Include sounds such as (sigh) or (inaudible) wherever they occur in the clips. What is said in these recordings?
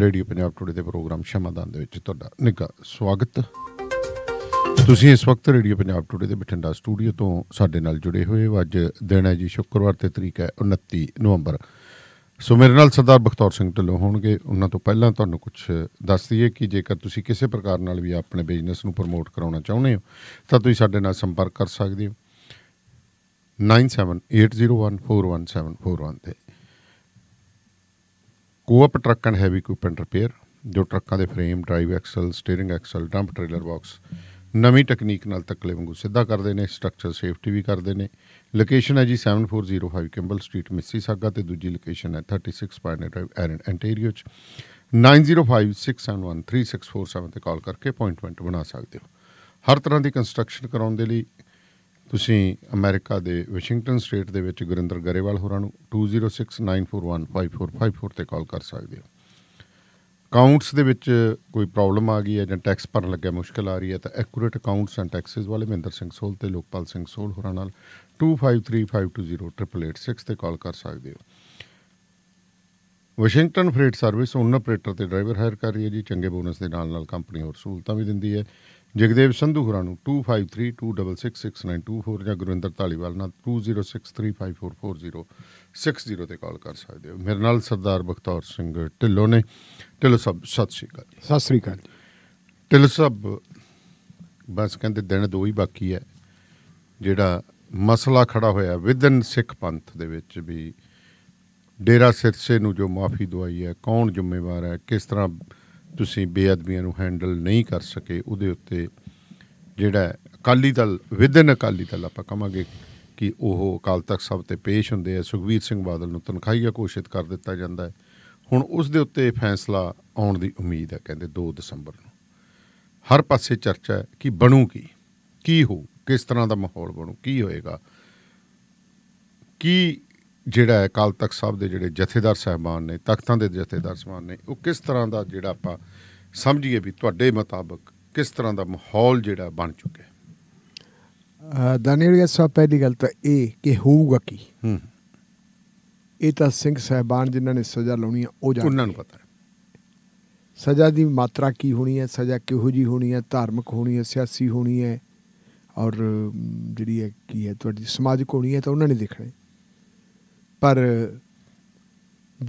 radio Punjab today ਦੇ program ਸ਼ਮਾਦਾਨ ਦੇ ਵਿੱਚ ਤੁਹਾਡਾ ਨਿੱਘਾ ਸਵਾਗਤ ਤੁਸੀਂ ਇਸ ਵਕਤ ਰੇਡੀਓ ਪੰਜਾਬ ਟੁਡੇ ਦੇ ਬਠਿੰਡਾ ਸਟੂਡੀਓ ਤੋਂ ਸਾਡੇ ਨਾਲ ਜੁੜੇ ਹੋਏ ਹੋ ਅੱਜ ਦਿਨ ਹੈ ਜੀ ਸ਼ੁੱਕਰਵਾਰ ਤੇ ਤਰੀਕ ਹੈ 29 ਨਵੰਬਰ ਸੋ ਮੇਰੇ ਨਾਲ ਸਰਦਾਰ ਬਖਤੌਰ ਸਿੰਘ ਢਿੱਲੋਂ ਹੋਣਗੇ ਉਹਨਾਂ ਤੋਂ ਪਹਿਲਾਂ ਤੁਹਾਨੂੰ ਕੁਝ ਦੱਸ ਦਈਏ ਕਿ ਜੇਕਰ ਤੁਸੀਂ ਕਿਸੇ ਪ੍ਰਕਾਰ ਨਾਲ ਵੀ ਆਪਣੇ ਬਿਜ਼ਨਸ ਨੂੰ ਪ੍ਰਮੋਟ ਕਰਾਉਣਾ ਚਾਹੁੰਦੇ ਹੋ ਤਾਂ ਤੁਸੀਂ ਸਾਡੇ ਨਾਲ ਸੰਪਰਕ ਕਰ ਸਕਦੇ ਹੋ 9780141741 ਤੇ co-op truck and heavy equipment repair ਜੋ ਟਰੱਕਾਂ ਦੇ frame drive axle steering axle dump trailer box ਨਵੀਂ ਟੈਕਨੀਕ ਨਾਲ ਤੱਕਲੇ ਵਾਂਗੂ ਸਿੱਧਾ ਕਰਦੇ ਨੇ ਸਟਰਕਚਰ ਸੇਫਟੀ ਵੀ ਕਰਦੇ ਨੇ ਲੋਕੇਸ਼ਨ ਹੈ ਜੀ 7405 ਕੈਂਬਲ ਸਟਰੀਟ ਮਿਸੀ ਸਾਗਾ ਤੇ ਦੂਜੀ ਲੋਕੇਸ਼ਨ ਹੈ 36 ਪਾਇਨ ਡਰਾਈਵ ਐਰਨ ਐਂਟੇਰੀਓ ਚ 9056713647 ਤੇ ਕਾਲ ਕਰਕੇ ਅਪਾਇੰਟਮੈਂਟ ਬਣਾ ਸਕਦੇ ਹੋ ਹਰ ਤਰ੍ਹਾਂ ਦੀ ਕੰਸਟਰਕਸ਼ਨ ਕਰਾਉਣ ਦੇ ਲਈ ਤੁਸੀਂ ਅਮਰੀਕਾ ਦੇ ਵਾਸ਼ਿੰਗਟਨ ਸਟੇਟ ਦੇ ਵਿੱਚ ਗੁਰਿੰਦਰ ਗਰੇਵਾਲ ਹੋਰਾਂ ਨੂੰ 2069415454 ਤੇ ਕਾਲ ਕਰ ਸਕਦੇ ਹੋ ਅਕਾਊਂਟਸ ਦੇ ਵਿੱਚ ਕੋਈ ਪ੍ਰੋਬਲਮ ਆ ਗਈ ਹੈ ਜਾਂ ਟੈਕਸ ਭਰਨ ਲੱਗਿਆ ਮੁਸ਼ਕਲ ਆ ਰਹੀ ਹੈ ਤਾਂ ਐਕੂਰੇਟ ਅਕਾਊਂਟਸ ਐਂਡ ਟੈਕਸਸ ਵਾਲੇ ਮਹਿੰਦਰ ਸਿੰਘ ਸੋਲ ਤੇ ਲੋਕਪਾਲ ਸਿੰਘ ਸੋਲ ਹੋਰਾਂ ਨਾਲ 2535208886 ਤੇ ਕਾਲ ਕਰ ਸਕਦੇ ਹੋ ਵਾਸ਼ਿੰਗਟਨ ਫਰੇਟ ਸਰਵਿਸ ਉਹਨਾਂ ਆਪਰੇਟਰ ਤੇ ਡਰਾਈਵਰ ਹਾਇਰ ਕਰ ਰਹੀ ਹੈ ਜੀ ਚੰਗੇ ਬੋਨਸ ਦੇ ਨਾਲ ਨਾਲ ਕੰਪਨੀ ਹੋਰ ਸਹੂਲਤਾਂ ਵੀ ਦਿੰਦੀ ਹੈ ਜਗਦੇਵ ਸੰਧੂ ਹੋਰਾਂ ਨੂੰ 2532666924 ਜਾਂ ਗੁਰਵਿੰਦਰ ਢਾਲੀਵਾਲ ਨਾਲ 2063544060 ਤੇ ਕਾਲ ਕਰ ਸਕਦੇ ਹੋ ਮੇਰੇ ਨਾਲ ਸਰਦਾਰ ਬਖਤੌਰ ਸਿੰਘ ਢਿੱਲੋਂ ਨੇ ਢਿੱਲੋਂ ਸਭ ਸਤਿ ਸ਼੍ਰੀ ਅਕਾਲ ਸਤਿ ਸ਼੍ਰੀ ਅਕਾਲ ਢਿੱਲੋਂ ਸਭ ਬਸ ਕਹਿੰਦੇ ਦਿਨ ਦੋ ਹੀ ਬਾਕੀ ਹੈ ਜਿਹੜਾ ਮਸਲਾ ਖੜਾ ਹੋਇਆ ਵਿਦਨ ਸਿੱਖ ਪੰਥ ਦੇ ਵਿੱਚ ਵੀ ਡੇਰਾ ਸਿਰਸੇ ਨੂੰ ਜੋ ਮਾਫੀ ਦਵਾਈ ਹੈ ਕੌਣ ਜ਼ਿੰਮੇਵਾਰ ਹੈ ਕਿਸ ਤਰ੍ਹਾਂ ਤੁਸੀਂ ਬੇਅਦਬੀਆਂ ਨੂੰ ਹੈਂਡਲ ਨਹੀਂ ਕਰ ਸਕੇ ਉਹਦੇ ਉੱਤੇ ਜਿਹੜਾ ਅਕਾਲੀ ਦਲ ਵਿਦਨ ਅਕਾਲੀ ਦਲ ਆਪਾਂ ਕਹਾਂਗੇ ਕਿ ਉਹ ਅਕਾਲ ਤਖਤ ਸਭ ਤੇ ਪੇਸ਼ ਹੁੰਦੇ ਆ ਸੁਖਵੀਰ ਸਿੰਘ ਬਾਦਲ ਨੂੰ ਤਨਖਾਹੀਆ ਘੋਸ਼ਿਤ ਕਰ ਦਿੱਤਾ ਜਾਂਦਾ ਹੈ ਹੁਣ ਉਸ ਦੇ ਉੱਤੇ ਫੈਸਲਾ ਆਉਣ ਦੀ ਉਮੀਦ ਹੈ ਕਹਿੰਦੇ 2 ਦਸੰਬਰ ਨੂੰ ਹਰ ਪਾਸੇ ਚਰਚਾ ਹੈ ਕਿ ਬਣੂ ਕੀ ਕੀ ਹੋ ਕਿਸ ਤਰ੍ਹਾਂ ਦਾ ਮਾਹੌਲ ਬਣੂ ਕੀ ਹੋਏਗਾ ਕੀ ਜਿਹੜਾ ਅਕਾਲ ਤਖਤ ਸਾਹਿਬ ਦੇ ਜਿਹੜੇ ਜਥੇਦਾਰ ਸਹਿਬਾਨ ਨੇ ਤਖਤਾਂ ਦੇ ਜਥੇਦਾਰ ਸਹਿਬਾਨ ਨੇ ਉਹ ਕਿਸ ਤਰ੍ਹਾਂ ਦਾ ਜਿਹੜਾ ਆਪਾਂ ਸਮਝੀਏ ਵੀ ਤੁਹਾਡੇ ਮੁਤਾਬਕ ਕਿਸ ਤਰ੍ਹਾਂ ਦਾ ਮਾਹੌਲ ਜਿਹੜਾ ਬਣ ਚੁੱਕਿਆ ਹੈ ਦਾਨੀਲ ਸਾਹਿਬ ਪਹਿਲੀ ਗੱਲ ਤਾਂ ਇਹ ਕਿ ਹੋਊਗਾ ਕੀ ਹੂੰ ਇਹ ਤਾਂ ਸਿੰਘ ਸਹਿਬਾਨ ਜਿਨ੍ਹਾਂ ਨੇ ਸਜ਼ਾ ਲਾਉਣੀ ਆ ਉਹ ਜਾਣਦੇ ਉਹਨਾਂ ਨੂੰ ਪਤਾ ਹੈ ਸਜ਼ਾ ਦੀ ਮਾਤਰਾ ਕੀ ਹੋਣੀ ਹੈ ਸਜ਼ਾ ਕਿਹੋ ਜੀ ਹੋਣੀ ਹੈ ਧਾਰਮਿਕ ਹੋਣੀ ਹੈ ਸਿਆਸੀ ਹੋਣੀ ਹੈ ਔਰ ਜਿਹੜੀ ਹੈ ਕੀ ਹੈ ਤੁਹਾਡੀ ਸਮਾਜਿਕ ਹੋਣੀ ਹੈ ਤਾਂ ਉਹਨਾਂ ਨੇ ਦੇਖਣਾ ਪਰ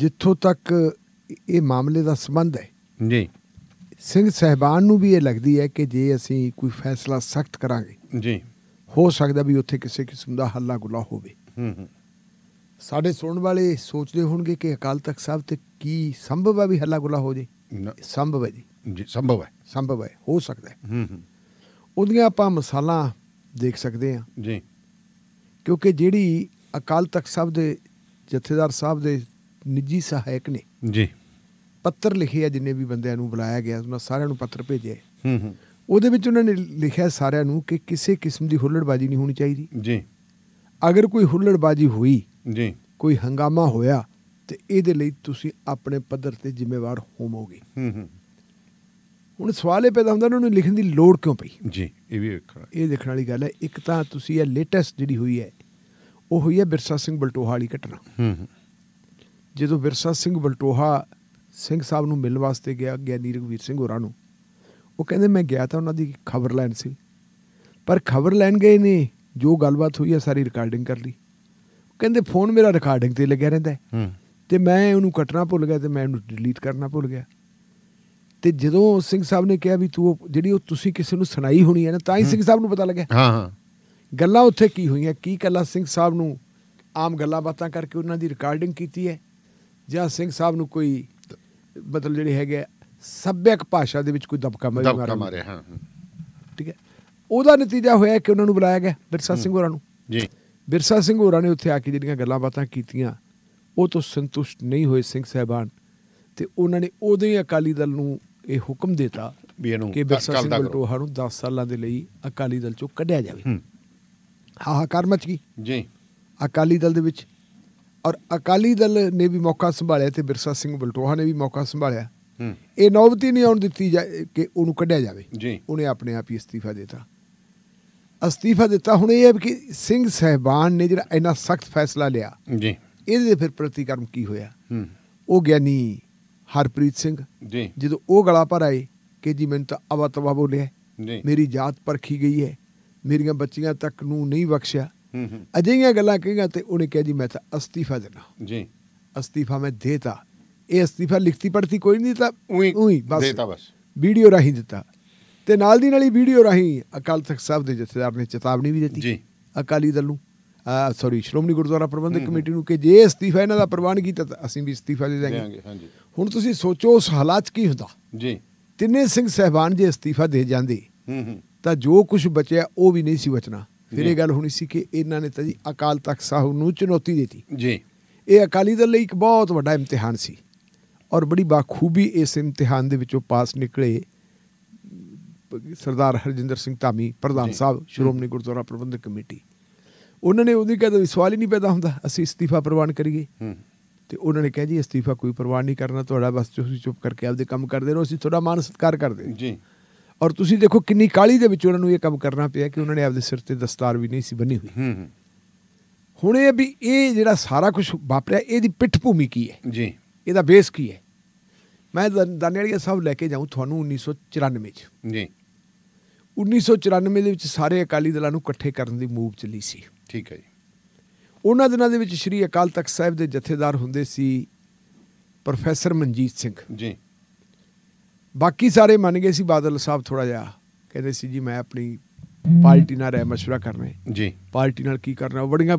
ਜਿੱਥੋਂ ਤੱਕ ਇਹ ਮਾਮਲੇ ਦਾ ਸੰਬੰਧ ਹੈ ਜੀ ਸਿੰਘ ਸਹਿਬਾਨ ਨੂੰ ਵੀ ਇਹ ਲੱਗਦੀ ਹੈ ਕਿ ਜੇ ਅਸੀਂ ਕੋਈ ਫੈਸਲਾ ਸਖਤ ਕਰਾਂਗੇ ਜੀ ਹੋ ਸਕਦਾ ਵੀ ਉੱਥੇ ਕਿਸੇ ਕਿਸਮ ਦਾ ਹੱਲਾ ਗੁਲਾ ਹੋਵੇ ਹੂੰ ਹੂੰ ਸਾਡੇ ਸੁਣਨ ਵਾਲੇ ਸੋਚਦੇ ਹੋਣਗੇ ਕਿ ਅਕਾਲ ਤਖਤ ਸਾਹਿਬ ਤੇ ਕੀ ਸੰਭਵ ਹੈ ਵੀ ਹੱਲਾ ਗੁਲਾ ਹੋ ਜੇ ਸੰਭਵ ਹੈ ਜੀ ਜੀ ਸੰਭਵ ਹੈ ਸੰਭਵ ਹੈ ਹੋ ਸਕਦਾ ਹੂੰ ਹੂੰ ਉਹਦੀਆਂ ਆਪਾਂ ਮਸਾਲਾਂ ਦੇਖ ਸਕਦੇ ਹਾਂ ਜੀ ਕਿਉਂਕਿ ਜਿਹੜੀ ਅਕਾਲ ਤਖਤ ਸਾਹਿਬ ਦੇ ਜਥੇਦਾਰ ਸਾਹਿਬ ਦੇ ਨਿੱਜੀ ਸਹਾਇਕ ਨੇ ਜੀ ਪੱਤਰ ਲਿਖੇ ਆ ਜਿੰਨੇ ਵੀ ਬੰਦਿਆਂ ਨੂੰ ਬੁਲਾਇਆ ਗਿਆ ਉਹਨਾਂ ਸਾਰਿਆਂ ਨੂੰ ਪੱਤਰ ਭੇਜੇ ਹੂੰ ਹੂੰ ਉਹਦੇ ਵਿੱਚ ਉਹਨਾਂ ਨੇ ਲਿਖਿਆ ਸਾਰਿਆਂ ਨੂੰ ਕਿ ਕਿਸੇ ਕਿਸਮ ਦੀ ਹੁੱਲੜਬਾਜ਼ੀ ਨਹੀਂ ਹੋਣੀ ਚਾਹੀਦੀ ਜੀ ਅਗਰ ਕੋਈ ਹੁੱਲੜਬਾਜ਼ੀ ਹੋਈ ਜੀ ਕੋਈ ਹੰਗਾਮਾ ਹੋਇਆ ਤੇ ਇਹਦੇ ਲਈ ਤੁਸੀਂ ਆਪਣੇ ਪੱਧਰ ਤੇ ਜ਼ਿੰਮੇਵਾਰ ਹੋਵੋਗੇ ਹੂੰ ਹੂੰ ਹੁਣ ਸਵਾਲ ਇਹ ਪੈਦਾ ਹੁੰਦਾ ਉਹਨਾਂ ਨੂੰ ਲਿਖਣ ਦੀ ਲੋੜ ਕਿਉਂ ਪਈ ਜੀ ਇਹ ਵੀ ਵੇਖਣਾ ਇਹ ਦੇਖਣ ਵਾਲੀ ਗੱਲ ਹੈ ਇੱਕ ਤਾਂ ਤੁਸੀਂ ਇਹ ਲੇਟੈਸਟ ਜਿਹੜੀ ਹੋਈ ਹੈ ਉਹ ਹੋਈ ਹੈ ਬਿਰਸਾ ਸਿੰਘ ਬਲਟੋਹਾ ਵਾਲੀ ਘਟਨਾ ਹੂੰ ਜਦੋਂ ਬਿਰਸਾ ਸਿੰਘ ਬਲਟੋਹਾ ਸਿੰਘ ਸਾਹਿਬ ਨੂੰ ਮਿਲਣ ਵਾਸਤੇ ਗਿਆ ਗਿਆਨੀ ਰਗਵੀਰ ਸਿੰਘ ਹੋਰਾਂ ਨੂੰ ਉਹ ਕਹਿੰਦੇ ਮੈਂ ਗਿਆ ਤਾਂ ਉਹਨਾਂ ਦੀ ਖਬਰ ਲੈਣ ਸੀ ਪਰ ਖਬਰ ਲੈਣ ਗਏ ਨੇ ਜੋ ਗੱਲਬਾਤ ਹੋਈ ਹੈ ਸਾਰੀ ਰਿਕਾਰਡਿੰਗ ਕਰ ਲਈ ਕਹਿੰਦੇ ਫੋਨ ਮੇਰਾ ਰਿਕਾਰਡਿੰਗ ਤੇ ਲੱਗਿਆ ਰਹਿੰਦਾ ਹੈ ਤੇ ਮੈਂ ਉਹਨੂੰ ਕੱਟਣਾ ਭੁੱਲ ਗਿਆ ਤੇ ਮੈਂ ਉਹਨੂੰ ਡਿਲੀਟ ਕਰਨਾ ਭੁੱਲ ਗਿਆ ਤੇ ਜਦੋਂ ਸਿੰਘ ਸਾਹਿਬ ਨੇ ਕਿਹਾ ਵੀ ਤੂੰ ਜਿਹੜੀ ਉਹ ਤੁਸੀਂ ਕਿਸੇ ਨੂੰ ਸੁਣਾਈ ਹੋਣੀ ਹੈ ਨਾ ਤਾਂ ਹੀ ਸਿੰਘ ਸਾਹਿਬ ਨੂੰ ਪਤਾ ਲੱਗਿਆ ਹਾਂ ਹਾਂ ਗੱਲਾਂ ਉੱਥੇ ਕੀ ਹੋਈਆਂ ਕੀ ਕੱਲਾ ਸਿੰਘ ਸਾਹਿਬ ਨੂੰ ਆਮ ਗੱਲਾਂ ਬਾਤਾਂ ਕਰਕੇ ਉਹਨਾਂ ਦੀ ਰਿਕਾਰਡਿੰਗ ਕੀਤੀ ਹੈ ਜਾਂ ਸਿੰਘ ਸਾਹਿਬ ਨੂੰ ਕੋਈ ਮਤਲਬ ਜਿਹੜੇ ਹੈਗੇ ਸੱਭਿਅਕ ਭਾਸ਼ਾ ਦੇ ਵਿੱਚ ਕੋਈ ਦਬਕਾ ਮਾਰਿਆ ਦਬਕਾ ਮਾਰਿਆ ਹਾਂ ਠੀਕ ਹੈ ਉਹਦਾ ਨਤੀਜਾ ਹੋਇਆ ਕਿ ਉਹਨਾਂ ਨੂੰ ਬੁਲਾਇਆ ਗਿਆ ਬਿਰਸਾ ਸਿੰਘ ਹੋਰਾਂ ਨੂੰ ਜੀ ਬਿਰਸਾ ਸਿੰਘ ਹੋਰਾਂ ਨੇ ਉੱਥੇ ਆ ਕੇ ਜਿਹੜੀਆਂ ਗੱਲਾਂ ਬਾਤਾਂ ਕੀਤੀਆਂ ਉਹ ਤੋਂ ਸੰਤੁਸ਼ਟ ਨਹੀਂ ਹੋਏ ਸਿੰਘ ਸਹਿਬਾਨ ਤੇ ਉਹਨਾਂ ਨੇ ਉਦੋਂ ਹੀ ਅਕਾਲੀ ਦਲ ਨੂੰ ਇਹ ਹੁਕਮ ਦਿੱਤਾ ਕਿ ਬਿਰਸਾ ਸਿੰਘ ਬਲਟੋਹਾ ਨੂੰ 10 ਸਾਲਾਂ ਦੇ ਲਈ ਅਕਾਲੀ ਦਲ ਚੋਂ ਕੱਢਿਆ ਜਾਵੇ ਹਾਹਾਕਾਰ ਮਚ ਗਈ ਜੀ ਅਕਾਲੀ ਦਲ ਦੇ ਵਿੱਚ ਔਰ ਅਕਾਲੀ ਦਲ ਨੇ ਵੀ ਮੌਕਾ ਸੰਭਾਲਿਆ ਤੇ ਬਿਰਸਾ ਸਿੰਘ ਬਲਟੋਹਾ ਨੇ ਵੀ ਮੌਕਾ ਸੰਭਾਲਿਆ ਇਹ ਨੌਬਤੀ ਨਹੀਂ ਆਉਣ ਦਿੱਤੀ ਜਾ ਕਿ ਉਹਨੂੰ ਕੱਢਿਆ ਜਾਵੇ ਜੀ ਉਹਨੇ ਆਪਣੇ ਆਪ ਹੀ ਅਸਤੀਫਾ ਦਿੱਤਾ ਅਸਤੀਫਾ ਦਿੱਤਾ ਹੁਣ ਇਹ ਹੈ ਕਿ ਸਿੰਘ ਸਹਿਬਾਨ ਨੇ ਜਿਹੜਾ ਇੰਨਾ ਸਖਤ ਫੈਸਲਾ ਲਿਆ ਜੀ ਇਹਦੇ ਦੇ ਫਿਰ ਪ੍ਰਤੀਕਰਮ ਕੀ ਹੋਇਆ ਉਹ ਗਿਆਨੀ ਹਰਪ੍ਰੀਤ ਸਿੰਘ ਜੀ ਜਦੋਂ ਉਹ ਗਲਾ ਪਰ ਆਏ ਕਿ ਜੀ ਮੈਨੂੰ ਤਾਂ ਅਵਤਵਾ ਬੋਲੇ ਜੀ ਮੇਰੀ ਜਾਤ ਪਰਖੀ ਗਈ ਹੈ ਮੇਰੀਆਂ ਬੱਚੀਆਂ ਤੱਕ ਨੂੰ ਨਹੀਂ ਬਖਸ਼ਿਆ ਅਜਿਹੀਆਂ ਗੱਲਾਂ ਕਹੀਆਂ ਤੇ ਉਹਨੇ ਕਿਹਾ ਜੀ ਮੈਂ ਤਾਂ ਅਸਤੀਫਾ ਦੇਣਾ ਜੀ ਅਸਤੀਫਾ ਮੈਂ ਦੇਤਾ ਇਹ ਅਸਤੀਫਾ ਲਿਖਤੀ ਪੜਤੀ ਕੋਈ ਨਹੀਂ ਤਾਂ ਉਹੀ ਉਹੀ ਬਸ ਦੇਤਾ ਬਸ ਵੀਡੀਓ ਰਾਹੀਂ ਦਿੱਤਾ ਤੇ ਨਾਲ ਦੀ ਨਾਲ ਹੀ ਵੀਡੀਓ ਰਾਹੀਂ ਅਕਾਲ ਤਖਤ ਸਾਹਿਬ ਦੇ ਜਥੇਦਾਰ ਨੇ ਚੇਤਾਵਨੀ ਵੀ ਦਿੱਤੀ ਜੀ ਅਕਾਲੀ ਦਲ ਨੂੰ ਸੌਰੀ ਸ਼੍ਰੋਮਣੀ ਗੁਰਦੁਆਰਾ ਪ੍ਰਬੰਧਕ ਕਮੇਟੀ ਨੂੰ ਕਿ ਜੇ ਅਸਤੀਫਾ ਇਹਨਾਂ ਦਾ ਪ੍ਰਵਾਨ ਕੀਤਾ ਤਾਂ ਅਸੀਂ ਵੀ ਅਸਤੀਫਾ ਦੇ ਦਾਂਗੇ ਹਾਂਜੀ ਹੁਣ ਤੁਸੀਂ ਸੋਚੋ ਉਸ ਹਾਲਾਤ ਕੀ ਹੁੰਦਾ ਜੀ ਤਿੰਨੇ ਸਿੰਘ ਸਹਿਬਾਨ ਜੇ ਅਸਤੀਫਾ ਦੇ ਜਾਂਦੇ ਹੂੰ ਹੂੰ ਤਾਂ ਜੋ ਕੁਝ ਬਚਿਆ ਉਹ ਵੀ ਨਹੀਂ ਸੀ ਬਚਣਾ ਫਿਰ ਇਹ ਗੱਲ ਹੋਣੀ ਸੀ ਕਿ ਇਹਨਾਂ ਨੇ ਤਾਂ ਜੀ ਅਕਾਲ ਤਖਤ ਸਾਹਿਬ ਨੂੰ ਚੁਣੌਤੀ ਦਿੱਤੀ ਜੀ ਇਹ ਅਕਾਲੀ ਦਲ ਲਈ ਇੱਕ ਬਹੁਤ ਵੱਡਾ ਇਮਤਿਹਾਨ ਸੀ ਔਰ ਬੜੀ ਬਾਖੂਬੀ ਇਸ ਇਮਤਿਹਾਨ ਦੇ ਵਿੱਚੋਂ ਪਾਸ ਨਿਕਲੇ ਸਰਦਾਰ ਹਰਜਿੰਦਰ ਸਿੰਘ ਧਾਮੀ ਪ੍ਰਧਾਨ ਸਾਹਿਬ ਸ਼੍ਰੋਮਣੀ ਗੁਰਦੁਆਰਾ ਪ੍ਰਬੰਧਕ ਕਮੇਟੀ ਉਹਨਾਂ ਨੇ ਉਹਦੀ ਕਹਿੰਦਾ ਸਵਾਲ ਹੀ ਨਹੀਂ ਪੈਦਾ ਹੁੰਦਾ ਅਸੀਂ ਅਸਤੀਫਾ ਪ੍ਰਵਾਨ ਕਰੀਏ ਤੇ ਉਹਨਾਂ ਨੇ ਕਿਹਾ ਜੀ ਅਸਤੀਫਾ ਕੋਈ ਪ੍ਰਵਾਨ ਨਹੀਂ ਕਰਨਾ ਤੁਹਾਡਾ ਬਸ ਤੁਸੀਂ ਚੁੱਪ ਕਰਕੇ ਆਪਦੇ ਕੰਮ ਕਰਦੇ ਰਹੋ ਅਸੀਂ ਤੁਹਾਡਾ ਮਾਨ ਸਤਿਕਾਰ ਕਰਦੇ ਜੀ ਔਰ ਤੁਸੀਂ ਦੇਖੋ ਕਿੰਨੀ ਕਾਲੀ ਦੇ ਵਿੱਚ ਉਹਨਾਂ ਨੂੰ ਇਹ ਕੰਮ ਕਰਨਾ ਪਿਆ ਕਿ ਉਹਨਾਂ ਨੇ ਆਪਦੇ ਸਿਰ ਤੇ ਦਸਤਾਰ ਵੀ ਨਹੀਂ ਸੀ ਬੰਨੀ ਹੋਈ ਹੁਣ ਇਹ ਵੀ ਇਹ ਜਿਹੜਾ ਸਾਰਾ ਕੁਝ ਵਾਪਰਿਆ ਇਹਦੀ ਪਿੱਠ ਭੂਮੀ ਕੀ ਹੈ ਜੀ ਇਹਦਾ ਬੇਸ ਕੀ ਹੈ ਮੈਂ ਦਾਨੇੜੀਆ ਸਭ ਲੈ ਕੇ ਜਾਉ ਤੁਹਾਨੂੰ 1994 ਚ ਜੀ 1994 ਦੇ ਵਿੱਚ ਸਾਰੇ ਅਕਾਲੀ ਦਲਾਂ ਨੂੰ ਇਕੱਠੇ ਕਰਨ ਦੀ ਮੂਵ ਚੱਲੀ ਸੀ ਠੀਕ ਹੈ ਜੀ ਉਹਨਾਂ ਦਿਨਾਂ ਦੇ ਵਿੱਚ ਸ੍ਰੀ ਅਕਾਲ ਤਖਤ ਸਾਹਿਬ ਦੇ ਜਥੇਦਾਰ ਹੁੰਦੇ ਸੀ ਪ੍ਰੋਫੈਸਰ ਮਨਜੀਤ ਸਿੰਘ ਜੀ ਬਾਕੀ ਸਾਰੇ ਮੰਨ ਗਏ ਸੀ ਬਾਦਲ ਸਾਹਿਬ ਥੋੜਾ ਜਿਹਾ ਕਹਿੰਦੇ ਸੀ ਜੀ ਮੈਂ ਆਪਣੀ ਪਾਰਟੀ ਨਾਲ ਰਹਿ ਮਸ਼ਵਰਾ ਕਰਨੇ ਜੀ ਪਾਰਟੀ ਨਾਲ ਕੀ ਕਰਨਾ ਬੜੀਆਂ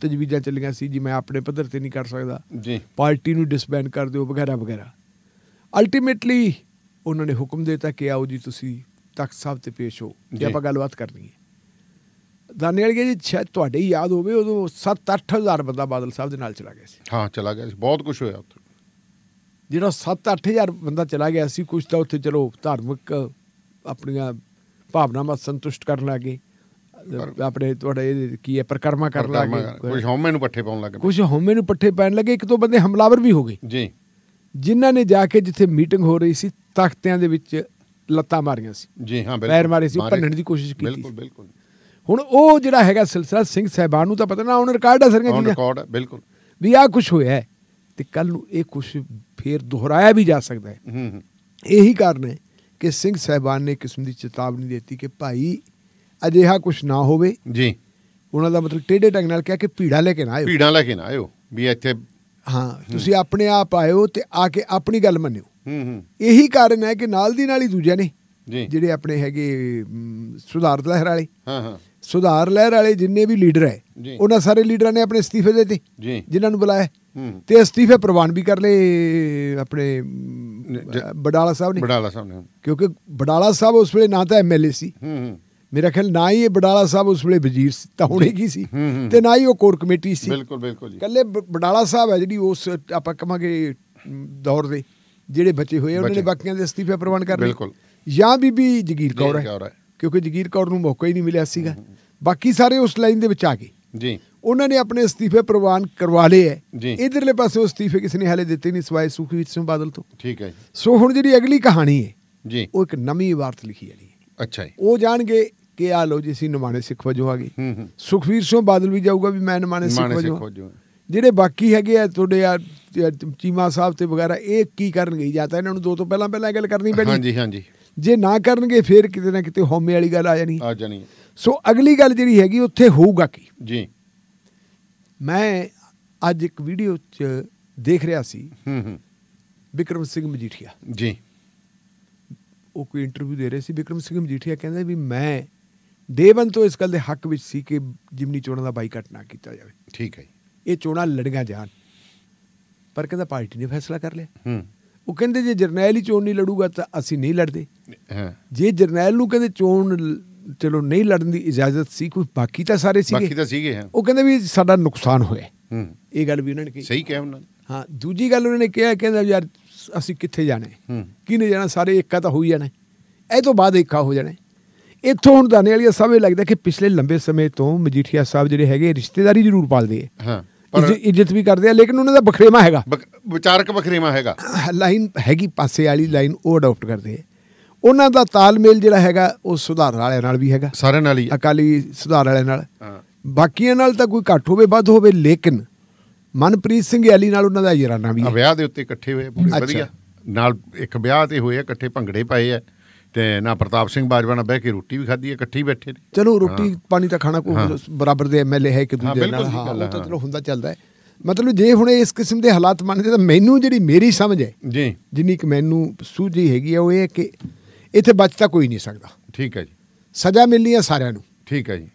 ਤਜਵੀਜ਼ਾਂ ਚੱਲੀਆਂ ਸੀ ਜੀ ਮੈਂ ਆਪਣੇ ਪੱਧਰ ਤੇ ਨਹੀਂ ਕਰ ਸਕਦਾ ਜੀ ਪਾਰਟੀ ਨੂੰ ਡਿਸਬੈਂਡ ਕਰ ਦਿਓ ਵਗੈਰਾ ਵਗੈਰਾ ਅਲਟੀਮੇਟਲੀ ਉਹਨਾਂ ਨੇ ਹੁਕਮ ਦਿੱਤਾ ਕਿ ਆਓ ਜੀ ਤੁਸੀਂ ਤਖਤ ਸਾਹਿਬ ਤੇ ਪੇਸ਼ ਹੋ ਜੇ ਆਪਾਂ ਗੱਲਬਾਤ ਕਰਨੀ ਹੈ ਦਾਨੇ ਵਾਲੀ ਜੀ ਛੇ ਤੁਹਾਡੇ ਯਾਦ ਹੋਵੇ ਉਦੋਂ 7-8000 ਬੰਦਾ ਬਾਦਲ ਸਾਹਿਬ ਦੇ ਨਾਲ ਚਲਾ ਗਿਆ ਸੀ ਹਾਂ ਚਲਾ ਗਿਆ ਸੀ ਬਹੁਤ ਕੁਝ ਹੋਇਆ ਉੱਥੇ ਜਿਹੜਾ 7-8000 ਬੰਦਾ ਚਲਾ ਗਿਆ ਸੀ ਕੁਝ ਤਾਂ ਉੱਥੇ ਚਲੋ ਧਾਰਮਿਕ ਆਪਣੀਆਂ ਭਾਵਨਾਵਾਂ ਸੰਤੁਸ਼ਟ ਕਰਨ ਲੱਗੇ ਆਪਣੇ ਤੁਹਾਡੇ ਇਹ ਕੀ ਹੈ ਪ੍ਰਕਰਮਾ ਕਰਨ ਲੱਗੇ ਕੁਝ ਹਉਮੈ ਨੂੰ ਪੱਠੇ ਪਾਉਣ ਲੱਗੇ ਕੁਝ ਹਉਮੈ ਨੂੰ ਪੱਠੇ ਪੈਣ ਲੱਗੇ ਇੱਕ ਦੋ ਬੰਦੇ ਹਮਲਾਵਰ ਵੀ ਹੋ ਗਏ ਜੀ ਜਿਨ੍ਹਾਂ ਨੇ ਜਾ ਕੇ ਜਿੱਥੇ ਮੀਟਿੰਗ ਹੋ ਰਹੀ ਸੀ ਤਖਤਿਆਂ ਦੇ ਵਿੱਚ ਲੱਤਾਂ ਮਾਰੀਆਂ ਸੀ ਜੀ ਹਾਂ ਬਿਲਕੁਲ ਪੈਰ ਮਾਰੇ ਸੀ ਭੰਨਣ ਦੀ ਕੋਸ਼ਿਸ਼ ਕੀਤੀ ਬਿਲਕੁਲ ਬਿਲਕੁਲ ਹੁਣ ਉਹ ਜਿਹੜਾ ਹੈਗਾ ਸਿਲਸਿਲਾ ਸਿੰਘ ਸਹਿਬਾਨ ਨੂੰ ਤਾਂ ਪਤਾ ਨਾ ਉਹਨਾਂ ਰਿਕਾਰਡ ਆ ਸਰਗਾ ਜੀ ਰਿਕਾਰਡ ਹੈ ਬਿਲਕੁਲ ਵੀ ਆ ਕੁਝ ਹੋਇਆ ਤੇ ਕੱਲ ਨੂੰ ਇਹ ਕੁਝ ਫੇਰ ਦੁਹਰਾਇਆ ਵੀ ਜਾ ਸਕਦਾ ਹੈ ਇਹੀ ਕਾਰਨ ਹੈ ਕਿ ਸਿੰਘ ਸਹਿਬਾਨ ਨੇ ਕਿਸਮ ਦੀ ਚੇਤਾਵਨੀ ਦਿੱਤੀ ਕਿ ਭਾਈ ਅਜਿਹਾ ਕੁਝ ਨਾ ਹੋਵੇ ਜੀ ਉਹਨਾਂ ਦਾ ਮਤਲਬ ਟੇਡੇ ਟੰਗ ਨਾਲ ਕਿਹਾ ਕਿ ਪੀੜਾ ਲੈ ਕੇ ਨਾ ਆਇਓ ਪੀੜਾ ਲੈ ਕੇ ਨਾ ਆਇਓ ਵੀ ਇੱਥੇ ਹਾਂ ਤੁਸੀਂ ਆਪਣੇ ਆਪ ਆਇਓ ਤੇ ਆ ਕੇ ਆਪਣੀ ਗੱਲ ਮੰਨਿਓ ਹੂੰ ਹੂੰ ਇਹੀ ਕਾਰਨ ਹੈ ਕਿ ਨਾਲ ਦੀ ਨਾਲ ਹੀ ਦੂਜਿਆਂ ਨੇ ਜਿਹੜੇ ਆਪਣੇ ਹੈਗੇ ਸੁਧਾਰਤ ਲਹਿਰ ਵਾਲੇ ਹਾਂ ਹਾਂ ਸੁਧਾਰ ਲਹਿਰ ਵਾਲੇ ਜਿੰਨੇ ਵੀ ਲੀਡਰ ਹੈ ਉਹਨਾਂ ਸਾਰੇ ਲੀਡਰਾਂ ਨੇ ਆਪਣੇ ਅਸਤੀਫੇ ਦੇ ਦਿੱਤੇ ਜਿਨ੍ਹਾਂ ਨੂੰ ਬੁਲਾਇਆ ਤੇ ਅਸਤੀਫੇ ਪ੍ਰਵਾਨ ਵੀ ਕਰ ਲਏ ਆਪਣੇ ਬਡਾਲਾ ਸਾਹਿਬ ਨੇ ਬਡਾਲਾ ਸਾਹਿਬ ਨੇ ਕਿਉਂਕਿ ਬਡਾਲਾ ਸਾਹਿਬ ਉਸ ਵੇਲੇ ਨਾ ਤਾਂ ਐਮਐਲਏ ਸੀ ਮੇਰਾ ਖਿਆਲ ਨਾ ਹੀ ਇਹ ਬਡਾਲਾ ਸਾਹਿਬ ਉਸ ਵੇਲੇ ਵਜ਼ੀਰ ਸੀ ਤਾਂ ਹੁਣੇ ਕੀ ਸੀ ਤੇ ਨਾ ਹੀ ਉਹ ਕੋਰ ਕਮੇਟੀ ਸੀ ਬਿਲਕੁਲ ਬਿਲਕੁਲ ਜੀ ਕੱਲੇ ਬਡਾਲਾ ਸਾਹਿਬ ਹੈ ਜਿਹੜੀ ਉਸ ਆਪਾਂ ਕਹਾਂਗੇ ਦੌਰ ਦੇ ਜਿਹੜੇ ਬਚੇ ਹੋਏ ਉਹਨਾਂ ਨੇ ਬਾਕੀਆਂ ਦੇ ਅਸਤੀਫੇ ਪ੍ਰਵਾਨ ਕਰ ਲਏ ਬਿਲਕੁਲ ਜਾਂ ਬੀਬੀ ਜਗੀਰ ਕੌਰ ਹੈ ਕਿਉਂਕਿ ਜਗੀਰ ਕੌਰ ਨੂੰ ਮੌਕਾ ਹੀ ਨਹੀਂ ਮਿਲਿਆ ਸੀਗਾ ਬਾਕੀ ਸਾਰੇ ਉਸ ਲਾਈਨ ਦੇ ਵਿੱਚ ਆ ਗਏ ਜੀ ਉਹਨਾਂ ਨੇ ਆਪਣੇ ਅਸਤੀਫੇ ਪ੍ਰਵਾਨ ਕਰਵਾ ਲਏ ਐ ਇਧਰਲੇ ਪਾਸੇ ਅਸਤੀਫੇ ਕਿਸੇ ਨੇ ਹਾਲੇ ਦਿੱਤੇ ਨਹੀਂ ਸਿਵਾਏ ਸੁਖਵੀਰ ਸਿੰਘ ਬਾਦਲ ਤੋਂ ਠੀਕ ਹੈ ਸੋ ਹੁਣ ਜਿਹੜੀ ਅਗਲੀ ਕਹਾਣੀ ਹੈ ਜੀ ਉਹ ਇੱਕ ਨਵੀਂ ਵਾਰਤ ਲਿਖੀ ਜਾਣੀ ਹੈ ਅੱਛਾ ਜੀ ਉਹ ਜਾਣਗੇ ਕਿ ਆ ਲੋ ਜੀ ਸੀ ਨਮਾਣੇ ਸਿੱਖ ਵਜੋਂ ਆ ਗਏ ਸੁਖਵੀਰ ਸਿੰਘ ਬਾਦਲ ਵੀ ਜਾਊਗਾ ਵੀ ਮੈਂ ਨਮਾਣੇ ਸਿੱਖ ਵਜੋਂ ਜਿਹੜੇ ਬਾਕੀ ਹੈਗੇ ਆ ਤੁਹਾਡੇ ਆ ਚੀਮਾ ਸਾਹਿਬ ਤੇ ਵਗੈਰਾ ਇਹ ਕੀ ਕਰਨਗੇ ਜਾਂ ਤਾਂ ਇਹਨਾਂ ਨੂੰ ਦੋ ਤੋਂ ਪਹਿਲਾਂ ਪਹਿਲਾਂ ਗੱਲ ਕਰਨੀ ਪੈਣੀ ਹਾਂਜੀ ਹਾਂਜੀ ਜੇ ਨਾ ਕਰਨਗੇ ਫੇਰ ਕਿਤੇ ਨਾ ਕਿਤੇ ਹੋਮੇ ਵਾਲੀ ਗੱਲ ਆ ਜਾਣੀ ਆ ਜਾਣੀ ਸੋ ਅਗਲੀ ਗੱਲ ਜਿਹੜੀ ਹੈਗੀ ਉੱਥੇ ਹੋਊਗਾ ਕੀ ਜੀ ਮੈਂ ਅੱਜ ਇੱਕ ਵੀਡੀਓ 'ਚ ਦੇਖ ਰਿਹਾ ਸੀ ਹੂੰ ਹੂੰ ਵਿਕਰਮ ਸਿੰਘ ਮਜੀਠੀਆ ਜੀ ਉਹ ਕੋਈ ਇੰਟਰਵਿਊ ਦੇ ਰਿਹਾ ਸੀ ਵਿਕਰਮ ਸਿੰਘ ਮਜੀਠੀਆ ਕਹਿੰਦਾ ਵੀ ਮੈਂ ਦੇਵਨ ਤੋਂ ਇਸ ਗੱਲ ਦੇ ਹੱਕ ਵਿੱਚ ਸੀ ਕਿ ਜਿਮਨੀ ਚੋਣਾਂ ਦਾ ਬਾਈਕਾਟ ਨਾ ਕੀਤਾ ਜਾਵੇ ਠੀਕ ਹੈ ਇਹ ਚੋਣਾਂ ਲੜੀਆਂ ਜਾਣ ਪਰ ਕਹਿੰਦਾ ਪਾਰਟੀ ਨੇ ਫੈਸਲਾ ਕਰ ਲਿਆ ਹੂੰ ਉਹ ਕਹਿੰਦੇ ਜੇ ਜਰਨੈਲ ਹੀ ਚੋਣ ਨਹੀਂ ਲੜੂਗਾ ਤਾਂ ਅਸੀਂ ਨਹੀਂ ਲੜਦੇ ਹਾਂ ਜੇ ਜਰਨੈਲ ਨੂੰ ਕਹਿੰਦੇ ਚੋਣ ਚਲੋ ਨਹੀਂ ਲੜਨ ਦੀ ਇਜਾਜ਼ਤ ਸੀ ਕੋਈ ਬਾਕੀ ਤਾਂ ਸਾਰੇ ਸੀਗੇ ਬਾਕੀ ਤਾਂ ਸੀਗੇ ਹਾਂ ਉਹ ਕਹਿੰਦੇ ਵੀ ਸਾਡਾ ਨੁਕਸਾਨ ਹੋਇਆ ਹੂੰ ਇਹ ਗੱਲ ਵੀ ਉਹਨਾਂ ਨੇ ਕਹੀ ਸਹੀ ਕਿਹਾ ਉਹਨਾਂ ਨੇ ਹਾਂ ਦੂਜੀ ਗੱਲ ਉਹਨਾਂ ਨੇ ਕਿਹਾ ਕਹਿੰਦਾ ਯਾਰ ਅਸੀਂ ਕਿੱਥੇ ਜਾਣਾ ਹੂੰ ਕਿਨੇ ਜਾਣਾ ਸਾਰੇ ਇੱਕਾ ਤਾਂ ਹੋਈ ਜਾਣਾ ਇਹ ਤੋਂ ਬਾਅਦ ਇੱਕਾ ਹੋ ਜਾਣਾ ਇੱਥੋਂ ਹੁਣ ਦਾਨੇ ਵਾਲੀਆ ਸਭੇ ਲੱਗਦਾ ਕਿ ਪਿਛਲੇ ਲੰਬੇ ਸਮੇਂ ਤੋਂ ਮਜੀਠੀਆ ਸਾਹਿਬ ਜਿਹੜੇ ਹੈਗੇ ਰਿਸ਼ਤੇਦਾਰੀ ਜ਼ਰੂਰ ਪਾਲਦੇ ਆ ਹਾਂ ਇੱਜ਼ਤ ਵੀ ਕਰਦੇ ਆ ਲੇਕਿਨ ਉਹਨਾਂ ਦਾ ਬਖਰੇਵਾ ਹੈਗਾ ਵਿਚਾਰਕ ਬਖਰੇਵਾ ਹੈਗਾ ਲਾਈਨ ਹੈਗੀ ਪਾਸੇ ਵਾਲੀ ਲਾਈਨ ਉਹ ਅਡਾਪਟ ਕਰਦੇ ਆ ਉਹਨਾਂ ਦਾ ਤਾਲਮੇਲ ਜਿਹੜਾ ਹੈਗਾ ਉਹ ਸੁਧਾਰ ਵਾਲਿਆਂ ਨਾਲ ਵੀ ਹੈਗਾ ਸਾਰਿਆਂ ਨਾਲ ਹੀ ਅਕਾਲੀ ਸੁਧਾਰ ਵਾਲਿਆਂ ਨਾਲ ਬਾਕੀਆਂ ਨਾਲ ਤਾਂ ਕੋਈ ਘੱਟ ਹੋਵੇ ਵੱਧ ਹੋਵੇ ਲੇਕਿਨ ਮਨਪ੍ਰੀਤ ਸਿੰਘ ਯਾਲੀ ਨਾਲ ਉਹਨਾਂ ਦਾ ਯਾਰਾਨਾ ਵੀ ਹੈ ਵਿਆਹ ਦੇ ਉੱਤੇ ਇਕੱਠੇ ਹੋਏ ਪੂਰੇ ਵਧੀਆ ਨਾਲ ਇੱਕ ਵਿਆਹ ਤੇ ਹੋਏ ਇਕੱਠੇ ਭੰਗੜੇ ਪਾਏ ਆ ਤੇ ਨਾ ਪ੍ਰਤਾਪ ਸਿੰਘ ਬਾਜਵਾ ਨਾਲ ਬਹਿ ਕੇ ਰੋਟੀ ਵੀ ਖਾਧੀ ਹੈ ਇਕੱਠੀ ਬੈਠੇ ਨੇ ਚਲੋ ਰੋਟੀ ਪਾਣੀ ਤਾਂ ਖਾਣਾ ਕੋਈ ਬਰਾਬਰ ਦੇ ਐਮਐਲਏ ਹੈ ਕਿ ਦੂਜੇ ਨਾਲ ਹਾਂ ਉਹ ਤਾਂ ਚਲੋ ਹੁੰਦਾ ਚੱਲਦਾ ਹੈ ਮਤਲਬ ਜੇ ਹੁਣ ਇਸ ਕਿਸਮ ਦੇ ਹਾਲਾਤ ਬਣਦੇ ਤਾਂ ਮੈਨੂੰ ਜਿਹੜੀ ਮੇਰੀ ਸਮਝ ਹੈ ਜੀ ਜਿੰਨੀ ਕਿ ਮੈਨੂੰ ਸੂਝੀ ਹੈਗੀ ਹੈ ਉਹ ਇਹ ਹੈ ਕਿ ਇੱਥੇ ਬਚਦਾ ਕੋਈ ਨਹੀਂ ਸਕਦਾ ਠੀਕ ਹੈ ਜੀ ਸਜ਼ਾ ਮਿਲਣੀ ਹੈ ਸਾਰਿਆਂ ਨੂੰ ਠੀਕ ਹੈ ਜੀ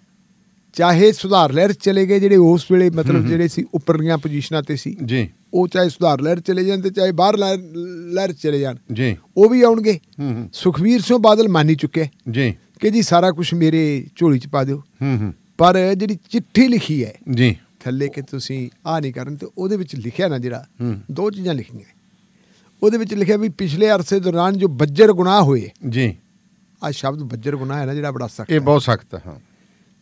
ਚਾਹੇ ਸੁਧਾਰ ਲਹਿਰ ਚਲੇ ਗਏ ਜਿਹੜੇ ਉਸ ਵੇਲੇ ਮਤਲਬ ਜਿਹੜੇ ਸੀ ਉੱਪਰਲੀਆਂ ਪੋਜੀਸ਼ਨਾਂ ਤੇ ਸੀ ਜੀ ਉਹ ਚਾਹੇ ਸੁਧਾਰ ਲਹਿਰ ਚਲੇ ਜਾਣ ਤੇ ਚਾਹੇ ਬਾਹਰ ਲਹਿਰ ਚਲੇ ਜਾਣ ਜੀ ਉਹ ਵੀ ਆਉਣਗੇ ਹੂੰ ਹੂੰ ਸੁਖਵੀਰ ਸਿੰਘ ਬਾਦਲ ਮੰਨ ਹੀ ਚੁੱਕੇ ਜੀ ਕਿ ਜੀ ਸਾਰਾ ਕੁਝ ਮੇਰੇ ਝੋਲੀ ਚ ਪਾ ਦਿਓ ਹੂੰ ਹੂੰ ਪਰ ਜਿਹੜੀ ਚਿੱਠੀ ਲਿਖੀ ਹੈ ਜੀ ਥੱਲੇ ਕਿ ਤੁਸੀਂ ਆ ਨਹੀਂ ਕਰਨ ਤੇ ਉਹਦੇ ਵਿੱਚ ਲਿਖਿਆ ਨਾ ਜਿਹੜਾ ਦੋ ਚੀਜ਼ਾਂ ਲਿਖੀਆਂ ਉਹਦੇ ਵਿੱਚ ਲਿਖਿਆ ਵੀ ਪਿਛਲੇ ਅਰਸੇ ਦੌਰਾਨ ਜੋ ਬੱਜਰ ਗੁਨਾਹ ਹੋਏ ਜੀ ਆ ਸ਼ਬਦ ਬੱਜਰ ਗੁਨਾਹ ਹੈ ਨਾ ਜਿਹੜਾ ਬੜਾ ਸਖਤ ਇਹ ਬਹੁਤ ਸਖਤ ਹੈ ਹਾਂ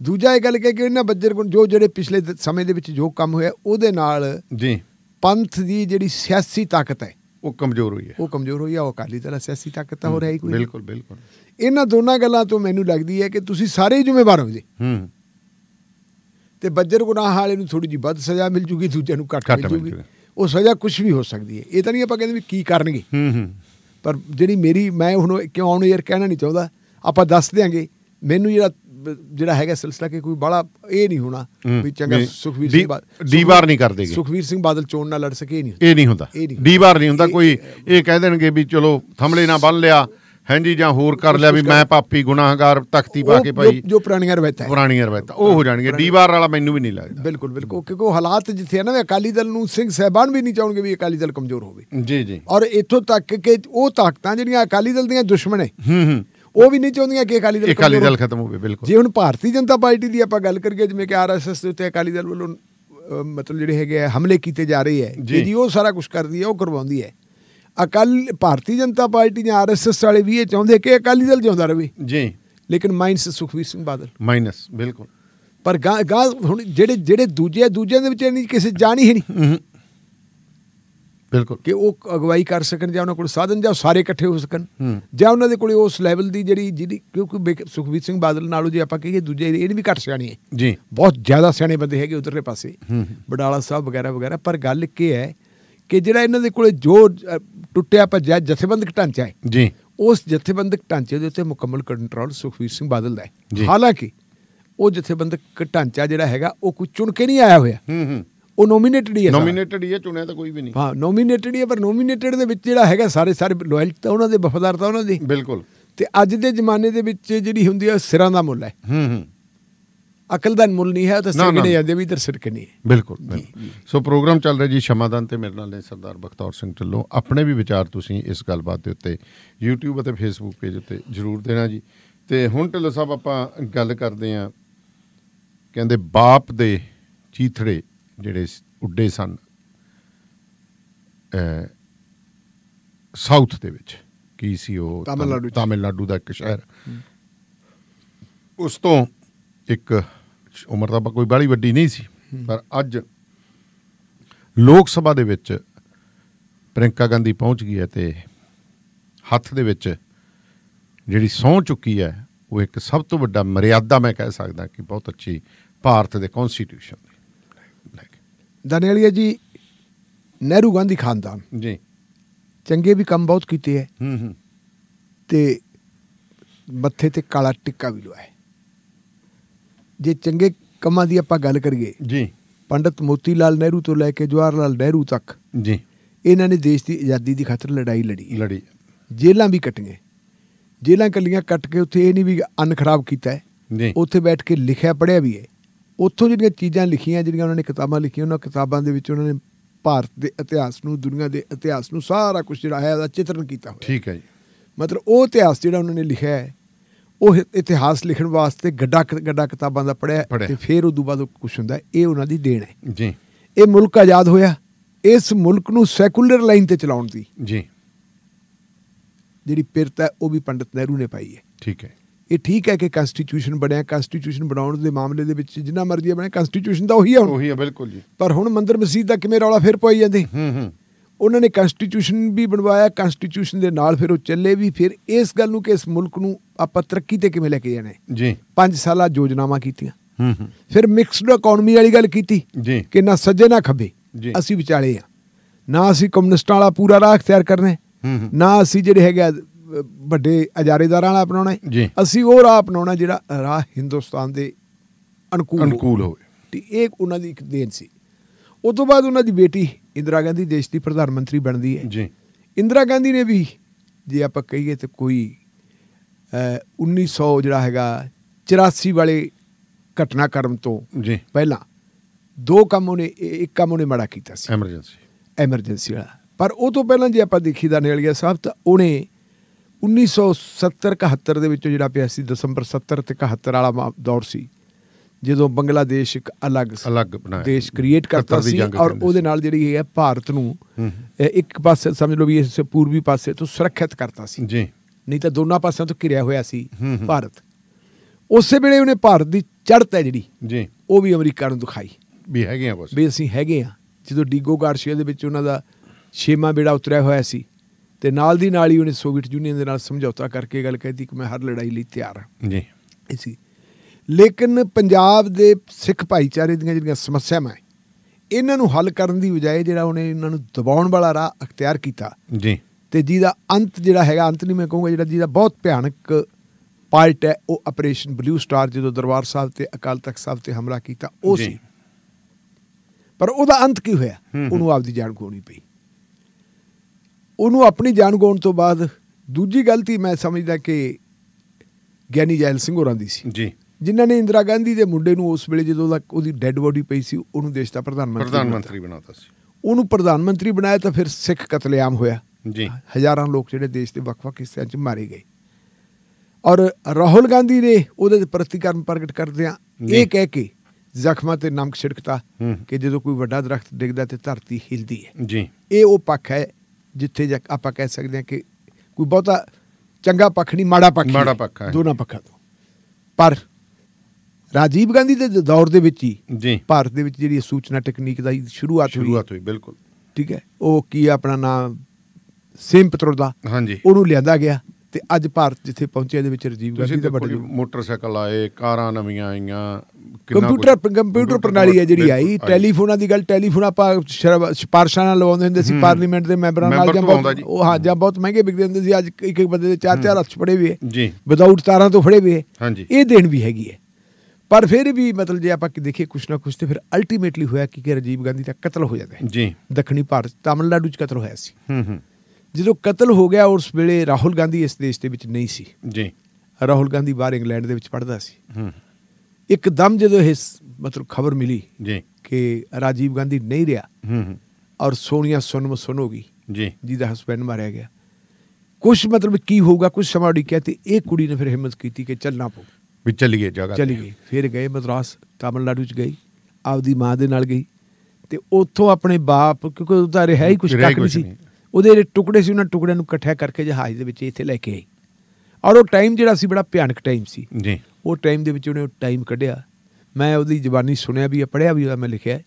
ਦੂਜਾ ਇਹ ਗੱਲ ਕਿ ਇਹਨਾਂ ਬੱਜਰ ਜੋ ਜਿਹੜੇ ਪਿਛਲੇ ਸਮੇਂ ਦੇ ਵਿੱਚ ਜੋ ਕੰਮ ਹੋਇਆ ਉਹਦੇ ਨਾਲ ਜੀ ਪੰਥ ਦੀ ਜਿਹੜੀ ਸਿਆਸੀ ਤਾਕਤ ਹੈ ਉਹ ਕਮਜ਼ੋਰ ਹੋਈ ਹੈ ਉਹ ਕਮਜ਼ੋਰ ਹੋਈ ਹੈ ਉਹ ਅਕਾਲੀ ਦਲ ਸਿਆਸੀ ਤਾਕਤ ਤਾਂ ਹੋ ਰਹੀ ਕੋਈ ਬਿਲਕੁਲ ਬਿਲਕੁਲ ਇਹਨਾਂ ਦੋਨਾਂ ਗੱਲਾਂ ਤੋਂ ਮੈਨੂੰ ਲੱਗਦੀ ਹੈ ਕਿ ਤੁਸੀਂ ਸਾਰੇ ਜ਼ਿੰਮੇਵਾਰ ਹੋ ਜੀ ਹੂੰ ਤੇ ਬੱਜਰ ਗੁਨਾਹ ਵਾਲੇ ਨੂੰ ਥੋੜੀ ਜੀ ਵੱਧ ਸਜ਼ਾ ਮਿਲ ਜੂਗੀ ਦੂਜੇ ਨੂੰ ਘੱਟ ਮਿਲ ਜੂਗੀ ਉਹ ਸਜ਼ਾ ਕੁਝ ਵੀ ਹੋ ਸਕਦੀ ਹੈ ਇਹ ਤਾਂ ਨਹੀਂ ਆਪਾਂ ਕਹਿੰਦੇ ਵੀ ਕੀ ਕਰਨਗੇ ਹੂੰ ਹੂੰ ਪਰ ਜਿਹੜੀ ਮੇਰੀ ਮੈਂ ਹੁਣ ਕਿਉਂ ਯਾਰ ਕਹਿਣਾ ਨਹੀਂ ਚਾਹੁੰਦਾ ਆਪਾਂ ਦੱਸ ਦਿਆਂਗੇ ਮੈਨੂੰ ਜਿਹੜਾ ਜਿਹੜਾ ਹੈਗਾ ਸਿਲਸਿਲਾ ਕਿ ਕੋਈ ਬੜਾ ਇਹ ਨਹੀਂ ਹੋਣਾ ਵੀ ਚੰਗਾ ਸੁਖਵੀਰ ਸਿੰਘ ਦੀ ਵਾਰ ਨਹੀਂ ਕਰਦੇਗੇ ਸੁਖਵੀਰ ਸਿੰਘ ਬਾਦਲ ਚੋਣ ਨਾਲ ਲੜ ਸਕੇ ਨਹੀਂ ਇਹ ਨਹੀਂ ਹੁੰਦਾ ਦੀ ਵਾਰ ਨਹੀਂ ਹੁੰਦਾ ਕੋਈ ਇਹ ਕਹਿ ਦੇਣਗੇ ਵੀ ਚਲੋ ਥਮਲੇ ਨਾਲ ਬੰਨ ਲਿਆ ਹਾਂਜੀ ਜਾਂ ਹੋਰ ਕਰ ਲਿਆ ਵੀ ਮੈਂ ਪਾਪੀ ਗੁਨਾਹਗਾਰ ਤਖਤੀ ਪਾ ਕੇ ਭਾਈ ਜੋ ਪੁਰਾਣੀਆਂ ਰਵਾਇਤਾਂ ਪੁਰਾਣੀਆਂ ਰਵਾਇਤਾਂ ਉਹ ਹੋ ਜਾਣਗੇ ਦੀ ਵਾਰ ਵਾਲਾ ਮੈਨੂੰ ਵੀ ਨਹੀਂ ਲੱਗਦਾ ਬਿਲਕੁਲ ਬਿਲਕੁਲ ਕਿਉਂਕਿ ਉਹ ਹਾਲਾਤ ਜਿੱਥੇ ਆ ਨਾ ਅਕਾਲੀ ਦਲ ਨੂੰ ਸਿੰਘ ਸਹਿਬਾਨ ਵੀ ਨਹੀਂ ਚਾਹੁੰਗੇ ਵੀ ਅਕਾਲੀ ਦਲ ਕਮਜ਼ੋਰ ਹੋਵੇ ਜੀ ਜੀ ਔਰ ਇੱਥੋਂ ਤੱਕ ਕਿ ਉਹ ਤਾਕਤਾਂ ਜਿਹੜੀਆਂ ਅਕਾਲੀ ਦਲ ਦੀਆਂ ਦੁਸ਼ਮਣ ਨੇ ਹੂੰ ਹੂੰ ਉਹ ਵੀ ਨਹੀਂ ਚਾਹੁੰਦੀਆਂ ਕਿ ਅਕਾਲੀ ਦਲ ਅਕਾਲੀ ਦਲ ਖਤਮ ਹੋਵੇ ਬਿਲਕੁਲ ਜੇ ਹੁਣ ਭਾਰਤੀ ਜਨਤਾ ਪਾਰਟੀ ਦੀ ਆਪਾਂ ਗੱਲ ਕਰੀਏ ਜਿਵੇਂ ਕਿ ਆਰਐਸਐਸ ਦੇ ਉੱਤੇ ਅਕਾਲੀ ਦਲ ਵੱਲੋਂ ਮਤਲਬ ਜਿਹੜੇ ਹੈਗੇ ਹਮਲੇ ਕੀਤੇ ਜਾ ਰਹੇ ਹੈ ਜਿਹਦੀ ਉਹ ਸਾਰਾ ਕੁਝ ਕਰਦੀ ਹੈ ਉਹ ਕਰਵਾਉਂਦੀ ਹੈ ਅਕਾਲ ਭਾਰਤੀ ਜਨਤਾ ਪਾਰਟੀ ਜਾਂ ਆਰਐਸਐਸ ਵਾਲੇ ਵੀ ਇਹ ਚਾਹੁੰਦੇ ਕਿ ਅਕਾਲੀ ਦਲ ਜਿਉਂਦਾ ਰਹੇ ਜੀ ਲੇਕਿਨ ਮਾਈਨਸ ਸੁਖਵੀਰ ਸਿੰਘ ਬਾਦਲ ਮਾਈਨਸ ਬਿਲਕੁਲ ਪਰ ਗਾ ਹੁਣ ਜਿਹੜੇ ਜਿਹੜੇ ਦੂਜੇ ਦੂਜਿਆਂ ਦੇ ਵਿੱਚ ਨਹੀਂ ਕਿਸੇ ਜਾਣੀ ਹੀ ਨਹੀਂ ਬਿਲਕੁਲ ਕਿ ਉਹ ਅਗਵਾਈ ਕਰ ਸਕਣ ਜਾਂ ਉਹਨਾਂ ਕੋਲ ਸਾਧਨ ਜਾਂ ਸਾਰੇ ਇਕੱਠੇ ਹੋ ਸਕਣ ਜਾਂ ਉਹਨਾਂ ਦੇ ਕੋਲ ਉਸ ਲੈਵਲ ਦੀ ਜਿਹੜੀ ਜਿਹੜੀ ਕਿਉਂਕਿ ਸੁਖਬੀਰ ਸਿੰਘ ਬਾਦਲ ਨਾਲੋਂ ਜੇ ਆਪਾਂ ਕਹੀਏ ਦੂਜੇ ਇਹ ਵੀ ਘੱਟ ਸਿਆਣੀ ਹੈ ਜੀ ਬਹੁਤ ਜ਼ਿਆਦਾ ਸਿਆਣੇ ਬੰਦੇ ਹੈਗੇ ਉਧਰਲੇ ਪਾਸੇ ਬਡਾਲਾ ਸਾਹਿਬ ਵਗੈਰਾ ਵਗੈਰਾ ਪਰ ਗੱਲ ਕੀ ਹੈ ਕਿ ਜਿਹੜਾ ਇਹਨਾਂ ਦੇ ਕੋਲੇ ਜੋ ਟੁੱਟਿਆ ਭੱਜਿਆ ਜਥੇਬੰਦਕ ਢਾਂਚਾ ਹੈ ਜੀ ਉਸ ਜਥੇਬੰਦਕ ਢਾਂਚੇ ਦੇ ਉੱਤੇ ਮੁਕੰਮਲ ਕੰਟਰੋਲ ਸੁਖਵੀਰ ਸਿੰਘ ਬਾਦਲ ਦਾ ਹੈ ਹਾਲਾਂਕਿ ਉਹ ਜਥੇਬੰਦਕ ਢਾਂਚਾ ਜਿਹੜਾ ਹੈਗਾ ਉਹ ਕੋਈ ਚੁਣ ਕੇ ਨਹੀਂ ਆਇਆ ਹੋਇਆ ਹੂੰ ਹੂੰ ਉਹ ਨੋਮੀਨੇਟਡ ਹੀ ਹੈ ਨੋਮੀਨੇਟਡ ਹੀ ਹੈ ਚੁਣਿਆ ਤਾਂ ਕੋਈ ਵੀ ਨਹੀਂ ਹਾਂ ਨੋਮੀਨੇਟਡ ਹੀ ਹੈ ਪਰ ਨੋਮੀਨੇਟਡ ਦੇ ਵਿੱਚ ਜਿਹੜਾ ਹੈਗਾ ਸਾਰੇ ਸਾਰੇ ਲੋਇਲਟੀ ਤਾਂ ਉਹਨਾਂ ਦੇ ਵਫਾਦਾਰ ਤਾਂ ਉਹਨਾਂ ਦੀ ਬਿਲਕੁਲ ਤੇ ਅੱਜ ਦੇ ਜ਼ਮਾਨੇ ਦੇ ਵਿੱਚ ਜਿਹੜੀ ਹੁੰਦੀ ਹੈ ਸਿਰਾਂ ਦਾ ਮੁੱਲ ਹੈ ਹੂੰ ਹੂੰ ਅਕਲ ਦਾ ਮੁੱਲ ਨਹੀਂ ਹੈ ਤਾਂ ਸਿਰ ਨਹੀਂ ਜਾਂਦੇ ਵੀ ਤੇ ਸਿਰ ਕਿ ਹੈ ਬਿਲਕੁਲ ਸੋ ਪ੍ਰੋਗਰਾਮ ਚੱਲ ਰਿਹਾ ਜੀ ਸ਼ਮਾਦਾਨ ਤੇ ਮੇਰੇ ਨਾਲ ਨੇ ਸਰਦਾਰ ਬਖਤੌਰ ਸਿੰਘ ਢਿੱਲੋਂ ਆਪਣੇ ਵੀ ਵਿਚਾਰ ਤੁਸੀਂ ਇਸ ਗੱਲਬਾਤ ਦੇ ਉੱਤੇ YouTube ਅਤੇ Facebook ਪੇਜ ਉੱਤੇ ਜਰੂਰ ਦੇਣਾ ਜੀ ਤੇ ਹੁਣ ਢਿੱਲੋਂ ਸਾਹਿਬ ਆਪਾਂ ਗੱਲ ਕਰਦੇ ਆਂ ਕਹਿੰਦੇ ਬਾਪ ਦੇ ਚੀਥੜੇ ਜਿਹੜੇ ਉੱਡੇ ਸਨ ਸਾਊਥ ਦੇ ਵਿੱਚ ਕੀ ਸੀ ਉਹ ਤਾਮਿਲਨਾਡੂ ਦਾ ਇੱਕ ਸ਼ਹਿਰ ਉਸ ਤੋਂ ਇੱਕ ਉਮਰ ਦਾ ਕੋਈ ਬੜੀ ਵੱਡੀ ਨਹੀਂ ਸੀ ਪਰ ਅੱਜ ਲੋਕ ਸਭਾ ਦੇ ਵਿੱਚ ਪ੍ਰਿੰਕਾ ਗਾਂਧੀ ਪਹੁੰਚ ਗਈ ਹੈ ਤੇ ਹੱਥ ਦੇ ਵਿੱਚ ਜਿਹੜੀ ਸੌਂ ਚੁੱਕੀ ਹੈ ਉਹ ਇੱਕ ਸਭ ਤੋਂ ਵੱਡਾ ਮਰਿਆਦਾ ਮੈਂ ਕਹਿ ਸਕਦਾ ਕਿ ਬਹੁਤ ਅੱਛੀ ਭਾਰਤ ਦੇ ਕਨਸਟੀਟਿਊਸ਼ਨ ਦਨੇਲੀਆ ਜੀ ਨਹਿਰੂ ਗਾਂਧੀ ਖਾਨਦਾਨ ਜੀ ਚੰਗੇ ਵੀ ਕੰਮ ਬਹੁਤ ਕੀਤੇ ਹੈ ਹੂੰ ਹੂੰ ਤੇ ਮੱਥੇ ਤੇ ਕਾਲਾ ਟਿੱਕਾ ਵੀ ਲਵਾਇਆ ਜੇ ਚੰਗੇ ਕੰਮਾਂ ਦੀ ਆਪਾਂ ਗੱਲ ਕਰੀਏ ਜੀ ਪੰਡਤ ਮੋਤੀ ਲਾਲ ਨਹਿਰੂ ਤੋਂ ਲੈ ਕੇ ਜਵਾਹਰ ਲਾਲ ਨਹਿਰੂ ਤੱਕ ਜੀ ਇਹਨਾਂ ਨੇ ਦੇਸ਼ ਦੀ ਆਜ਼ਾਦੀ ਦੀ ਖਾਤਰ ਲੜਾਈ ਲੜੀ ਲੜੀ ਜੇਲਾਂ ਵੀ ਕੱਟੀਆਂ ਜੇਲਾਂ ਕੱਲੀਆਂ ਕੱਟ ਕੇ ਉੱਥੇ ਇਹ ਨਹੀਂ ਵੀ ਅੰਨ ਖਰਾਬ ਕੀਤਾ ਹੈ ਉੱਥੇ ਬੈਠ ਕੇ ਲਿਖਿਆ ਪੜਿਆ ਵੀ ਹੈ ਉੱਥੋਂ ਜਿਹੜੀਆਂ ਚੀਜ਼ਾਂ ਲਿਖੀਆਂ ਜਿਹੜੀਆਂ ਉਹਨਾਂ ਨੇ ਕਿਤਾਬਾਂ ਲਿਖੀਆਂ ਉਹਨਾਂ ਕਿਤਾਬਾਂ ਦੇ ਵਿੱਚ ਉਹਨਾਂ ਨੇ ਭਾਰਤ ਦੇ ਇਤਿਹਾਸ ਨੂੰ ਦੁਨੀਆ ਦੇ ਇਤਿਹਾਸ ਨੂੰ ਸਾਰਾ ਕੁਝ ਜਿਹੜਾ ਹੈ ਉਹਦਾ ਚਿਤਰਨ ਕੀਤਾ ਹੋਇਆ ਠੀਕ ਹੈ ਜੀ ਮਤਲਬ ਉਹ ਇਤਿਹਾਸ ਜਿਹੜਾ ਉਹਨਾਂ ਨੇ ਲਿਖਿਆ ਹੈ ਉਹ ਇਤਿਹਾਸ ਲਿਖਣ ਵਾਸਤੇ ਗੱਡਾ ਗੱਡਾ ਕਿਤਾਬਾਂ ਦਾ ਪੜਿਆ ਤੇ ਫਿਰ ਉਦੋਂ ਬਾਅਦ ਕੁਝ ਹੁੰਦਾ ਇਹ ਉਹਨਾਂ ਦੀ ਦੇਣ ਹੈ ਜੀ ਇਹ ਮੁਲਕ ਆਜ਼ਾਦ ਹੋਇਆ ਇਸ ਮੁਲਕ ਨੂੰ ਸੈਕੂਲਰ ਲਾਈਨ ਤੇ ਚਲਾਉਣ ਦੀ ਜੀ ਜਿਹੜੀ ਪਿਰਤ ਹੈ ਉਹ ਵੀ ਪੰਡਤ ਨਹਿਰੂ ਨੇ ਪਾਈ ਹੈ ਠੀਕ ਹੈ ਇਹ ਠੀਕ ਹੈ ਕਿ ਕਨਸਟੀਟਿਊਸ਼ਨ ਬਣਿਆ ਕਨਸਟੀਟਿਊਸ਼ਨ ਬਣਾਉਣ ਦੇ ਮਾਮਲੇ ਦੇ ਵਿੱਚ ਜਿੰਨਾ ਮਰਜ਼ੀ ਬਣਿਆ ਕਨਸਟੀਟਿਊਸ਼ਨ ਤਾਂ ਉਹੀ ਹੈ ਉਹੀ ਹੈ ਬਿਲਕੁਲ ਜੀ ਪਰ ਹੁਣ ਮੰਦਰ ਮਸਜਿਦ ਦਾ ਕਿਵੇਂ ਰੌਲਾ ਫਿਰ ਪਾਈ ਜਾਂਦੇ ਹੂੰ ਹੂੰ ਉਹਨਾਂ ਨੇ ਕਨਸਟੀਟਿਊਸ਼ਨ ਵੀ ਬਣਵਾਇਆ ਕਨਸਟੀਟਿਊਸ਼ਨ ਦੇ ਨਾਲ ਫਿਰ ਉਹ ਚੱਲੇ ਵੀ ਫਿਰ ਇਸ ਗੱਲ ਨੂੰ ਕਿ ਇਸ ਮੁਲਕ ਨੂੰ ਆਪਾਂ ਤਰੱਕੀ ਤੇ ਕਿਵੇਂ ਲੈ ਕੇ ਜਾਣਾ ਜੀ 5 ਸਾਲਾ ਯੋਜਨਾਵਾਂ ਕੀਤੀਆਂ ਹੂੰ ਹੂੰ ਫਿਰ ਮਿਕਸਡ ਇਕਨੋਮੀ ਵਾਲੀ ਗੱਲ ਕੀਤੀ ਜੀ ਕਿ ਨਾ ਸੱਜੇ ਨਾ ਖੱਬੇ ਅਸੀਂ ਵਿਚਾਲੇ ਆ ਨਾ ਅਸੀਂ ਕਮਿਊਨਿਸਟਾਂ ਵਾਲਾ ਪੂਰਾ ਰਾਹ ਅਖਤਿਆਰ ਕਰਨਾ ਨਾ ਅਸੀਂ ਜਿਹੜੇ ਹੈਗਾ ਵੱਡੇ ਅਜਾਰੇਦਾਰਾਂ ਵਾਲਾ ਅਪਣਾਉਣਾ ਹੈ ਅਸੀਂ ਉਹ ਰਾਹ ਅਪਣਾਉਣਾ ਜਿਹੜਾ ਰਾਹ ਹਿੰਦੁਸਤਾਨ ਦੇ ਅਨੁਕੂਲ ਹੋਵੇ ਤੇ ਇਹ ਉਹਨਾਂ ਦੀ ਇੱਕ ਦੇਣ ਸੀ ਉਸ ਤੋਂ ਬਾਅਦ ਉਹਨਾਂ ਦੀ ਬੇਟੀ ਇੰਦਰਾ ਗਾਂਧੀ ਦੇਸ਼ ਦੀ ਪ੍ਰਧਾਨ ਮੰਤਰੀ ਬਣਦੀ ਹੈ ਜੀ ਇੰਦਰਾ ਗਾਂਧੀ ਨੇ ਵੀ ਜੇ ਆਪਾਂ ਕਹੀਏ ਤੇ ਕੋਈ 1900 ਜਿਹੜਾ ਹੈਗਾ 84 ਵਾਲੇ ਕਰਮ ਤੋਂ ਜੀ ਪਹਿਲਾਂ ਦੋ ਕੰਮ ਉਹਨੇ ਇੱਕ ਕੰਮ ਉਹਨੇ ਮੜਾ ਕੀਤਾ ਸੀ ਐਮਰਜੈਂਸੀ ਐਮਰਜੈਂਸੀ ਵਾਲਾ ਪਰ ਉਹ ਤੋਂ ਪਹਿਲਾਂ ਜੇ ਆਪਾਂ ਦੇਖੀਦਾ ਦਾ ਸਾਹਿਬ ਤਾਂ ਉਹਨੇ 1970 71 ਦੇ ਵਿੱਚੋਂ ਜਿਹੜਾ ਪਿਆ ਸੀ ਦਸੰਬਰ 70 ਤੇ 71 ਵਾਲਾ ਦੌਰ ਸੀ ਜਦੋਂ ਬੰਗਲਾਦੇਸ਼ ਇੱਕ ਅਲੱਗ ਅਲੱਗ ਬਣਾਇਆ ਦੇਸ਼ ਕ੍ਰੀਏਟ ਕਰਤਾ ਸੀ ਔਰ ਉਹਦੇ ਨਾਲ ਜਿਹੜੀ ਹੈ ਭਾਰਤ ਨੂੰ ਇੱਕ ਪਾਸੇ ਸਮਝ ਲਓ ਵੀ ਇਸ ਪੂਰਬੀ ਪਾਸੇ ਤੋਂ ਸੁਰੱਖਿਅਤ ਕਰਤਾ ਸੀ ਜੀ ਨਹੀਂ ਤਾਂ ਦੋਨਾਂ ਪਾਸਿਆਂ ਤੋਂ ਘਿਰਿਆ ਹੋਇਆ ਸੀ ਭਾਰਤ ਉਸੇ ਵੇਲੇ ਉਹਨੇ ਭਾਰਤ ਦੀ ਚੜ੍ਹਤ ਹੈ ਜਿਹੜੀ ਜੀ ਉਹ ਵੀ ਅਮਰੀਕਾ ਨੂੰ ਦਿਖਾਈ ਵੀ ਹੈਗੇ ਆ ਬਸ ਵੀ ਅਸੀਂ ਹੈਗੇ ਆ ਜਦੋਂ ਡੀਗੋ ਗਾਰਸ਼ੀਆ ਦੇ ਵਿੱਚ ਉਹਨਾਂ ਦਾ ਛੇਵਾਂ ਬੇੜਾ ਉਤਰਿਆ ਹੋਇਆ ਸੀ ਤੇ ਨਾਲ ਦੀ ਨਾਲ ਹੀ ਉਹਨੇ ਸੋਵੀਅਤ ਯੂਨੀਅਨ ਦੇ ਨਾਲ ਸਮਝੌਤਾ ਕਰਕੇ ਗੱਲ ਕਹਿਤੀ ਕਿ ਮੈਂ ਹਰ ਲੜਾਈ ਲਈ ਤਿਆਰ ਹਾਂ ਜੀ ਇਸੀ ਲੇਕਿਨ ਪੰਜਾਬ ਦੇ ਸਿੱਖ ਭਾਈਚਾਰੇ ਦੀਆਂ ਜਿਹੜੀਆਂ ਸਮੱਸਿਆਵਾਂ ਇਹਨਾਂ ਨੂੰ ਹੱਲ ਕਰਨ ਦੀ ਬਜਾਏ ਜਿਹੜਾ ਉਹਨੇ ਇਹਨਾਂ ਨੂੰ ਦਬਾਉਣ ਵਾਲਾ ਰਾਹ ਅਖਤਿਆਰ ਕੀਤਾ ਜੀ ਤੇ ਜਿਹਦਾ ਅੰਤ ਜਿਹੜਾ ਹੈਗਾ ਅੰਤ ਨਹੀਂ ਮੈਂ ਕਹੂੰਗਾ ਜਿਹੜਾ ਜਿਹਦਾ ਬਹੁਤ ਭਿਆਨਕ ਪਾਰਟ ਹੈ ਉਹ ਆਪਰੇਸ਼ਨ ਬਲੂ ਸਟਾਰ ਜਦੋਂ ਦਰਬਾਰ ਸਾਹਿਬ ਤੇ ਅਕਾਲ ਤਖਤ ਸਾਹਿਬ ਤੇ ਹਮਲਾ ਕੀਤਾ ਉਹ ਸੀ ਪਰ ਉਹਦਾ ਅੰਤ ਕੀ ਹੋਇਆ ਉਹਨੂੰ ਆਪਦੀ ਜਾਨ ਗੋਣੀ ਪਈ ਉਹਨੂੰ ਆਪਣੀ ਜਾਨ ਗਵਾਉਣ ਤੋਂ ਬਾਅਦ ਦੂਜੀ ਗਲਤੀ ਮੈਂ ਸਮਝਦਾ ਕਿ ਗਿਆਨੀ ਜੈਲ ਸਿੰਘ ਹੋਰਾਂ ਦੀ ਸੀ ਜੀ ਜਿਨ੍ਹਾਂ ਨੇ ਇੰਦਰਾ ਗਾਂਧੀ ਦੇ ਮੁੰਡੇ ਨੂੰ ਉਸ ਵੇਲੇ ਜਦੋਂ ਤੱਕ ਉਹਦੀ ਡੈੱਡ ਬੋਡੀ ਪਈ ਸੀ ਉਹਨੂੰ ਦੇਸ਼ ਦਾ ਪ੍ਰਧਾਨ ਮੰਤਰੀ ਪ੍ਰਧਾਨ ਮੰਤਰੀ ਬਣਾਤਾ ਸੀ ਉਹਨੂੰ ਪ੍ਰਧਾਨ ਮੰਤਰੀ ਬਣਾਇਆ ਤਾਂ ਫਿਰ ਸਿੱਖ ਕਤਲੇਆਮ ਹੋਇਆ ਜੀ ਹਜ਼ਾਰਾਂ ਲੋਕ ਜਿਹੜੇ ਦੇਸ਼ ਦੇ ਵੱਖ-ਵੱਖ ਹਿੱਸਿਆਂ 'ਚ ਮਾਰੇ ਗਏ ਔਰ ਰਾਹੁਲ ਗਾਂਧੀ ਨੇ ਉਹਦੇ ਤੇ ਪ੍ਰਤੀਕਰਮ ਪ੍ਰਗਟ ਕਰਦਿਆਂ ਇਹ ਕਹਿ ਕੇ ਜ਼ਖਮਾਂ ਤੇ ਨਮਕ ਛਿੜਕਤਾ ਕਿ ਜਦੋਂ ਕੋਈ ਵੱਡਾ ਦਰਖਤ ਡਿੱਗਦਾ ਤੇ ਧਰਤੀ ਹਿਲਦੀ ਹੈ ਜੀ ਇਹ ਉਹ ਪੱਖ ਹੈ ਜਿੱਥੇ ਆਪਾਂ ਕਹਿ ਸਕਦੇ ਹਾਂ ਕਿ ਕੋਈ ਬਹੁਤਾ ਚੰਗਾ ਪੱਖ ਨਹੀਂ ਮਾੜਾ ਪੱਖ ਮਾੜਾ ਪੱਖ ਹੈ ਦੋਨਾਂ ਪੱਖਾਂ ਤੋਂ ਪਰ ਰਾਜੀਵ ਗਾਂਧੀ ਦੇ ਦੌਰ ਦੇ ਵਿੱਚ ਹੀ ਜੀ ਭਾਰਤ ਦੇ ਵਿੱਚ ਜਿਹੜੀ ਸੂਚਨਾ ਟੈਕਨੀਕ ਦਾ ਸ਼ੁਰੂਆਤ ਹੋਈ ਸ਼ੁਰੂਆਤ ਹੋਈ ਬਿਲਕੁਲ ਠੀਕ ਹੈ ਉਹ ਕੀ ਆਪਣਾ ਨਾਮ ਸੇਮ ਦਾ ਹਾਂਜੀ ਉਹਨੂੰ ਲਿਆਂਦਾ ਗਿਆ ਤੇ ਅੱਜ ਭਾਰਤ ਜਿੱਥੇ ਪਹੁੰਚਿਆ ਦੇ ਵਿੱਚ ਰਜੀਵ ਗਾਂਧੀ ਦੇ ਬੜਾ ਮੋਟਰਸਾਈਕਲ ਆਏ ਕਾਰਾਂ ਨਵੀਆਂ ਆਈਆਂ ਕੰਪਿਊਟਰ ਕੰਪਿਊਟਰ ਪ੍ਰਣਾਲੀ ਹੈ ਜਿਹੜੀ ਆਈ ਟੈਲੀਫੋਨਾਂ ਦੀ ਗੱਲ ਟੈਲੀਫੋਨ ਆਪਾਂ ਸਿਫਾਰਸ਼ਾਂ ਨਾਲ ਲਵਾਉਂਦੇ ਹੁੰਦੇ ਸੀ ਪਾਰਲੀਮੈਂਟ ਦੇ ਮੈਂਬਰਾਂ ਨਾਲ ਜਾਂ ਉਹ ਹਾਂ ਜਾਂ ਬਹੁਤ ਮਹਿੰਗੇ ਵਿਕਦੇ ਹੁੰਦੇ ਸੀ ਅੱਜ ਇੱਕ ਇੱਕ ਬੰਦੇ ਦੇ ਚਾਰ ਚਾਰ ਹੱਥ ਫੜੇ ਵੀ ਹੈ ਜੀ ਵਿਦਆਊਟ ਤਾਰਾਂ ਤੋਂ ਫੜੇ ਵੀ ਹੈ ਇਹ ਦੇਣ ਵੀ ਹੈਗੀ ਹੈ ਪਰ ਫਿਰ ਵੀ ਮਤਲਬ ਜੇ ਆਪਾਂ ਦੇਖੀਏ ਕੁਛ ਨਾ ਕੁਛ ਤੇ ਫਿਰ ਅਲਟੀਮੇਟਲੀ ਹੋਇਆ ਕਿ ਕਿ ਰਜੀਵ ਗਾਂਧੀ ਦਾ ਕਤਲ ਹੋ ਜਾਂਦਾ ਹੈ ਜੀ ਦੱਖਣੀ ਭਾਰਤ ਤਾਮਿਲਨਾਡੂ ਚ ਕਤਲ ਹੋਇਆ ਸੀ ਹੂੰ ਹੂੰ ਜਦੋਂ ਕਤਲ ਹੋ ਗਿਆ ਉਸ ਵੇਲੇ ਰਾਹੁਲ ਗਾਂਧੀ ਇਸ ਦੇਸ਼ ਦੇ ਵਿੱਚ ਨਹੀਂ ਸੀ ਜੀ ਰਾਹੁਲ ਗਾਂਧੀ ਬਾਹਰ ਇੰਗਲੈਂਡ ਦੇ ਵਿੱਚ ਪੜਦਾ ਸੀ ਹੂੰ ਇੱਕਦਮ ਜਦੋਂ ਇਹ ਮਤਲਬ ਖਬਰ ਮਿਲੀ ਜੀ ਕਿ ਰਾਜੀਵ ਗਾਂਧੀ ਨਹੀਂ ਰਿਹਾ ਹੂੰ ਹੂੰ ਔਰ ਸੋਨੀਆ ਸੁਨਮ ਸੁਨੋਗੀ ਜੀ ਜਿਹਦਾ ਹਸਬੰਡ ਮਾਰਿਆ ਗਿਆ ਕੁਝ ਮਤਲਬ ਕੀ ਹੋਊਗਾ ਕੁਝ ਸਮਾਂ ਉਡੀਕਿਆ ਤੇ ਇਹ ਕੁੜੀ ਨੇ ਫਿਰ ਹਿੰਮਤ ਕੀਤੀ ਕਿ ਚੱਲਣਾ ਪਊ ਵੀ ਚੱਲੀਏ ਜਗ੍ਹਾ ਚੱਲੀਏ ਫਿਰ ਗਏ ਮਦਰਾਸ ਤਾਮਿਲਨਾਡੂ ਚ ਗਈ ਆਪਦੀ ਮਾਂ ਦੇ ਨਾਲ ਗਈ ਤੇ ਉੱਥੋਂ ਆਪਣੇ ਬਾਪ ਕਿਉਂਕਿ ਉਹਦਾ ਰਿਹਾ ਹੀ ਕੁਝ ਕੱਕ ਨਹੀਂ ਸੀ ਉਹਦੇ ਜਿਹੜੇ ਟੁਕੜੇ ਸੀ ਉਹਨਾਂ ਟੁਕੜਿਆਂ ਨੂੰ ਇਕੱਠਿਆ ਕਰਕੇ ਜਹਾਜ਼ ਦੇ ਵਿੱਚ ਇੱਥੇ ਲੈ ਕੇ ਆਏ ਔਰ ਉਹ ਟਾਈਮ ਜਿਹੜਾ ਸੀ ਬੜਾ ਭਿਆਨਕ ਟਾਈਮ ਸੀ ਜੀ ਉਹ ਟਾਈਮ ਦੇ ਵਿੱਚ ਉਹਨੇ ਉਹ ਟਾਈਮ ਕੱਢਿਆ ਮੈਂ ਉਹਦੀ ਜ਼ਬਾਨੀ ਸੁਣਿਆ ਵੀ ਆ ਪੜਿਆ ਵੀ ਉਹਦਾ ਮੈਂ ਲਿਖਿਆ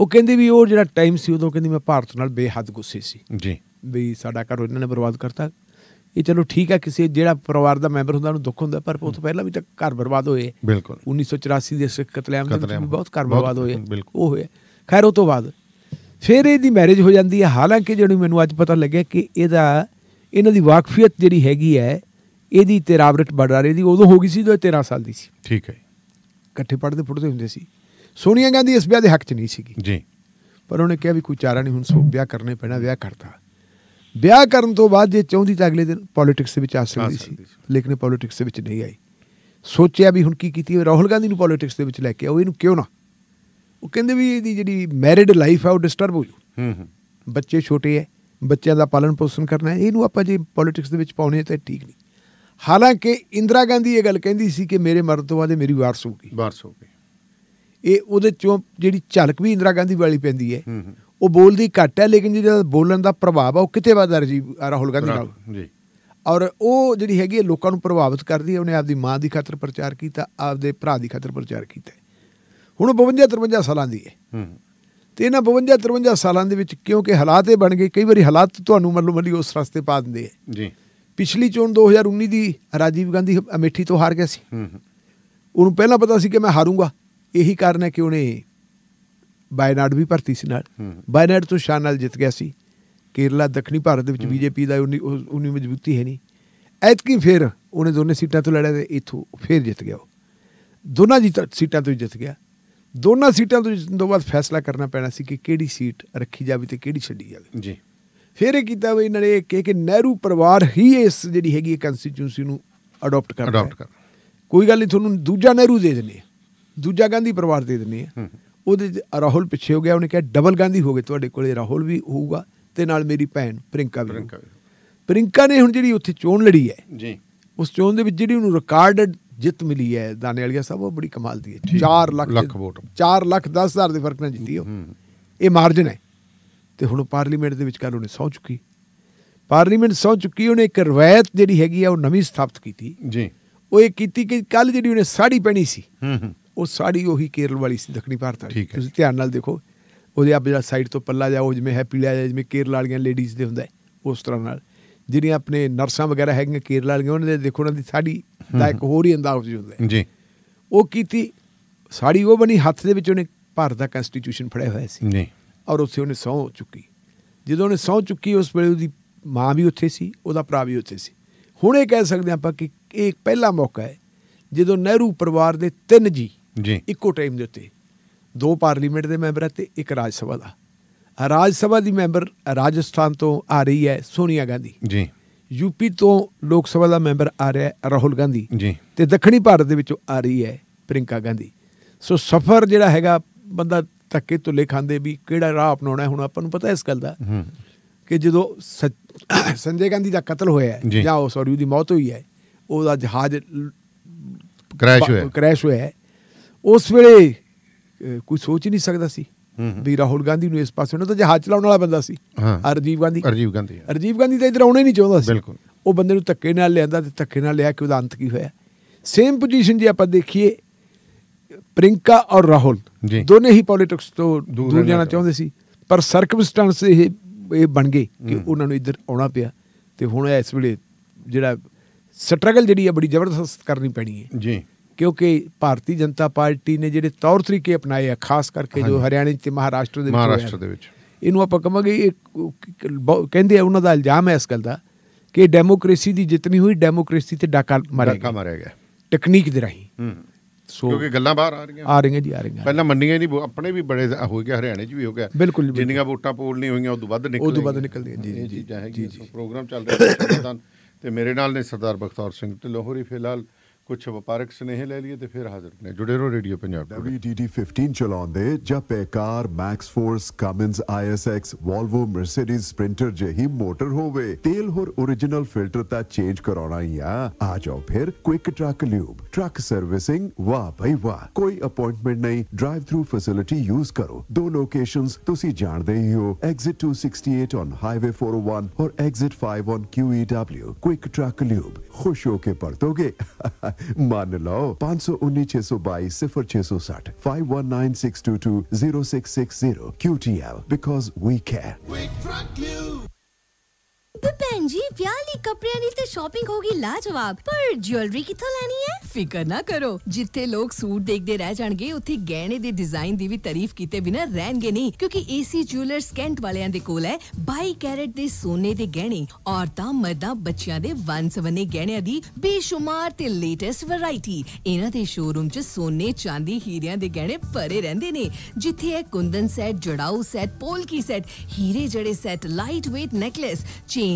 ਉਹ ਕਹਿੰਦੀ ਵੀ ਉਹ ਜਿਹੜਾ ਟਾਈਮ ਸੀ ਉਦੋਂ ਕਹਿੰਦੀ ਮੈਂ ਭਾਰਤ ਨਾਲ ਬੇਹੱਦ ਗੁੱਸੇ ਸੀ ਜੀ ਵੀ ਸਾਡਾ ਘਰ ਇਹਨਾਂ ਨੇ ਬਰਬਾਦ ਕਰਤਾ ਇਹ ਚਲੋ ਠੀਕ ਹੈ ਕਿਸੇ ਜਿਹੜਾ ਪਰਿਵਾਰ ਦਾ ਮੈਂਬਰ ਹੁੰਦਾ ਉਹਨੂੰ ਦੁੱਖ ਹੁੰਦਾ ਪਰ ਉਹ ਤੋਂ ਪਹਿਲਾਂ ਵੀ ਤਾਂ ਘਰ ਬਰਬਾਦ ਹੋਏ ਬਿਲਕੁਲ 1984 ਦੇ ਸਿੱਖ ਕਤਲੇਆਮ ਦੇ ਵਿੱਚ ਬਹੁਤ ਘਰ ਬਰਬਾਦ ਹੋਏ ਉਹ ਹੋਇਆ ਖੈਰ ਉਹ ਤੋਂ ਬਾਅਦ ਫਿਰ ਇਹਦੀ ਮੈਰਿਜ ਹੋ ਜਾਂਦੀ ਹੈ ਹਾਲਾਂਕਿ ਜਿਹੜੀ ਮੈਨੂੰ ਅੱਜ ਪਤਾ ਲੱਗਿਆ ਕਿ ਇਹਦਾ ਇਹਨਾਂ ਦੀ ਵਾਕਫੀਅਤ ਜਿਹੜੀ ਹੈਗੀ ਹੈ ਇਹਦੀ ਤੇ ਰਾਬਰਟ ਬਡਾਰੇ ਦੀ ਉਦੋਂ ਹੋ ਗਈ ਸੀ ਜਦੋਂ 13 ਸਾਲ ਦੀ ਸੀ ਠੀਕ ਹੈ ਇਕੱਠੇ ਪੜਦੇ ਪੜਦੇ ਹੁੰਦੇ ਸੀ ਸੋਨੀਆ ਗਾਂਧੀ ਇਸ ਵਿਆਹ ਦੇ ਹੱਕ 'ਚ ਨਹੀਂ ਸੀਗੀ ਜੀ ਪਰ ਉਹਨੇ ਕਿਹਾ ਵੀ ਕੋਈ ਚਾਰਾ ਨਹੀਂ ਹੁਣ ਸੋ ਵਿਆਹ ਕਰਨੇ ਪੈਣਾ ਵਿਆਹ ਕਰਤਾ ਵਿਆਹ ਕਰਨ ਤੋਂ ਬਾਅਦ ਜੇ ਚਾਹੁੰਦੀ ਤਾਂ ਅਗਲੇ ਦਿਨ ਪੋਲਿਟਿਕਸ ਦੇ ਵਿੱਚ ਆ ਸਕਦੀ ਸੀ ਲੇਕਿਨ ਪੋਲਿਟਿਕਸ ਦੇ ਵਿੱਚ ਨਹੀਂ ਆਈ ਸੋਚਿਆ ਵੀ ਹੁਣ ਕੀ ਕੀਤੀ ਰਾਹੁਲ ਗਾਂਧੀ ਨੂੰ ਪੋਲਿਟਿਕਸ ਦੇ ਵਿੱਚ ਲੈ ਕੇ ਆਉ ਇਹਨੂੰ ਕਿਉਂ ਨਾ ਉਹ ਕਹਿੰਦੇ ਵੀ ਇਹਦੀ ਜਿਹੜੀ ਮੈਰਿਡ ਲਾਈਫ ਹੈ ਉਹ ਡਿਸਟਰਬ ਹੋ ਜੂ ਹੂੰ ਹੂੰ ਬੱਚੇ ਛੋਟੇ ਐ ਬੱਚਿਆਂ ਦਾ ਪਾਲਣ ਪੋਸ਼ਣ ਕਰਨਾ ਹੈ ਇਹਨੂੰ ਆਪਾਂ ਜੇ ਪੋਲਿਟਿਕਸ ਦੇ ਵਿੱਚ ਪਾਉਣੇ ਤਾਂ ਠੀਕ ਨਹੀਂ ਹਾਲਾਂਕਿ ਇੰਦਰਾ ਗਾਂਧੀ ਇਹ ਗੱਲ ਕਹਿੰਦੀ ਸੀ ਕਿ ਮੇਰੇ ਮਰਨ ਤੋਂ ਬਾਅਦ ਮੇਰੀ ਵਾਰਸ ਹੋਊਗੀ ਵਾਰਸ ਹੋਊਗੀ ਇਹ ਉਹਦੇ ਚੋਂ ਜਿਹੜੀ ਝਲਕ ਵੀ ਇੰਦਰਾ ਗਾਂਧੀ ਵਾਲੀ ਪੈਂਦੀ ਹੈ ਉਹ ਬੋਲਦੀ ਘੱਟ ਹੈ ਲੇਕਿਨ ਜਿਹੜਾ ਬੋਲਣ ਦਾ ਪ੍ਰਭਾਵ ਆ ਉਹ ਕਿਤੇ ਵਧਦਾ ਰਜੀ ਰਾਹੁਲ ਗਾਂਧੀ ਨਾਲ ਜੀ ਔਰ ਉਹ ਜਿਹੜੀ ਹੈਗੀ ਲੋਕਾਂ ਨੂੰ ਪ੍ਰਭਾਵਿਤ ਕਰਦੀ ਹੈ ਉਹਨੇ ਆਪਦੀ ਮਾਂ ਦੀ ਖਾਤਰ ਪ੍ਰਚਾਰ ਕੀਤਾ ਆਪਦੇ ਭਰਾ ਦੀ ਖਾਤਰ ਪ੍ਰਚਾਰ ਕੀਤਾ ਹੁਣ 52 53 ਸਾਲਾਂ ਦੀ ਹੈ ਤੇ ਇਹਨਾਂ 52 53 ਸਾਲਾਂ ਦੇ ਵਿੱਚ ਕਿਉਂਕਿ ਹਾਲਾਤ ਇਹ ਬਣ ਗਏ ਕਈ ਵਾਰੀ ਹਾਲਾਤ ਤੁਹਾਨੂੰ ਮੱਲੋ ਮੱਲੀ ਉਸ ਰਸਤੇ ਪਾ ਦਿੰਦੇ ਹੈ ਜੀ ਪਿਛਲੀ ਚੋਣ 2019 ਦੀ ਰਾਜੀਵ ਗਾਂਧੀ ਅਮੇਠੀ ਤੋਂ ਹਾਰ ਗਿਆ ਸੀ ਉਹਨੂੰ ਪਹਿਲਾਂ ਪਤਾ ਸੀ ਕਿ ਮੈਂ ਹਾਰੂੰਗਾ ਇਹੀ ਕਾਰਨ ਹੈ ਕਿ ਉਹਨੇ ਬਾਇਨਾਡ ਵੀ ਭਰਤੀ ਸੀ ਨਾਲ ਬਾਇਨਾਡ ਤੋਂ ਸ਼ਾਨ ਨਾਲ ਜਿੱਤ ਗਿਆ ਸੀ ਕੇਰਲਾ ਦੱਖਣੀ ਭਾਰਤ ਦੇ ਵਿੱਚ ਬੀਜੇਪੀ ਦਾ ਉਹਨੀ ਮਜ਼ਬੂਤੀ ਹੈ ਨਹੀਂ ਐਤਕੀ ਫਿਰ ਉਹਨੇ ਦੋਨੇ ਸੀਟਾਂ ਤੋਂ ਲੜਿਆ ਤੇ ਇਥੋਂ ਫਿਰ ਜਿੱਤ ਗਿਆ ਉਹ ਦੋਨਾਂ ਜੀ ਸੀਟਾਂ ਤੋਂ ਜਿੱਤ ਗਿਆ ਦੋਨਾਂ ਸੀਟਾਂ ਤੋਂ ਤੋਂ ਬਾਅਦ ਫੈਸਲਾ ਕਰਨਾ ਪੈਣਾ ਸੀ ਕਿ ਕਿਹੜੀ ਸੀਟ ਰੱਖੀ ਜਾਵੇ ਤੇ ਕਿਹੜੀ ਛੱਡੀ ਜਾਵੇ ਜੀ ਫਿਰ ਇਹ ਕੀਤਾ ਵੀ ਇਹਨਾਂ ਨੇ ਕਿ ਕਿ ਨਹਿਰੂ ਪਰਿਵਾਰ ਹੀ ਇਸ ਜਿਹੜੀ ਹੈਗੀ ਹੈ ਕਨਸਟੀਟਿਊਂਸੀ ਨੂੰ ਅਡਾਪਟ ਕਰਦਾ ਅਡਾਪਟ ਕਰ ਕੋਈ ਗੱਲ ਨਹੀਂ ਤੁਹਾਨੂੰ ਦੂਜਾ ਨਹਿਰੂ ਦੇ ਦਿੰਦੇ ਆ ਦੂਜਾ ਗਾਂਧੀ ਪਰਿਵਾਰ ਦੇ ਦਿੰਦੇ ਆ ਉਹਦੇ ਰਾਹੁਲ ਪਿੱਛੇ ਹੋ ਗਿਆ ਉਹਨੇ ਕਿਹਾ ਡਬਲ ਗਾਂਧੀ ਹੋ ਗਏ ਤੁਹਾਡੇ ਕੋਲੇ ਰਾਹੁਲ ਵੀ ਹੋਊਗਾ ਤੇ ਨਾਲ ਮੇਰੀ ਭੈਣ ਪ੍ਰਿੰਕਾ ਵੀ ਪ੍ਰਿੰਕਾ ਨੇ ਹੁਣ ਜਿਹੜੀ ਉੱਥੇ ਚੋਣ ਲੜੀ ਹੈ ਜੀ ਉਸ ਚੋਣ ਦੇ ਵਿੱਚ ਜਿਹੜੀ ਉਹਨੂੰ ਰਿਕਾਰਡਡ ਜਿੱਤ ਮਿਲੀ ਹੈ ਵਾਲੀਆ ਸਾਹਿਬ ਉਹ ਬੜੀ ਕਮਾਲ ਦੀ ਹੈ 4 ਲੱਖ ਲੱਖ ਵੋਟ 4 ਲੱਖ 10 ਹਜ਼ਾਰ ਦੇ ਫਰਕ ਨਾਲ ਜਿੱਤੀ ਉਹ ਇਹ ਮਾਰਜਨ ਹੈ ਤੇ ਹੁਣ ਪਾਰਲੀਮੈਂਟ ਦੇ ਵਿੱਚ ਕੱਲ ਉਹਨੇ ਸੌ ਚੁੱਕੀ ਪਾਰਲੀਮੈਂਟ ਸੌ ਚੁੱਕੀ ਉਹਨੇ ਇੱਕ ਰਵਾਇਤ ਜਿਹੜੀ ਹੈਗੀ ਆ ਉਹ ਨਵੀਂ ਸਥਾਪਿਤ ਕੀਤੀ ਜੀ ਉਹ ਇਹ ਕੀਤੀ ਕਿ ਕੱਲ ਜਿਹੜੀ ਉਹਨੇ ਸਾੜੀ ਪਹਿਣੀ ਸੀ ਹੂੰ ਉਹ ਸਾੜੀ ਉਹੀ ਕੇਰਲ ਵਾਲੀ ਸੀ ਦੱਖਣੀ ਭਾਰਤ ਵਾਲੀ ਤੁਸੀਂ ਧਿਆਨ ਨਾਲ ਦੇਖੋ ਉਹਦੇ ਆਪ ਜਿਹੜਾ ਸਾਈਡ ਤੋਂ ਪੱਲਾ ਜਾ ਉਹ ਜਿਵੇਂ ਹੈਪੀ ਲਿਆ ਜਿਵੇਂ ਕੇਰਲ ਵਾਲੀਆਂ ਲੇਡੀਜ਼ ਦੇ ਹੁੰਦਾ ਉਸ ਤਰ੍ਹਾਂ ਨਾਲ ਜਿਹੜੀਆਂ ਆਪਣੇ ਨਰਸਾਂ ਵਗੈਰਾ ਹੈਗੀਆਂ ਕੇਰਲ ਵਾਲੀਆਂ ਉਹਨਾਂ ਦੇ ਦੇਖੋ ਉਹਨਾਂ ਦੀ ਸਾੜੀ ਦਾ ਇੱਕ ਹੋਰ ਹੀ ਅੰਦਾਜ਼ ਵਜੂਦ ਹੈ ਜੀ ਉਹ ਕੀਤੀ ਸਾੜੀ ਉਹ ਬਣੀ ਹੱਥ ਦੇ ਵਿੱਚ ਉਹਨੇ ਭਾਰਤ ਦਾ ਕਨਸਟੀਟਿਊਸ਼ਨ ਫੜਿਆ ਹੋਇਆ ਸੀ ਜੀ ਔਰ ਉੱਥੇ ਉਹਨੇ ਸੌ ਚੁੱਕੀ ਜਦੋਂ ਉਹਨੇ ਸੌ ਚੁੱਕੀ ਉਸ ਵੇਲੇ ਉਹਦੀ ਮਾਂ ਵੀ ਉੱਥੇ ਸੀ ਉਹਦਾ ਭਰਾ ਵੀ ਉੱਥੇ ਸੀ ਹੁਣ ਇਹ ਕਹਿ ਸਕਦੇ ਆਪਾਂ ਕਿ ਇਹ ਪਹਿਲਾ ਮੌਕਾ ਹੈ ਜਦੋਂ ਨਹਿਰੂ ਪਰਿਵਾਰ ਦੇ ਤਿੰਨ ਜੀ ਜੀ ਇੱਕੋ ਟਾਈਮ ਦੇ ਉੱਤੇ ਦੋ ਪਾਰਲੀਮੈਂਟ ਦੇ ਮੈਂਬਰ ਅਤੇ ਇੱਕ ਰਾਜ ਸਭਾ ਦਾ ਰਾਜ ਸਭਾ ਦੀ ਮੈਂਬਰ ਰਾਜਸਥਾਨ ਤੋਂ ਆ ਰਹੀ ਹੈ ਸੋਨੀਆ ਗਾਂਧੀ ਜੀ ਯੂਪੀ ਤੋਂ ਲੋਕ ਸਭਾ ਦਾ ਮੈਂਬਰ ਆ ਰਿਹਾ ਹੈ ਰਾਹੁਲ ਗਾਂਧੀ ਜੀ ਤੇ ਦੱਖਣੀ ਭਾਰਤ ਦੇ ਵਿੱਚੋਂ ਆ ਰਹੀ ਹੈ ਪ੍ਰਿੰਕਾ ਗਾਂਧੀ ਸੋ ਸਫ਼ਰ ਜਿਹੜਾ ਹੈਗਾ ਬੰਦਾ ਤੱਕੇ ਤੋਂ ਖਾਂਦੇ ਵੀ ਕਿਹੜਾ ਰਾਹ ਅਪਣਾਉਣਾ ਹੁਣ ਆਪਾਂ ਨੂੰ ਪਤਾ ਇਸ ਗੱਲ ਦਾ ਕਿ ਜਦੋਂ ਸੰਜੇ ਗਾਂਧੀ ਦਾ ਕਤਲ ਹੋਇਆ ਜਾਂ ਉਹ ਸੌਰੀ ਉਹਦੀ ਮੌਤ ਹੋਈ ਹੈ ਉਹਦਾ ਜਹਾਜ਼ ਕ੍ਰੈਸ਼ ਹੋਇਆ ਕ੍ਰੈਸ਼ ਹੋਇਆ ਉਸ ਵੇਲੇ ਕੋਈ ਸੋਚ ਨਹੀਂ ਸਕਦਾ ਸੀ ਵੀ ਰਾਹੁਲ ਗਾਂਧੀ ਨੂੰ ਇਸ ਪਾਸੇ ਨਾ ਤਾਂ ਜਹਾਜ਼ ਚਲਾਉਣ ਵਾਲਾ ਬੰਦਾ ਸੀ ਹਾਂ ਗਾਂਧੀ ਅਰਜੀਵ ਗਾਂਧੀ ਅਰਜੀਵ ਗਾਂਧੀ ਤਾਂ ਇਧਰ ਆਉਣਾ ਹੀ ਨਹੀਂ ਚਾਹੁੰਦਾ ਸੀ ਬਿਲਕੁਲ ਉਹ ਬੰਦੇ ਨੂੰ ਧੱਕੇ ਨਾਲ ਲਿਆਂਦਾ ਤੇ ਧੱਕੇ ਨਾਲ ਲਿਆ ਕਿ ਉਹਦਾ ਅੰਤ ਕੀ ਹੋਇਆ ਸੇਮ ਪੋਜੀਸ਼ਨ ਜੇ ਆਪਾਂ ਦੇਖੀਏ ਪ੍ਰਿੰਕਾ ਔਰ ਰਾਹੁਲ ਦੋਨੇ ਹੀ ਪੋਲਿਟਿਕਸ ਤੋਂ ਦੂਰ ਜਾਣਾ ਚਾਹੁੰਦੇ ਸੀ ਪਰ ਸਰਕਮਸਟੈਂਸ ਇਹ ਇਹ ਬਣ ਗਏ ਕਿ ਉਹਨਾਂ ਨੂੰ ਇਧਰ ਆਉਣਾ ਪਿਆ ਤੇ ਹੁਣ ਇਸ ਵੇਲੇ ਜਿਹੜਾ ਸਟਰਗਲ ਜਿਹੜੀ ਹੈ ਬੜੀ ਜ਼ਬਰਦਸਤ ਕਰਨੀ ਪੈਣੀ ਹੈ ਜੀ ਕਿਉਂਕਿ ਭਾਰਤੀ ਜਨਤਾ ਪਾਰਟੀ ਨੇ ਜਿਹੜੇ ਤੌਰ ਤਰੀਕੇ ਅਪਣਾਏ ਆ ਖਾਸ ਕਰਕੇ ਜੋ ਹਰਿਆਣਾ ਤੇ ਮਹਾਰਾਸ਼ਟਰ ਦੇ ਵਿੱਚ ਮਹਾਰਾਸ਼ਟਰ ਦੇ ਵਿੱਚ ਇਹਨੂੰ ਆਪਾਂ ਕਹਾਂਗੇ ਕਹਿੰਦੇ ਆ ਉਹਨਾਂ ਦਾ ਇਲਜ਼ਾਮ ਹੈ ਇਸ ਗੱਲ ਦਾ ਕਿ ਡੈਮੋਕ੍ਰੇਸੀ ਦੀ ਜਿੰਨੀ ਹੋਈ ਡੈਮੋਕ੍ਰੇਸੀ ਤੇ ਡਾਕਾ ਮਾਰਿਆ ਗਿਆ ਮਾਰਿਆ ਗਿਆ ਟੈਕਨੀਕ ਦੇ ਰਹੀ ਸੋ ਕਿਉਂਕਿ ਗੱਲਾਂ ਬਾਹਰ ਆ ਰਹੀਆਂ ਆ ਰਹੀਆਂ ਜੀ ਆ ਰਹੀਆਂ ਪਹਿਲਾਂ ਮੰਨੀਆਂ ਨਹੀਂ ਆਪਣੇ ਵੀ ਬੜੇ ਹੋ ਗਿਆ ਹਰਿਆਣੇ 'ਚ ਵੀ ਹੋ ਗਿਆ ਜਿੰਨੀਆਂ ਵੋਟਾਂ ਪੋਲ ਨਹੀਂ ਹੋਈਆਂ ਉਦੋਂ ਵੱਧ ਨਿਕਲ ਉਦੋਂ ਵੱਧ ਨਿਕਲਦੀਆਂ ਜੀ ਜੀ ਜੀ ਪ੍ਰੋਗਰਾਮ ਚੱਲ ਰਿਹਾ (coughs) ਤੇ ਮੇਰੇ ਨਾਲ ਨੇ ਸਰਦਾਰ ਬਖਤੌਰ ਸਿੰਘ ਢਿਲੋਹਰੀ ਫਿਲਹਾਲ ਕੁਝ ਵਪਾਰਕ ਸਨੇਹ ਲੈ ਲਈਏ ਤੇ ਫਿਰ ਹਾਜ਼ਰ ਨੇ ਜੁੜੇ ਰਹੋ ਰੇਡੀਓ ਪੰਜਾਬ WDD 15 ਚਲਾਉਂਦੇ ਜਾਂ Paccar MaxxForce Cummins ISX Volvo Mercedes Sprinter ਜਿਹੀ ਮੋਟਰ ਹੋਵੇ ਤੇਲ ਹੋਰ origignal ਫਿਲਟਰ ਤਾਂ ਚੇਂਜ ਕਰਾਉਣਾ ਹੀ ਆ ਆ ਜਾਓ ਫਿਰ Quick Truck Lube truck servicing ਵਾਹ ਭਾਈ ਵਾਹ ਕੋਈ ਅਪਾਇੰਟਮੈਂਟ ਨਹੀਂ ਡਰਾਈਵ ਥਰੂ ਫੈਸਿਲਿਟੀ ਯੂਜ਼ ਕਰੋ ਦੋ ਲੋਕੇਸ਼ਨਸ ਤੁਸੀਂ ਜਾਣਦੇ ਹੀ ਹੋ ਐਗਜ਼ਿਟ 268 ਔਨ ਹਾਈਵੇ 401 ਔਰ exit 5 on QEW Quick Truck Lube ਖੁਸ਼ ਹੋ ਕੇ ਪਰਤੋਗੇ मान लाओ पाँच सौ उन्नीस छह सौ बाईस सिफर छह सौ साठ five one nine six two two zero six six zero Q T L because we care ਤੇ ਭੈਣ ਜੀ ਵਿਆਹ ਲਈ ਕੱਪੜਿਆਂ ਦੀ ਤੇ ਸ਼ਾਪਿੰਗ ਹੋਗੀ ਲਾਜਵਾਬ ਪਰ ਜੁਐਲਰੀ ਕਿੱਥੋਂ ਲੈਣੀ ਹੈ ਫਿਕਰ ਨਾ ਕਰੋ ਜਿੱਥੇ ਲੋਕ ਸੂਟ ਦੇਖਦੇ ਰਹਿ ਜਾਣਗੇ ਉੱਥੇ ਗਹਿਣੇ ਦੇ ਡਿਜ਼ਾਈਨ ਦੀ ਵੀ ਤਾਰੀਫ ਕੀਤੇ ਬਿਨਾਂ ਰਹਿਣਗੇ ਨਹੀਂ ਕਿਉਂਕਿ ਏਸੀ ਜੁਐਲਰਸ ਕੈਂਟ ਵਾਲਿਆਂ ਦੇ ਕੋਲ ਹੈ 22 ਕੈਰੇਟ ਦੇ ਸੋਨੇ ਦੇ ਗਹਿਣੇ ਔਰਤਾਂ ਮਰਦਾਂ ਬੱਚਿਆਂ ਦੇ ਵਨਸਵਨੇ ਗਹਿਣਿਆਂ ਦੀ ਬੇਸ਼ੁਮਾਰ ਤੇ ਲੇਟੈਸਟ ਵੈਰਾਈਟੀ ਇਹਨਾਂ ਦੇ ਸ਼ੋਰੂਮ 'ਚ ਸੋਨੇ ਚਾਂਦੀ ਹੀਰਿਆਂ ਦੇ ਗਹਿਣੇ ਭਰੇ ਰਹਿੰਦੇ ਨੇ ਜਿੱਥੇ ਹੈ ਕੁੰਦਨ ਸੈੱਟ ਜੜਾਉ ਸੈੱਟ ਪੋਲਕੀ ਸੈੱਟ ਹੀਰੇ ਜੜੇ set lightweight necklace chain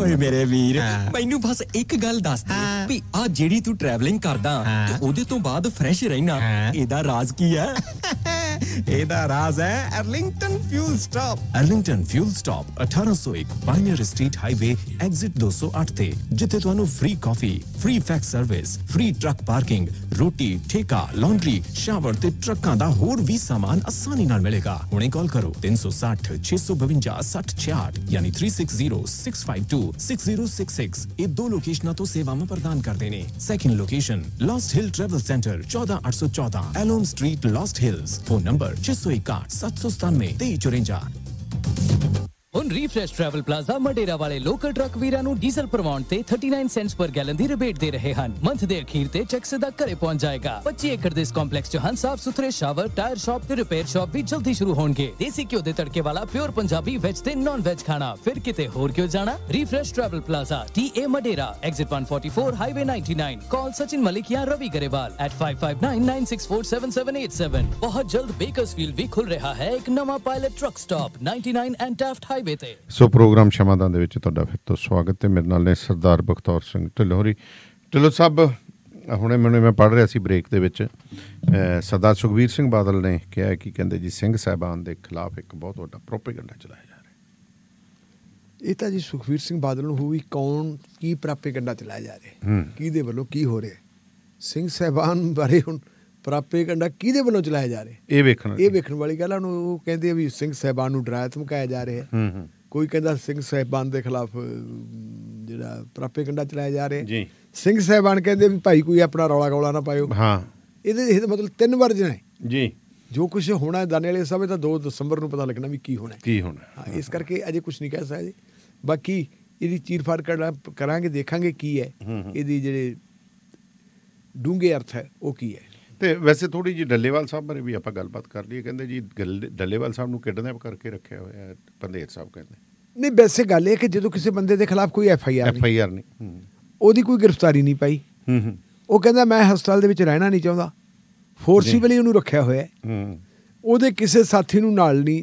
ਓਏ ਮੇਰੇ ਵੀਰ ਮੈਨੂੰ ਬਸ ਇੱਕ ਗੱਲ ਦੱਸ ਦੇ ਵੀ ਆ ਜਿਹੜੀ ਤੂੰ ਟਰੈਵਲਿੰਗ ਕਰਦਾ ਤੇ ਉਹਦੇ ਤੋਂ ਬਾਅਦ ਫਰੈਸ਼ ਰਹਿਣਾ ਇਹਦਾ ਰਾਜ਼ ਕੀ ਹੈ (laughs) ਇਹਦਾ ਰਾਜ਼ ਹੈ Arlington fuel stop Arlington fuel stop 1801 pioneer street highway exit 208 ਤੇ ਜਿੱਥੇ ਤੁਹਾਨੂੰ free coffee free fax service free truck parking ਰੋਟੀ ਠੇਕਾ ਲਾਂਡਰੀ ਸ਼ਾਵਰ ਤੇ ਟਰੱਕਾਂ ਦਾ ਹੋਰ ਵੀ ਸਾਮਾਨ ਆਸਾਨੀ ਨਾਲ ਮਿਲੇਗਾ ਹੁਣੇ ਕਾਲ ਕਰੋ 360 652 6066 ਯਾਨੀ 3606526066 ਇਹ ਦੋ ਲੋਕੇਸ਼ਨਾਂ ਤੋਂ ਸੇਵਾਵਾਂ ਪ੍ਰਦਾਨ ਕਰਦੇ ਨੇ second location Lost Hill travel center 14814 Allen street Lost Hills phone number number 661 797 ਹੁਣ ਰੀਫਰੈਸ਼ ਟਰੈਵਲ ਪਲਾਜ਼ਾ ਮਡੇਰਾ ਵਾਲੇ ਲੋਕਲ ਟਰੱਕ ਵੀਰਾਂ ਨੂੰ ਡੀਜ਼ਲ ਪ੍ਰਵਾਉਣ ਤੇ 39 ਸੈਂਟਸ ਪਰ ਗੈਲਨ ਦੀ ਰਿਬੇਟ ਦੇ ਰਹੇ ਹਨ ਮੰਥ ਦੇ ਅਖੀਰ ਤੇ ਚੈੱਕ ਸਦਾ ਘਰੇ ਪਹੁੰਚ ਜਾਏਗਾ 25 ਏਕੜ ਦੇ ਇਸ ਕੰਪਲੈਕਸ 'ਚ ਹਨ ਸਾਫ਼ ਸੁਥਰੇ ਸ਼ਾਵਰ ਟਾਇਰ ਸ਼ਾਪ ਤੇ ਰਿਪੇਅਰ ਸ਼ਾਪ ਵੀ ਜਲਦੀ ਸ਼ੁਰੂ ਹੋਣਗੇ ਦੇਸੀ ਘਿਓ ਦੇ ਤੜਕੇ ਵਾਲਾ ਪਿਓਰ ਪੰਜਾਬੀ ਵੈਜ ਤੇ ਨਾਨ ਵੈਜ ਖਾਣਾ ਫਿਰ ਕਿਤੇ ਹੋਰ ਕਿਉਂ ਜਾਣਾ Refresh travel plaza T A Madera exit 144 highway 99 call Sachin Malik ਜਾਂ ਰਵੀ ਗਰੇਵਾਲ ਐਟ @5599647787 ਬਹੁਤ ਜਲਦ ਬੇਕਰਸਫੀਲਡ ਵੀ ਖੁੱਲ ਰਿਹਾ ਹੈ ਇੱਕ ਨਵਾਂ pilot truck stop 99 and Taft high highway ਬੇਤੇ ਸੋ ਪ੍ਰੋਗਰਾਮ ਸ਼ਮਾਦਾਨ ਦੇ ਵਿੱਚ ਤੁਹਾਡਾ ਫਿਰ ਤੋਂ ਸਵਾਗਤ ਹੈ ਮੇਰੇ ਨਾਲ ਨੇ ਸਰਦਾਰ ਬਖਤੌਰ ਸਿੰਘ ਢਿਲੋਰੀ ਢਿਲੋ ਸਾਹਿਬ ਹੁਣੇ ਮੈਨੂੰ ਮੈਂ ਪੜ ਰਿਹਾ ਸੀ ਬ੍ਰੇਕ ਦੇ ਵਿੱਚ ਸਰਦਾਰ ਸੁਖਵੀਰ ਸਿੰਘ ਬਾਦਲ ਨੇ ਕਿਹਾ ਕਿ ਕਹਿੰਦੇ ਜੀ ਸਿੰਘ ਸਾਹਿਬਾਨ ਦੇ ਖਿਲਾਫ ਇੱਕ ਬਹੁਤ ਵੱਡਾ ਪ੍ਰੋਪਗੈਂਡਾ ਚਲਾਇਆ ਜਾ ਰਿਹਾ ਹੈ ਇਹ ਤਾਂ ਜੀ ਸੁਖਵੀਰ ਸਿੰਘ ਬਾਦਲ ਨੂੰ ਹੋਈ ਕੌਣ ਕੀ ਪ੍ਰੋਪਗੈਂਡਾ ਚਲਾਇਆ ਜਾ ਰਿਹਾ ਹੈ ਕਿਹਦੇ ਵੱਲੋਂ ਕੀ ਹੋ ਰਿਹਾ ਸਿੰਘ ਸਾਹਿਬਾਨ ਬਾਰੇ ਹੁਣ ਪ੍ਰਾਪੇਗੰਡਾ ਕਿਹਦੇ ਵੱਲੋਂ ਚਲਾਇਆ ਜਾ ਰਿਹਾ ਇਹ ਵੇਖਣਾ ਇਹ ਵੇਖਣ ਵਾਲੀ ਗੱਲ ਉਹਨੂੰ ਉਹ ਕਹਿੰਦੇ ਆ ਵੀ ਸਿੰਘ ਸਹਿਬਾਨ ਨੂੰ ਡਰਾਇਆ ਧਮਕਾਇਆ ਜਾ ਰਿਹਾ ਹੂੰ ਹੂੰ ਕੋਈ ਕਹਿੰਦਾ ਸਿੰਘ ਸਹਿਬਾਨ ਦੇ ਖਿਲਾਫ ਜਿਹੜਾ ਪ੍ਰਾਪੇਗੰਡਾ ਚਲਾਇਆ ਜਾ ਰਿਹਾ ਜੀ ਸਿੰਘ ਸਹਿਬਾਨ ਕਹਿੰਦੇ ਵੀ ਭਾਈ ਕੋਈ ਆਪਣਾ ਰੌਲਾ ਗੌਲਾ ਨਾ ਪਾਇਓ ਹਾਂ ਇਹਦੇ ਇਹਦਾ ਮਤਲਬ ਤਿੰਨ ਵਰਜਨ ਹੈ ਜੀ ਜੋ ਕੁਝ ਹੋਣਾ ਦਾਨੇ ਵਾਲੇ ਸਾਹਿਬ ਤਾਂ 2 ਦਸੰਬਰ ਨੂੰ ਪਤਾ ਲੱਗਣਾ ਵੀ ਕੀ ਹੋਣਾ ਕੀ ਹੋਣਾ ਇਸ ਕਰਕੇ ਅਜੇ ਕੁਝ ਨਹੀਂ ਕਹਿ ਸਕਦੇ ਬਾਕੀ ਇਹਦੀ ਚੀਰ ਫੜ ਕਰਾਂਗੇ ਦੇਖਾਂਗੇ ਕੀ ਹੈ ਇਹਦੀ ਜਿਹੜੇ ਡੂੰਗੇ ਅਰਥ ਹੈ ਉਹ ਕੀ ਹੈ ਤੇ ਵੈਸੇ ਥੋੜੀ ਜੀ ਡੱਲੇਵਾਲ ਸਾਹਿਬ ਬਾਰੇ ਵੀ ਆਪਾਂ ਗੱਲਬਾਤ ਕਰ ਲਈਏ ਕਹਿੰਦੇ ਜੀ ਡੱਲੇਵਾਲ ਸਾਹਿਬ ਨੂੰ ਕਿਡਨੈਪ ਕਰਕੇ ਰੱਖਿਆ ਹੋਇਆ ਹੈ ਪੰਦੇਰ ਸਾਹਿਬ ਕਹਿੰਦੇ ਨਹੀਂ ਵੈਸੇ ਗੱਲ ਇਹ ਕਿ ਜਦੋਂ ਕਿਸੇ ਬੰਦੇ ਦੇ ਖਿਲਾਫ ਕੋਈ F I R F I R ਨਹੀਂ ਉਹਦੀ ਕੋਈ ਗ੍ਰਿਫਤਾਰੀ ਨਹੀਂ ਪਾਈ ਹੂੰ ਉਹ ਕਹਿੰਦਾ ਮੈਂ ਹਸਪਤਾਲ ਦੇ ਵਿੱਚ ਰਹਿਣਾ ਨਹੀਂ ਚਾਹੁੰਦਾ ਫੋਰਸੀਬਲੀ ਉਹਨੂੰ ਰੱਖਿਆ ਹੋਇਆ ਹੂੰ ਉਹਦੇ ਕਿਸੇ ਸਾਥੀ ਨੂੰ ਨਾਲ ਨਹੀਂ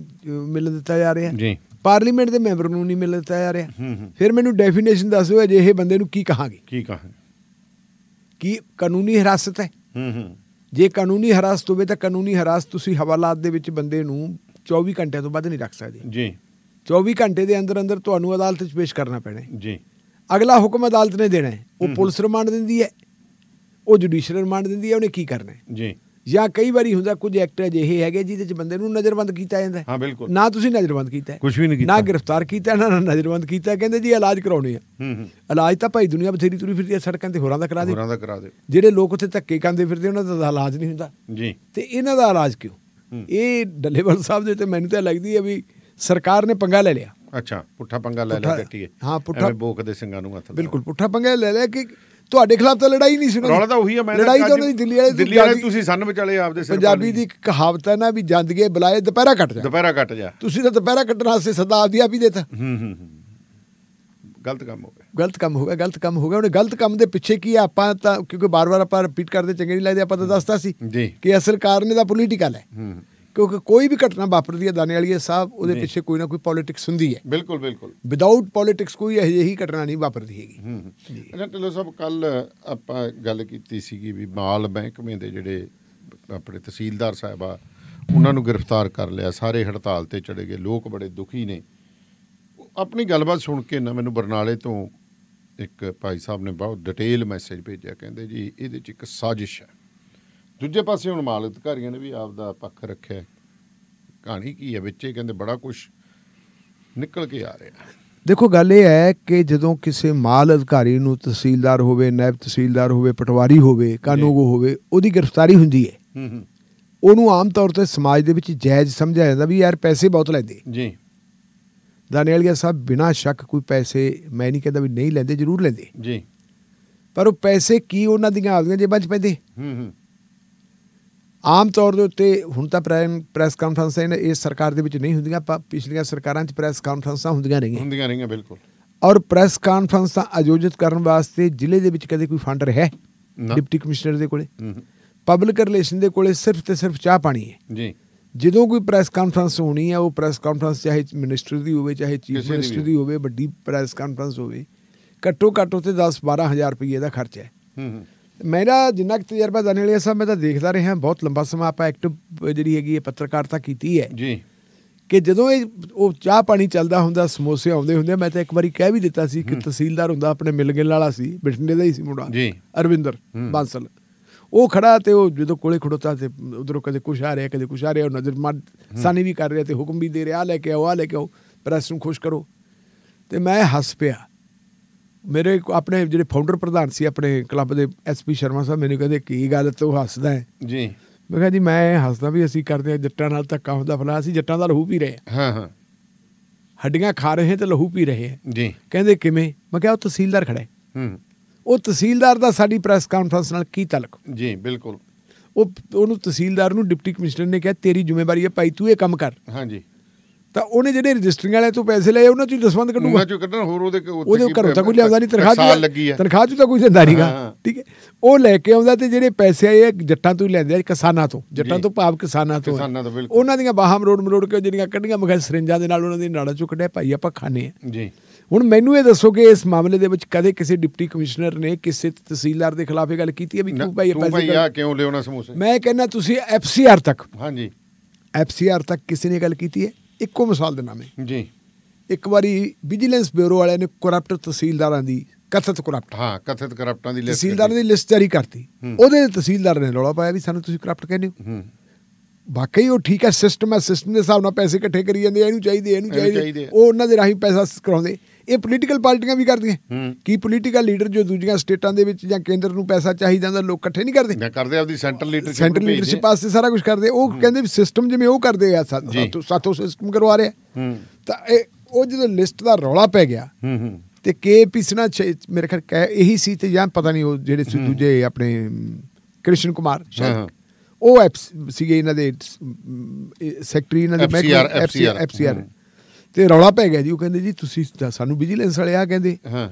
ਮਿਲਣ ਦਿੱਤਾ ਜਾ ਰਿਹਾ ਜੀ ਪਾਰਲੀਮੈਂਟ ਦੇ ਮੈਂਬਰ ਨੂੰ ਨਹੀਂ ਮਿਲਣ ਦਿੱਤਾ ਜਾ ਰਿਹਾ ਫਿਰ ਮੈਨੂੰ ਡੈਫੀਨੇਸ਼ਨ ਦੱਸ ਦਿਓ ਅਜਿਹੇ ਬੰਦੇ ਨੂੰ ਕੀ ਕਹਾਂਗੇ ਕੀ ਕਹਾਂਗੇ ਕੀ ਕਾਨੂੰਨੀ ਹਿਰਾਸਤ ਹੈ ਹੂੰ ਹੂੰ ਜੇ ਕਾਨੂੰਨੀ ਹਰਾਸਤ ਹੋਵੇ ਤਾਂ ਕਾਨੂੰਨੀ ਹਰਾਸਤ ਤੁਸੀਂ ਹਵਾਲਾਤ ਦੇ ਵਿੱਚ ਬੰਦੇ ਨੂੰ 24 ਘੰਟਿਆਂ ਤੋਂ ਵੱਧ ਨਹੀਂ ਰੱਖ ਸਕਦੇ ਜੀ 24 ਘੰਟੇ ਦੇ ਅੰਦਰ ਅੰਦਰ ਤੁਹਾਨੂੰ ਅਦਾਲਤ 'ਚ ਪੇਸ਼ ਕਰਨਾ ਪੈਣਾ ਹੈ ਜੀ ਅਗਲਾ ਹੁਕਮ ਅਦਾਲਤ ਨੇ ਦੇਣਾ ਹੈ ਉਹ ਪੁਲਿਸ ਰਿਮਾਂਡ ਦਿੰਦੀ ਹੈ ਉਹ ਜੁਡੀਸ਼ੀਅਲ ਰਿਮਾਂਡ ਦਿੰਦੀ ਹੈ ਉਹਨੇ ਕੀ ਕਰਨਾ ਹੈ ਜੀ ਜਾਂ ਕਈ ਵਾਰੀ ਹੁੰਦਾ ਕੁਝ ਐਕਟਰ ਅਜਿਹੇ ਹੈਗੇ ਜਿਹਦੇ ਚ ਬੰਦੇ ਨੂੰ ਨਜ਼ਰਬੰਦ ਕੀਤਾ ਜਾਂਦਾ ਹਾਂ ਬਿਲਕੁਲ ਨਾ ਤੁਸੀਂ ਨਜ਼ਰਬੰਦ ਕੀਤਾ ਕੁਝ ਵੀ ਨਹੀਂ ਕੀਤਾ ਨਾ ਗ੍ਰਿਫਤਾਰ ਕੀਤਾ ਨਾ ਨਜ਼ਰਬੰਦ ਕੀਤਾ ਕਹਿੰਦੇ ਜੀ ਇਲਾਜ ਕਰਾਉਣੇ ਆ ਹੂੰ ਹੂੰ ਇਲਾਜ ਤਾਂ ਭਾਈ ਦੁਨੀਆ ਬਥੇਰੀ ਤੁਰੀ ਫਿਰਦੀ ਆ ਸੜਕਾਂ ਤੇ ਹੋਰਾਂ ਦਾ ਕਰਾ ਦੇ ਹੋਰਾਂ ਦਾ ਕਰਾ ਦੇ ਜਿਹੜੇ ਲੋਕ ਉੱਥੇ ਧੱਕੇ ਕਾਂਦੇ ਫਿਰਦੇ ਉਹਨਾਂ ਦਾ ਇਲਾਜ ਨਹੀਂ ਹੁੰਦਾ ਜੀ ਤੇ ਇਹਨਾਂ ਦਾ ਇਲਾਜ ਕਿਉਂ ਇਹ ਡੱਲੇਵਾਲ ਸਾਹਿਬ ਦੇ ਤੇ ਮੈਨੂੰ ਤਾਂ ਲੱਗਦੀ ਹੈ ਵੀ ਸਰਕਾਰ ਨੇ ਪੰਗਾ ਲੈ ਲਿਆ ਅੱਛਾ ਪੁੱਠਾ ਪੰਗਾ ਲੈ ਲਿਆ ਹੈ ਹਾਂ ਪੁੱਠਾ ਬੋਕ ਦੇ ਸਿੰਘਾਂ ਨੂੰ ਹੱਥ ਬਿਲਕੁਲ ਪੁੱਠਾ ਪੰਗਾ ਲੈ ਲਿਆ ਕਿ ਤੁਹਾਡੇ ਖਿਲਾਫ ਤਾਂ ਲੜਾਈ ਨਹੀਂ ਸੀ ਰੌਲਾ ਤਾਂ ਉਹੀ ਆ ਮੈਂ ਲੜਾਈ ਤਾਂ ਦੀ ਦਿੱਲੀ ਵਾਲੇ ਦਿੱਲੀ ਵਾਲੇ ਤੁਸੀਂ ਸਨ ਵਿਚਾਲੇ ਆਪਦੇ ਸਿਰ ਪੰਜਾਬੀ ਦੀ ਕਹਾਵਤ ਹੈ ਨਾ ਵੀ ਜਾਂਦਗੇ ਬੁਲਾਏ ਦੁਪਹਿਰਾ ਕੱਟ ਜਾ ਦੁਪਹਿਰਾ ਕੱਟ ਜਾ ਤੁਸੀਂ ਤਾਂ ਦੁਪਹਿਰਾ ਕੱਟਣ ਵਾਸਤੇ ਸਦਾ ਆਪਦੀ ਆਪ ਹੀ ਦੇਤਾ ਹੂੰ ਹੂੰ ਗਲਤ ਕੰਮ ਹੋ ਗਿਆ ਗਲਤ ਕੰਮ ਹੋ ਗਿਆ ਗਲਤ ਕੰਮ ਹੋ ਗਿਆ ਉਹਨੇ ਗਲਤ ਕੰਮ ਦੇ ਪਿੱਛੇ ਕੀ ਆ ਆਪਾਂ ਤਾਂ ਕਿਉਂਕਿ ਬਾਰ-ਬਾਰ ਆਪਾਂ ਰਿਪੀਟ ਕਰਦੇ ਚੰਗੇ ਨਹੀਂ ਲੱਗਦੇ ਆਪਾਂ ਤਾਂ ਦੱਸਦਾ ਸੀ ਜੀ ਕਿ ਅਸਲ ਕਾਰਨ ਇਹਦਾ ਪੋਲੀਟੀਕਲ ਹੈ ਹੂੰ ਕਿਉਂਕਿ ਕੋਈ ਵੀ ਘਟਨਾ ਵਾਪਰਦੀ ਹੈ ਦਾਨੇ ਵਾਲੀਏ ਸਾਹਿਬ ਉਹਦੇ ਪਿੱਛੇ ਕੋਈ ਨਾ ਕੋਈ ਪੋਲਿਟਿਕਸ ਹੁੰਦੀ ਹੈ ਬਿਲਕੁਲ ਬਿਲਕੁਲ ਵਿਦਆਊਟ ਪੋਲਿਟਿਕਸ ਕੋਈ ਇਹੋ ਜਿਹੀ ਘਟਨਾ ਨਹੀਂ ਵਾਪਰਦੀ ਹੈਗੀ ਅੱਛਾ ਟਿਲੋ ਸਾਹਿਬ ਕੱਲ ਆਪਾਂ ਗੱਲ ਕੀਤੀ ਸੀਗੀ ਵੀ ਮਾਲ ਬੈਂਕਵੇਂ ਦੇ ਜਿਹੜੇ ਆਪਣੇ ਤਹਿਸੀਲਦਾਰ ਸਾਹਿਬ ਆ ਉਹਨਾਂ ਨੂੰ ਗ੍ਰਿਫਤਾਰ ਕਰ ਲਿਆ ਸਾਰੇ ਹੜਤਾਲ ਤੇ ਚੜੇ ਗਏ ਲੋਕ ਬੜੇ ਦੁਖੀ ਨੇ ਆਪਣੀ ਗੱਲਬਾਤ ਸੁਣ ਕੇ ਨਾ ਮੈਨੂੰ ਬਰਨਾਲੇ ਤੋਂ ਇੱਕ ਭਾਈ ਸਾਹਿਬ ਨੇ ਬਹੁਤ ਡਿਟੇਲ ਮੈਸੇਜ ਭੇਜਿਆ ਕਹਿੰਦੇ ਜੀ ਇਹਦੇ 'ਚ ਇੱਕ ਸਾਜ਼ਿਸ਼ ਹੈ ਦੂਜੇ ਪਾਸੇ ਹੁਣ ਮਾਲ ਅਧਿਕਾਰੀਆਂ ਨੇ ਵੀ ਆਪ ਦਾ ਪੱਖ ਰੱਖਿਆ ਕਹਾਣੀ ਕੀ ਹੈ ਵਿੱਚੇ ਕਹਿੰਦੇ ਬੜਾ ਕੁਝ ਨਿਕਲ ਕੇ ਆ ਰਿਹਾ ਦੇਖੋ ਗੱਲ ਇਹ ਹੈ ਕਿ ਜਦੋਂ ਕਿਸੇ ਮਾਲ ਅਧਿਕਾਰੀ ਨੂੰ ਤਹਿਸੀਲਦਾਰ ਹੋਵੇ ਨਾਇਬ ਤਹਿਸੀਲਦਾਰ ਹੋਵੇ ਪਟਵਾਰੀ ਹੋਵੇ ਕਾਨੂੰਗੋ ਹੋਵੇ ਉਹਦੀ ਗ੍ਰਿਫਤਾਰੀ ਹੁੰਦੀ ਹੈ ਉਹਨੂੰ ਆਮ ਤੌਰ ਤੇ ਸਮਾਜ ਦੇ ਵਿੱਚ ਜਾਇਜ਼ ਸਮਝਿਆ ਜਾਂਦਾ ਵੀ ਯਾਰ ਪੈਸੇ ਬਹੁਤ ਲੈਂਦੇ ਜੀ ਗਿਆ ਸਾਹਿਬ ਬਿਨਾਂ ਸ਼ੱਕ ਕੋਈ ਪੈਸੇ ਮੈਂ ਨਹੀਂ ਕਹਿੰਦਾ ਵੀ ਨਹੀਂ ਲੈਂਦੇ ਜ਼ਰੂਰ ਲੈਂਦੇ ਜੀ ਪਰ ਉਹ ਪੈਸੇ ਕੀ ਉਹਨਾਂ ਦੀਆਂ ਆਉਂਦੀਆਂ ਜੇਬਾਂ 'ਚ ਪੈਂਦੇ ਹੂੰ ਹੂੰ ਆਮ ਤੌਰ ਦੇ ਉੱਤੇ ਹੁਣ ਤਾਂ ਪ੍ਰੈਸ ਕਾਨਫਰੰਸਾਂ ਇਹਨਾਂ ਇਸ ਸਰਕਾਰ ਦੇ ਵਿੱਚ ਨਹੀਂ ਹੁੰਦੀਆਂ ਪਰ ਪਿਛਲੀਆਂ ਸਰਕਾਰਾਂ 'ਚ ਪ੍ਰੈਸ ਕਾਨਫਰੰਸਾਂ ਹੁੰਦੀਆਂ ਰਹੀਆਂ ਹੁੰਦੀਆਂ ਰਹੀਆਂ ਬਿਲਕੁਲ ਔਰ ਪ੍ਰੈਸ ਕਾਨਫਰੰਸਾਂ ਆਯੋਜਿਤ ਕਰਨ ਵਾਸਤੇ ਜ਼ਿਲ੍ਹੇ ਦੇ ਵਿੱਚ ਕਦੇ ਕੋਈ ਫੰਡ ਰਿਹਾ ਡਿਪਟੀ ਕਮਿਸ਼ਨਰ ਦੇ ਕੋਲੇ ਪਬਲਿਕ ਰਿਲੇਸ਼ਨ ਦੇ ਕੋਲੇ ਸਿਰਫ ਤੇ ਸਿਰਫ ਚਾਹ ਪਾਣੀ ਹੈ ਜੀ ਜਦੋਂ ਕੋਈ ਪ੍ਰੈਸ ਕਾਨਫਰੰਸ ਹੋਣੀ ਹੈ ਉਹ ਪ੍ਰੈਸ ਕਾਨਫਰੰਸ ਚਾਹੇ ਮਿਨਿਸਟਰ ਦੀ ਹੋਵੇ ਚਾਹੇ ਚੀਫ ਮਿਨਿਸਟਰ ਦੀ ਹੋਵੇ ਵੱਡੀ ਪ੍ਰੈਸ ਕਾਨਫਰੰਸ ਹੋਵੇ ਘੱਟੋ ਘੱਟ ਉਤੇ 10 12000 ਰੁਪਏ ਦਾ ਖਰਚ ਹੈ ਹੂੰ ਹੂੰ ਮੇਰਾ ਜਿੰਨਾ ਕਿ ਤਜਰਬਾ ਦਾਨੇ ਵਾਲੇ ਸਾਹਿਬ ਮੈਂ ਤਾਂ ਦੇਖਦਾ ਰਿਹਾ ਬਹੁਤ ਲੰਬਾ ਸਮਾਂ ਆਪਾਂ ਐਕਟਿਵ ਜਿਹੜੀ ਹੈਗੀ ਇਹ ਪੱਤਰਕਾਰਤਾ ਕੀਤੀ ਹੈ ਜੀ ਕਿ ਜਦੋਂ ਇਹ ਉਹ ਚਾਹ ਪਾਣੀ ਚੱਲਦਾ ਹੁੰਦਾ ਸਮੋਸੇ ਆਉਂਦੇ ਹੁੰਦੇ ਮੈਂ ਤਾਂ ਇੱਕ ਵਾਰੀ ਕਹਿ ਵੀ ਦਿੱਤਾ ਸੀ ਕਿ ਤਹਿਸੀਲਦਾਰ ਹੁੰਦਾ ਆਪਣੇ ਮਿਲਗਿਲ ਵਾਲਾ ਸੀ ਬਿਠਿੰਡੇ ਦਾ ਹੀ ਸੀ ਮੁੰਡਾ ਜੀ ਅਰਵਿੰਦਰ ਬਾਂਸਲ ਉਹ ਖੜਾ ਤੇ ਉਹ ਜਦੋਂ ਕੋਲੇ ਖੜੋਤਾ ਤੇ ਉਧਰੋਂ ਕਦੇ ਕੁਛ ਆ ਰਿਹਾ ਕਦੇ ਕੁਛ ਆ ਰਿਹਾ ਉਹ ਨਜ਼ਰ ਮਾਰ ਸਾਨੀ ਵੀ ਕਰ ਰਿਹਾ ਤੇ ਹੁਕਮ ਵੀ ਦੇ ਰਿਹਾ ਲੈ ਕੇ ਆਓ ਆ ਲੈ ਕੇ ਆਓ ਪ੍ਰੈਸ ਨੂੰ ਖੁਸ਼ ਕਰੋ ਤੇ ਮੈਂ ਹੱਸ ਪਿਆ ਮੇਰੇ ਆਪਣੇ ਜਿਹੜੇ ਫਾਊਂਡਰ ਪ੍ਰਧਾਨ ਸੀ ਆਪਣੇ ਕਲੱਬ ਦੇ ਐਸਪੀ ਸ਼ਰਮਾ ਸਾਹਿਬ ਮੈਨੂੰ ਕਹਿੰਦੇ ਕੀ ਗੱਲ ਤੂੰ ਹੱਸਦਾ ਹੈ ਜੀ ਮੈਂ ਕਹਿੰਦੀ ਜੀ ਮੈਂ ਹੱਸਦਾ ਵੀ ਅਸੀਂ ਕਰਦੇ ਆ ਜੱਟਾਂ ਨਾਲ ਧੱਕਾ ਹੁੰਦਾ ਫਲਾ ਅਸੀਂ ਜੱਟਾਂ ਦਾ ਲਹੂ ਪੀ ਰਹੇ ਹਾਂ ਹਾਂ ਹੱਡੀਆਂ ਖਾ ਰਹੇ ਤੇ ਲਹੂ ਪੀ ਰਹੇ ਹਾਂ ਜੀ ਕਹਿੰਦੇ ਕਿਵੇਂ ਮੈਂ ਕਿਹਾ ਉਹ ਤਹਿਸੀਲਦਾਰ ਖੜਾ ਹੈ ਹੂੰ ਉਹ ਤਹਿਸੀਲਦਾਰ ਦਾ ਸਾਡੀ ਪ੍ਰੈਸ ਕਾਨਫਰੰਸ ਨਾਲ ਕੀ ਤਲਕ ਜੀ ਬਿਲਕੁਲ ਉਹ ਉਹਨੂੰ ਤਹਿਸੀਲਦਾਰ ਨੂੰ ਡਿਪਟੀ ਕਮਿਸ਼ਨਰ ਨੇ ਕਿਹਾ ਤੇਰੀ ਜ਼ਿੰਮੇਵਾਰੀ ਹੈ ਭਾਈ ਤੂੰ ਇਹ ਕੰਮ ਕਰ ਹਾਂ ਜੀ ਤਾਂ ਉਹਨੇ ਜਿਹੜੇ ਰਜਿਸਟਰਿੰਗ ਵਾਲਿਆਂ ਤੋਂ ਪੈਸੇ ਲਏ ਉਹਨਾਂ ਚੋਂ ਦਸਵੰਦ ਕੱਢੂਗਾ ਉਹਨਾਂ ਚੋਂ ਕੱਢਣ ਹੋਰ ਉਹਦੇ ਉਹਦੇ ਘਰੋਂ ਤਾਂ ਕੋਈ ਲਿਆਉਂਦਾ ਨਹੀਂ ਤਨਖਾਹ ਲੱਗੀ ਹੈ ਤਨਖਾਹ ਚੋਂ ਤਾਂ ਕੋਈ ਜ਼ਿੰਦਾਰੀ ਦਾ ਠੀਕ ਹੈ ਉਹ ਲੈ ਕੇ ਆਉਂਦਾ ਤੇ ਜਿਹੜੇ ਪੈਸੇ ਆਏ ਇਹ ਜੱਟਾਂ ਤੋਂ ਹੀ ਲੈਂਦੇ ਆ ਕਿਸਾਨਾਂ ਤੋਂ ਜੱਟਾਂ ਤੋਂ ਭਾਵ ਕਿਸਾਨਾਂ ਤੋਂ ਕਿਸਾਨਾਂ ਤੋਂ ਬਿਲਕੁਲ ਉਹਨਾਂ ਦੀਆਂ ਬਾਹਾਂ ਮਰੋੜ ਮਰੋੜ ਕੇ ਜਿਹੜੀਆਂ ਕੱਢੀਆਂ ਮਗਰ ਸਰਿੰਜਾਂ ਦੇ ਨਾਲ ਉਹਨਾਂ ਦੀ ਨਾੜਾ ਚੋਂ ਕੱਢਿਆ ਭਾਈ ਆਪਾਂ ਖਾਣੇ ਆ ਜੀ ਹੁਣ ਮੈਨੂੰ ਇਹ ਦੱਸੋ ਕਿ ਇਸ ਮਾਮਲੇ ਦੇ ਵਿੱਚ ਕਦੇ ਕਿਸੇ ਡਿਪਟੀ ਕਮਿਸ਼ਨਰ ਨੇ ਕਿਸੇ ਤਹਿਸੀਲਦਾਰ ਦੇ ਖਿਲਾਫ ਇਹ ਗੱਲ ਕੀਤੀ ਹੈ ਵੀ ਤੂੰ ਭਾਈ ਪੈਸੇ ਤੂੰ ਭਾਈ ਆ ਕਿਉਂ ਲਿਓਣਾ ਸਮੋਸੇ ਮੈਂ ਕਹਿੰਦਾ ਤੁਸੀਂ ਐਫਸੀਆਰ ਤੱਕ ਹਾਂਜੀ ਐਫਸੀਆਰ ਤੱਕ ਕਿਸੇ ਨੇ ਗੱਲ ਕੀਤੀ ਹੈ ਇੱਕੋ ਮਿਸਾਲ ਦਿੰਨਾ ਮੈਂ ਜੀ ਇੱਕ ਵਾਰੀ ਵਿਜੀਲੈਂਸ ਬਿਊਰੋ ਵਾਲਿਆਂ ਨੇ ਕਰਪਟ ਤਹਿਸੀਲਦਾਰਾਂ ਦੀ ਕਥਿਤ ਕਰਪਟ ਹਾਂ ਕਥਿਤ ਕਰਪਟਾਂ ਦੀ ਲਿਸਟ ਤਹਿਸੀਲਦਾਰਾਂ ਦੀ ਲਿਸਟ ਜਾਰੀ ਕਰਤੀ ਉਹਦੇ ਤਹਿਸੀਲਦਾਰ ਨੇ ਰੌਲਾ ਪਾਇਆ ਵੀ ਸਾਨੂੰ ਤੁਸੀਂ ਕਰਪਟ ਕਹਿੰਦੇ ਹੋ ਵਾਕਈ ਉਹ ਠੀਕ ਹੈ ਸਿਸਟਮ ਹੈ ਸਿਸਟਮ ਦੇ ਹਿਸਾਬ ਨਾਲ ਪੈਸੇ ਇਕੱਠੇ ਕਰੀ ਜਾਂਦੇ ਇਹਨੂੰ ਚਾਹੀਦੇ ਇਹਨੂੰ ਚਾਹੀਦੇ ਉਹ ਉਹਨਾਂ ਦੇ ਰਾਹੀਂ ਪੈਸਾ ਕਰਾਉਂਦੇ ਇਹ ਪੋਲੀਟੀਕਲ ਪਾਰਟੀਆਂ ਵੀ ਕਰਦੀਆਂ ਕੀ ਪੋਲੀਟੀਕਲ ਲੀਡਰ ਜੋ ਦੂਜੀਆਂ ਸਟੇਟਾਂ ਦੇ ਵਿੱਚ ਜਾਂ ਕੇਂਦਰ ਨੂੰ ਪੈਸਾ ਚਾਹੀਦਾ ਹੁੰਦਾ ਲੋਕ ਇਕੱਠੇ ਨਹੀਂ ਕਰਦੇ ਮੈਂ ਕਰਦੇ ਆਪਦੀ ਸੈਂਟਰ ਲੀਡਰਸ਼ਿਪ ਸੈਂਟਰ ਲੀਡਰਸ਼ਿਪ ਪਾਸੇ ਸਾਰਾ ਕੁਝ ਕਰਦੇ ਉਹ ਕਹਿੰਦੇ ਵੀ ਸਿਸਟਮ ਜਿਵੇਂ ਉਹ ਕਰਦੇ ਆ ਸਾਥੋਂ ਸਾਥੋਂ ਸਿਸਟਮ ਕਰਵਾ ਰਿਹਾ ਤਾਂ ਇਹ ਉਹ ਜਦੋਂ ਲਿਸਟ ਦਾ ਰੌਲਾ ਪੈ ਗਿਆ ਤੇ ਕੇ ਸਨਾ ਮੇਰੇ ਖਿਆਲ ਇਹੀ ਸੀ ਤੇ ਜਾਂ ਪਤਾ ਨਹੀਂ ਉਹ ਜਿਹੜੇ ਦੂਜੇ ਆਪਣੇ ਕ੍ਰਿਸ਼ਨ ਕੁਮਾਰ ਸ਼ਾਇਦ ਉਹ ਐਪਸ ਸੀਗੇ ਇਹਨਾਂ ਦੇ ਸੈਕਟਰੀ ਇਹਨਾਂ ਦੇ ਐਫਸੀਆਰ ਐਫਸੀਆਰ ਤੇ ਰੌਲਾ ਪੈ ਗਿਆ ਜੀ ਉਹ ਕਹਿੰਦੇ ਜੀ ਤੁਸੀਂ ਸਾਨੂੰ ਵਿਜੀਲੈਂਸ ਵਾਲੇ ਆ ਕਹਿੰਦੇ ਹਾਂ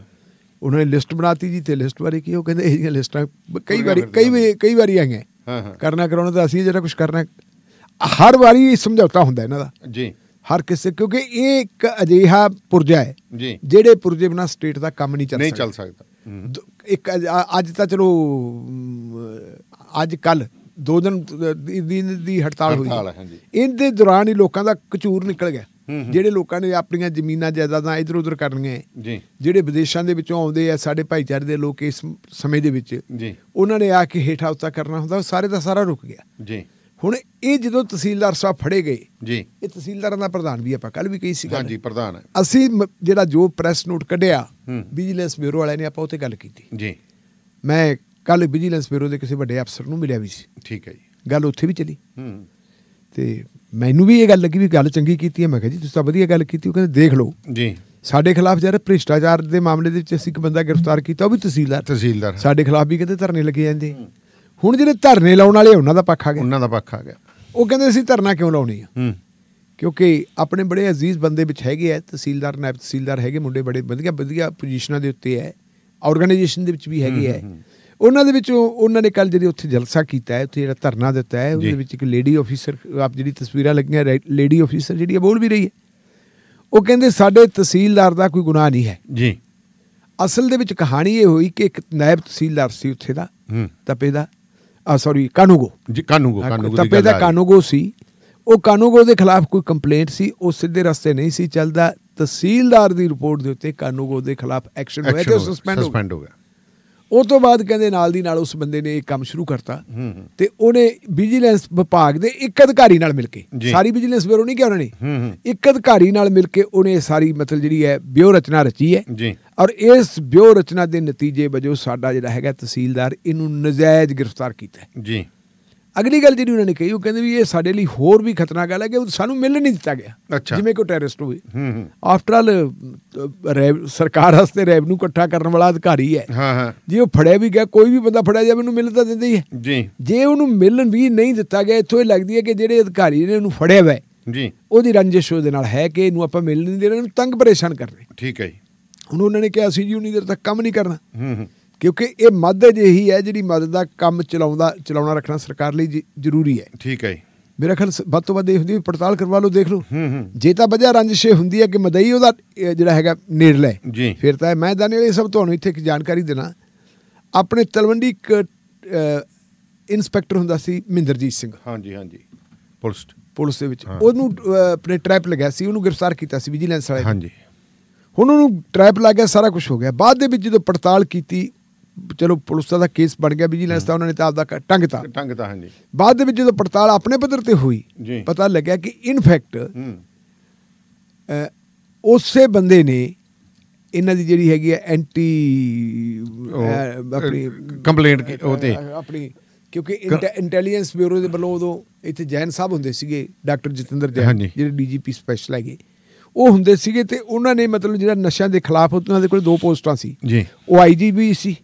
ਉਹਨਾਂ ਨੇ ਲਿਸਟ ਬਣਾਤੀ ਜੀ ਤੇ ਲਿਸਟ ਬਾਰੇ ਕੀ ਉਹ ਕਹਿੰਦੇ ਇਹ ਲਿਸਟਾਂ ਕਈ ਵਾਰੀ ਕਈ ਕਈ ਵਾਰੀ ਆਈਆਂ ਹਾਂ ਹਾਂ ਕਰਨਾ ਕਰਾਉਣਾ ਤਾਂ ਅਸੀਂ ਜਿਹੜਾ ਕੁਝ ਕਰਨਾ ਹਰ ਵਾਰੀ ਸਮਝੌਤਾ ਹੁੰਦਾ ਇਹਨਾਂ ਦਾ ਜੀ ਹਰ ਕਿਸੇ ਕਿਉਂਕਿ ਇਹ ਇੱਕ ਅਜੀਹਾ ਪੁਰਜਾ ਹੈ ਜੀ ਜਿਹੜੇ ਪੁਰਜੇ ਬਿਨਾ ਸਟੇਟ ਦਾ ਕੰਮ ਨਹੀਂ ਚੱਲ ਸਕਦਾ ਨਹੀਂ ਚੱਲ ਸਕਦਾ ਇੱਕ ਅੱਜ ਤਾਂ ਚਲੋ ਅੱਜ ਕੱਲ ਦੋ ਦਿਨ ਦੀ ਦੀ ਹੜਤਾਲ ਹੋਈ ਇਹਦੇ ਦੌਰਾਨ ਹੀ ਲੋਕਾਂ ਦਾ ਕਚੂਰ ਨਿਕਲ ਗਿਆ ਜਿਹੜੇ ਲੋਕਾਂ ਨੇ ਆਪਣੀਆਂ ਜ਼ਮੀਨਾਂ ਜਾਇਦਾਦਾਂ ਇਧਰ ਉਧਰ ਕਰਨੀਆਂ ਜੀ ਜਿਹੜੇ ਵਿਦੇਸ਼ਾਂ ਦੇ ਵਿੱਚੋਂ ਆਉਂਦੇ ਆ ਸਾਡੇ ਭਾਈਚਾਰੇ ਦੇ ਲੋਕ ਇਸ ਸਮੇਂ ਦੇ ਵਿੱਚ ਜੀ ਉਹਨਾਂ ਨੇ ਆ ਕੇ ਹੇਠਾ ਉੱਤਾ ਕਰਨਾ ਹੁੰਦਾ ਸਾਰੇ ਦਾ ਸਾਰਾ ਰੁਕ ਗਿਆ ਜੀ ਹੁਣ ਇਹ ਜਦੋਂ ਤਹਿਸੀਲਦਾਰ ਸਾਹਿਬ ਫੜੇ ਗਏ ਜੀ ਇਹ ਤਹਿਸੀਲਦਾਰਾਂ ਦਾ ਪ੍ਰਧਾਨ ਵੀ ਆਪਾਂ ਕੱਲ ਵੀ ਕਹੀ ਸੀ ਹਾਂਜੀ ਪ੍ਰਧਾਨ ਅਸੀਂ ਜਿਹੜਾ ਜੋ ਪ੍ਰੈਸ ਨੋਟ ਕੱਢਿਆ ਵਿਜੀਲੈਂਸ ਬਿਊਰੋ ਵਾਲਿਆਂ ਨੇ ਆਪਾਂ ਉੱਤੇ ਗੱਲ ਕੀਤੀ ਜੀ ਮੈਂ ਕੱਲ ਵਿਜੀਲੈਂਸ ਬਿਊਰੋ ਦੇ ਕਿਸੇ ਵੱਡੇ ਅਫਸਰ ਨੂੰ ਮਿਲਿਆ ਵੀ ਸੀ ਠੀਕ ਹੈ ਜੀ ਗੱਲ ਉੱਥੇ ਵੀ ਚੱਲੀ ਹੂੰ ਤੇ ਮੈਨੂੰ ਵੀ ਇਹ ਗੱਲ ਲੱਗੀ ਵੀ ਗੱਲ ਚੰਗੀ ਕੀਤੀ ਹੈ ਮੈਂ ਕਿਹਾ ਜੀ ਤੁਸੀਂ ਤਾਂ ਵਧੀਆ ਗੱਲ ਕੀਤੀ ਉਹ ਕਹਿੰਦੇ ਦੇਖ ਲਓ ਜੀ ਸਾਡੇ ਖਿਲਾਫ ਜਿਹੜਾ ਭ੍ਰਿਸ਼ਟਾਚਾਰ ਦੇ ਮਾਮਲੇ ਦੇ ਵਿੱਚ ਅਸੀਂ ਇੱਕ ਬੰਦਾ ਗ੍ਰਿਫਤਾਰ ਕੀਤਾ ਉਹ ਵੀ ਤਹਿਸੀਲਦਾਰ ਤਹਿਸੀਲਦਾਰ ਸਾਡੇ ਖਿਲਾਫ ਵੀ ਕਹਿੰਦੇ ਧਰਨੇ ਲੱਗੇ ਜਾਂਦੇ ਹੁਣ ਜਿਹੜੇ ਧਰਨੇ ਲਾਉਣ ਵਾਲੇ ਉਹਨਾਂ ਦਾ ਪੱਖ ਆ ਗਿਆ ਉਹਨਾਂ ਦਾ ਪੱਖ ਆ ਗਿਆ ਉਹ ਕਹਿੰਦੇ ਅਸੀਂ ਧਰਨਾ ਕਿਉਂ ਲਾਉਣੀ ਆ ਹੂੰ ਕਿਉਂਕਿ ਆਪਣੇ ਬੜੇ ਅਜ਼ੀਜ਼ ਬੰਦੇ ਵਿੱਚ ਹੈਗੇ ਆ ਤਹਿਸੀਲਦਾਰ ਨਾਇਬ ਤਹਿਸੀਲਦਾਰ ਹੈਗੇ ਮੁੰਡੇ ਬੜੇ ਵਧੀਆ ਵਧੀਆ ਪੋਜੀਸ਼ਨਾਂ ਦੇ ਉੱਤੇ ਆ ਆਰਗੇਨਾਈਜੇਸ਼ਨ ਦੇ ਵਿੱਚ ਵੀ ਹੈਗੇ ਆ ਉਹਨਾਂ ਦੇ ਵਿੱਚੋਂ ਉਹਨਾਂ ਨੇ ਕੱਲ ਜਿਹੜੀ ਉੱਥੇ ਜਲਸਾ ਕੀਤਾ ਹੈ ਉੱਥੇ ਜਿਹੜਾ ਧਰਨਾ ਦਿੱਤਾ ਹੈ ਉਹਦੇ ਵਿੱਚ ਇੱਕ ਲੇਡੀ ਆਫੀਸਰ ਆਪ ਜਿਹੜੀ ਤਸਵੀਰਾਂ ਲੱਗੀਆਂ ਲੇਡੀ ਆਫੀਸਰ ਜਿਹੜੀ ਆ ਬੋਲ ਵੀ ਰਹੀ ਹੈ ਉਹ ਕਹਿੰਦੇ ਸਾਡੇ ਤਹਿਸੀਲਦਾਰ ਦਾ ਕੋਈ ਗੁਨਾਹ ਨਹੀਂ ਹੈ ਜੀ ਅਸਲ ਦੇ ਵਿੱਚ ਕਹਾਣੀ ਇਹ ਹੋਈ ਕਿ ਇੱਕ ਨਾਇਬ ਤਹਿਸੀਲਦਾਰ ਸੀ ਉੱਥੇ ਦਾ ਤਪੇ ਦਾ ਆ ਸੌਰੀ ਕਾਨੂਗੋ ਜੀ ਕਾਨੂਗੋ ਕਾਨੂਗੋ ਤਪੇ ਦਾ ਕਾਨੂਗੋ ਸੀ ਉਹ ਕਾਨੂਗੋ ਦੇ ਖਿਲਾਫ ਕੋਈ ਕੰਪਲੇਂਟ ਸੀ ਉਹ ਸਿੱਧੇ ਰਸਤੇ ਨਹੀਂ ਸੀ ਚੱਲਦਾ ਤਹਿਸੀਲਦਾਰ ਦੀ ਰਿਪੋਰਟ ਦੇ ਉੱਤੇ ਕਾਨੂਗੋ ਦੇ ਖਿਲਾਫ ਐਕਸ਼ਨ ਹੋਇਆ ਤੇ ਸਸਪੈਂਡ ਹੋ ਗਿਆ ਉਹ ਤੋਂ ਬਾਅਦ ਕਹਿੰਦੇ ਨਾਲ ਦੀ ਨਾਲ ਉਸ ਬੰਦੇ ਨੇ ਇਹ ਕੰਮ ਸ਼ੁਰੂ ਕਰਤਾ ਤੇ ਉਹਨੇ ਵਿਜੀਲੈਂਸ ਵਿਭਾਗ ਦੇ ਇੱਕ ਅਧਿਕਾਰੀ ਨਾਲ ਮਿਲ ਕੇ ਸਾਰੀ ਵਿਜੀਲੈਂਸ ਬਿਊਰੋ ਨਹੀਂ ਕਿਹਾ ਉਹਨਾਂ ਨੇ ਇੱਕ ਅਧਿਕਾਰੀ ਨਾਲ ਮਿਲ ਕੇ ਉਹਨੇ ਸਾਰੀ ਮਤਲਬ ਜਿਹੜੀ ਹੈ ਬਿਊਰੋ ਰਚਨਾ ਰਚੀ ਹੈ ਜੀ ਔਰ ਇਸ ਬਿਊਰੋ ਰਚਨਾ ਦੇ ਨਤੀਜੇ ਵਜੋਂ ਸਾਡਾ ਜਿਹੜਾ ਹੈਗਾ ਤਹਿਸੀਲਦਾਰ ਇਹਨੂੰ ਨਜਾਇਜ਼ ਗ੍ਰਿਫਤਾਰ ਕੀਤਾ ਜੀ ਅਗਲੀ ਗੱਲ ਜਿਹੜੀ ਉਹਨਾਂ ਨੇ ਕਹੀ ਉਹ ਕਹਿੰਦੇ ਵੀ ਇਹ ਸਾਡੇ ਲਈ ਹੋਰ ਵੀ ਖਤਰਨਾਕ ਗੱਲ ਹੈ ਕਿ ਸਾਨੂੰ ਮਿਲ ਨਹੀਂ ਦਿੱਤਾ ਗਿਆ ਜਿਵੇਂ ਕੋਈ ਟੈਰਰਿਸਟ ਹੋਵੇ ਆਫਟਰ ਆਲ ਸਰਕਾਰ ਹਸਤੇ ਰੈਵਨਿਊ ਇਕੱਠਾ ਕਰਨ ਵਾਲਾ ਅਧਿਕਾਰੀ ਹੈ ਹਾਂ ਹਾਂ ਜੇ ਉਹ ਫੜਿਆ ਵੀ ਗਿਆ ਕੋਈ ਵੀ ਬੰਦਾ ਫੜਿਆ ਜਾਵੇ ਉਹਨੂੰ ਮਿਲ ਤਾਂ ਦਿੰਦੇ ਹੀ ਹੈ ਜੀ ਜੇ ਉਹਨੂੰ ਮਿਲਣ ਵੀ ਨਹੀਂ ਦਿੱਤਾ ਗਿਆ ਇੱਥੋਂ ਇਹ ਲੱਗਦੀ ਹੈ ਕਿ ਜਿਹੜੇ ਅਧਿਕਾਰੀ ਨੇ ਉਹਨੂੰ ਫੜਿਆ ਹੋਇਆ ਜੀ ਉਹਦੀ ਰੰਜਿਸ਼ ਉਹਦੇ ਨਾਲ ਹੈ ਕਿ ਇਹਨੂੰ ਆਪਾਂ ਮਿਲ ਨਹੀਂ ਦੇ ਰਹੇ ਇਹਨੂੰ ਤੰਗ ਪਰੇਸ਼ਾਨ ਕਰ ਰਹੇ ਠੀਕ ਹੈ ਜੀ ਹੁਣ ਉਹਨਾਂ ਨੇ ਕਿਹਾ ਸੀ ਜੀ ਉਨੀ ਦੇਰ ਤੱਕ ਕੰਮ ਨਹੀਂ ਕਰਨਾ ਹੂੰ ਹੂੰ ਕਿਉਂਕਿ ਇਹ ਮਦਦ ਜਿਹੀ ਹੈ ਜਿਹੜੀ ਮਦਦ ਦਾ ਕੰਮ ਚਲਾਉਂਦਾ ਚਲਾਉਣਾ ਰੱਖਣਾ ਸਰਕਾਰ ਲਈ ਜ਼ਰੂਰੀ ਹੈ ਠੀਕ ਹੈ ਮੇਰਾ ਖਿਆਲ ਵੱਧ ਤੋਂ ਵੱਧ ਇਹ ਹੁੰਦੀ ਪੜਤਾਲ ਕਰਵਾ ਲਓ ਦੇਖ ਲਓ ਜੇ ਤਾਂ ਵਜ੍ਹਾ ਰੰਜਸ਼ੇ ਹੁੰਦੀ ਹੈ ਕਿ ਮਦਈ ਉਹਦਾ ਜਿਹੜਾ ਹੈਗਾ ਨੇੜਲੇ ਫਿਰ ਤਾਂ ਮੈਂ ਵਾਲੇ ਸਭ ਤੁਹਾਨੂੰ ਇੱਥੇ ਇੱਕ ਜਾਣਕਾਰੀ ਦੇਣਾ ਆਪਣੇ ਤਲਵੰਡੀ ਇੱਕ ਇਨਸਪੈਕਟਰ ਹੁੰਦਾ ਸੀ ਮਹਿੰਦਰਜੀਤ ਸਿੰਘ ਹਾਂਜੀ ਹਾਂਜੀ ਪੁਲਿਸ ਪੁਲਿਸ ਦੇ ਵਿੱਚ ਉਹਨੂੰ ਆਪਣੇ ਟ੍ਰੈਪ ਲਗਾਇਆ ਸੀ ਉਹਨੂੰ ਗ੍ਰਿਫਤਾਰ ਕੀਤਾ ਸੀ ਵਿਜੀਲੈਂਸ ਵਾਲੇ ਹਾਂਜੀ ਹੁਣ ਉਹਨੂੰ ਟ੍ਰੈਪ ਲੱਗ ਗਿਆ ਸਾਰਾ ਕੁਝ ਹੋ ਗਿਆ ਬਾਅਦ ਦੇ ਵਿੱਚ ਜਦੋਂ ਪੜਤਾਲ ਕੀਤੀ ਚਲੋ ਪੁਲਿਸ ਦਾ ਕੇਸ ਬਣ ਗਿਆ ਵਿਜੀਲੈਂਸ ਦਾ ਉਹਨਾਂ ਨੇ ਤਾਂ ਆਪਦਾ ਟੰਗਤਾ ਟੰਗਤਾ ਹਾਂਜੀ ਬਾਅਦ ਦੇ ਵਿੱਚ ਜਦੋਂ ਪੜਤਾਲ ਆਪਣੇ ਪੱਧਰ ਤੇ ਹੋਈ ਪਤਾ ਲੱਗਿਆ ਕਿ ਇਨਫੈਕਟ ਉਸੇ ਬੰਦੇ ਨੇ ਇਹਨਾਂ ਦੀ ਜਿਹੜੀ ਹੈਗੀ ਹੈ ਐਂਟੀ ਆਪਣੀ ਕੰਪਲੇਂਟ ਉਹ ਉਹਤੇ ਆਪਣੀ ਕਿਉਂਕਿ ਇੰਟੈਲੀਜੈਂਸ ਬਿਊਰੋ ਦੇ ਵੱਲੋਂ ਉਦੋਂ ਇੱਥੇ ਜੈਨ ਸਾਹਿਬ ਹੁੰਦੇ ਸੀਗੇ ਡਾਕਟਰ ਜਤਿੰਦਰ ਜੈਨ ਜਿਹੜੇ ਡੀਜੀਪੀ ਸਪੈਸ਼ਲ ਹੈਗੇ ਉਹ ਹੁੰਦੇ ਸੀਗੇ ਤੇ ਉਹਨਾਂ ਨੇ ਮਤਲਬ ਜਿਹੜਾ ਨਸ਼ਿਆਂ ਦੇ ਖਿਲਾਫ ਉਹਨਾਂ ਦੇ ਕੋਲ ਦੋ ਪੋਸਟਾਂ ਸੀ ਜੀ ਉਹ ਆਈਜੀਬੀ ਸੀ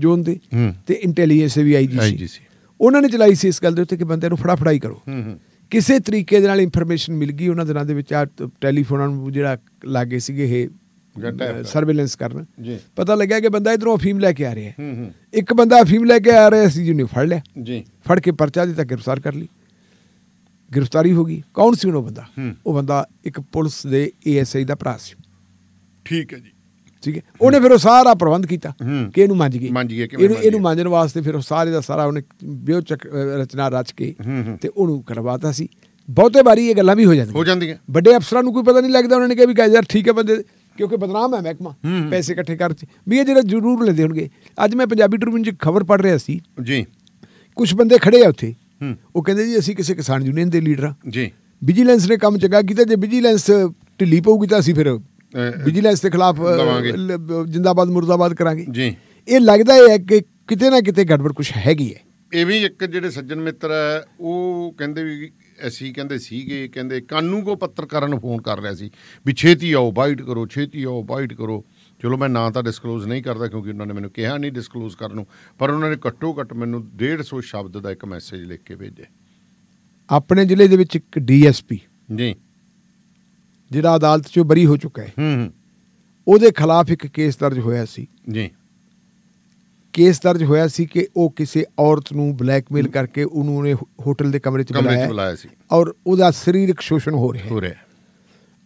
ਜੋਨ ਦੇ ਤੇ ਇੰਟੈਲੀਜੈਂਸ ਵੀ ਸੀ ਉਹਨਾਂ ਨੇ ਚਲਾਈ ਸੀ ਇਸ ਗੱਲ ਦੇ ਉੱਤੇ ਕਿ ਬੰਦਿਆਂ ਨੂੰ ਫੜਾ ਫੜਾਈ ਕਰੋ ਕਿਸੇ ਤਰੀਕੇ ਦੇ ਨਾਲ ਇਨਫੋਰਮੇਸ਼ਨ ਮਿਲ ਗਈ ਉਹਨਾਂ ਦਿਨਾਂ ਦੇ ਵਿੱਚ ਆ ਟੈਲੀਫੋਨਾਂ ਨੂੰ ਜਿਹੜਾ ਲਾਗੇ ਸੀਗੇ ਇਹ ਸਰਵੇਲੈਂਸ ਕਰਨ ਪਤਾ ਲੱਗਿਆ ਕਿ ਬੰਦਾ ਇਧਰੋਂ ਅਫੀਮ ਲੈ ਕੇ ਆ ਰਿਹਾ ਹੈ ਇੱਕ ਬੰਦਾ ਅਫੀਮ ਲੈ ਕੇ ਆ ਰਿਹਾ ਸੀ ਜਿਹਨੂੰ ਫੜ ਲਿਆ ਜੀ ਫੜ ਕੇ ਪਰਚਾ ਦਿੱਤਾ ਗ੍ਰਿਫਤਾਰ ਕਰ ਲਈ ਗ੍ਰਿਫਤਾਰੀ ਹੋ ਗਈ ਕੌਣ ਸੀ ਉਹ ਬੰਦਾ ਉਹ ਬੰਦਾ ਇੱਕ ਪੁਲਿਸ ਦੇ ਏਐਸਆਈ ਦਾ ਭਰਾ ਸੀ ਠੀਕ ਹੈ ਜੀ ਠੀਕ ਹੈ ਉਹਨੇ ਫਿਰ ਉਹ ਸਾਰਾ ਪ੍ਰਬੰਧ ਕੀਤਾ ਕਿ ਇਹਨੂੰ ਮੰਜ ਗਏ ਇਹਨੂੰ ਇਹਨੂੰ ਮੰਜਣ ਵਾਸਤੇ ਫਿਰ ਉਹ ਸਾਰੇ ਦਾ ਸਾਰਾ ਉਹਨੇ ਬਿਓਚਕ ਰਚਨਾ ਰਚ ਕੇ ਤੇ ਉਹਨੂੰ ਕਰਵਾਤਾ ਸੀ ਬਹੁਤੇ ਵਾਰੀ ਇਹ ਗੱਲਾਂ ਵੀ ਹੋ ਜਾਂਦੀਆਂ ਹੋ ਜਾਂਦੀਆਂ ਵੱਡੇ ਅਫਸਰਾਂ ਨੂੰ ਕੋਈ ਪਤਾ ਨਹੀਂ ਲੱਗਦਾ ਉਹਨਾਂ ਨੇ ਕਿਹਾ ਵੀ ਗਾਇ ਯਾਰ ਠੀਕ ਹੈ ਬੰਦੇ ਕਿਉਂਕਿ ਬਦਨਾਮ ਹੈ ਮਹਿਕਮਾ ਪੈਸੇ ਇਕੱਠੇ ਕਰ ਵੀ ਇਹ ਜਿਹੜਾ ਜ਼ਰੂਰ ਲੈਂਦੇ ਹੋਣਗੇ ਅੱਜ ਮੈਂ ਪੰਜਾਬੀ ਟ੍ਰਿਬਿਊਨ 'ਚ ਖਬਰ ਪੜ੍ਹ ਰਿਹਾ ਸੀ ਜੀ ਕੁਝ ਬੰਦੇ ਖੜੇ ਆ ਉੱਥੇ ਉਹ ਕਹਿੰਦੇ ਜੀ ਅਸੀਂ ਕਿਸੇ ਕਿਸਾਨ ਯੂਨੀਅਨ ਦੇ ਲੀਡਰ ਆ ਜੀ ਵਿਜੀਲੈਂਸ ਨੇ ਕੰਮ ਚੰਗਾ ਕੀਤਾ ਜੇ ਵਿਜੀਲੈਂਸ ਢਿੱਲੀ ਪਊਗੀ ਤਾਂ ਅਸੀਂ ਫਿਰ ਵਿਜੀਲੈਂਸ ਦੇ ਖਿਲਾਫ ਜਿੰਦਾਬਾਦ ਮੁਰਦਾਬਾਦ ਕਰਾਂਗੇ ਜੀ ਇਹ ਲੱਗਦਾ ਹੈ ਕਿ ਕਿਤੇ ਨਾ ਕਿਤੇ ਗੜਬੜ ਕੁਝ ਹੈਗੀ ਹੈ ਇਹ ਵੀ ਇੱਕ ਜਿਹੜੇ ਸੱਜਣ ਮਿੱਤਰ ਹੈ ਉਹ ਕਹਿੰਦੇ ਵੀ ਅਸੀਂ ਕਹਿੰਦੇ ਸੀਗੇ ਕਹਿੰਦੇ ਕਾਨੂੰ ਕੋ ਪੱਤਰਕਾਰਾਂ ਨੂੰ ਫੋਨ ਕਰ ਰਿਹਾ ਸੀ ਵੀ ਛੇਤੀ ਆਓ ਬਾਈਟ ਕਰੋ ਛੇਤੀ ਆਓ ਬਾਈਟ ਕਰੋ ਚਲੋ ਮੈਂ ਨਾਂ ਤਾਂ ਡਿਸਕਲੋਜ਼ ਨਹੀਂ ਕਰਦਾ ਕਿਉਂਕਿ ਉਹਨਾਂ ਨੇ ਮੈਨੂੰ ਕਿਹਾ ਨਹੀਂ ਡਿਸਕਲੋਜ਼ ਕਰਨ ਨੂੰ ਪਰ ਉਹਨਾਂ ਨੇ ਘੱਟੋ ਘੱਟ ਮੈਨੂੰ 150 ਸ਼ਬਦ ਦਾ ਇੱਕ ਮੈਸੇਜ ਲਿਖ ਕੇ ਭੇਜਿਆ ਆਪਣੇ ਜ਼ਿਲ੍ਹੇ ਦੇ ਵਿੱਚ ਇੱਕ ਡੀਐਸਪੀ ਜੀ ਜਿਹੜਾ ਅਦਾਲਤ 'ਚੋਂ ਬਰੀ ਹੋ ਚੁੱਕਾ ਹੈ ਹੂੰ ਉਹਦੇ ਖਿਲਾਫ ਇੱਕ ਕੇਸ ਦਰਜ ਹੋਇਆ ਸੀ ਜੀ ਕੇਸ ਦਰਜ ਹੋਇਆ ਸੀ ਕਿ ਉਹ ਕਿਸੇ ਔਰਤ ਨੂੰ ਬਲੈਕਮੇਲ ਕਰਕੇ ਉਹਨੂੰ ਨੇ ਹੋਟਲ ਦੇ ਕਮਰੇ 'ਚ ਬੁਲਾਇਆ ਸੀ ਔਰ ਉਹਦਾ ਸਰੀਰਕ ਸ਼ੋਸ਼ਣ ਹੋ ਰਿਹਾ ਹੋ ਰਿਹਾ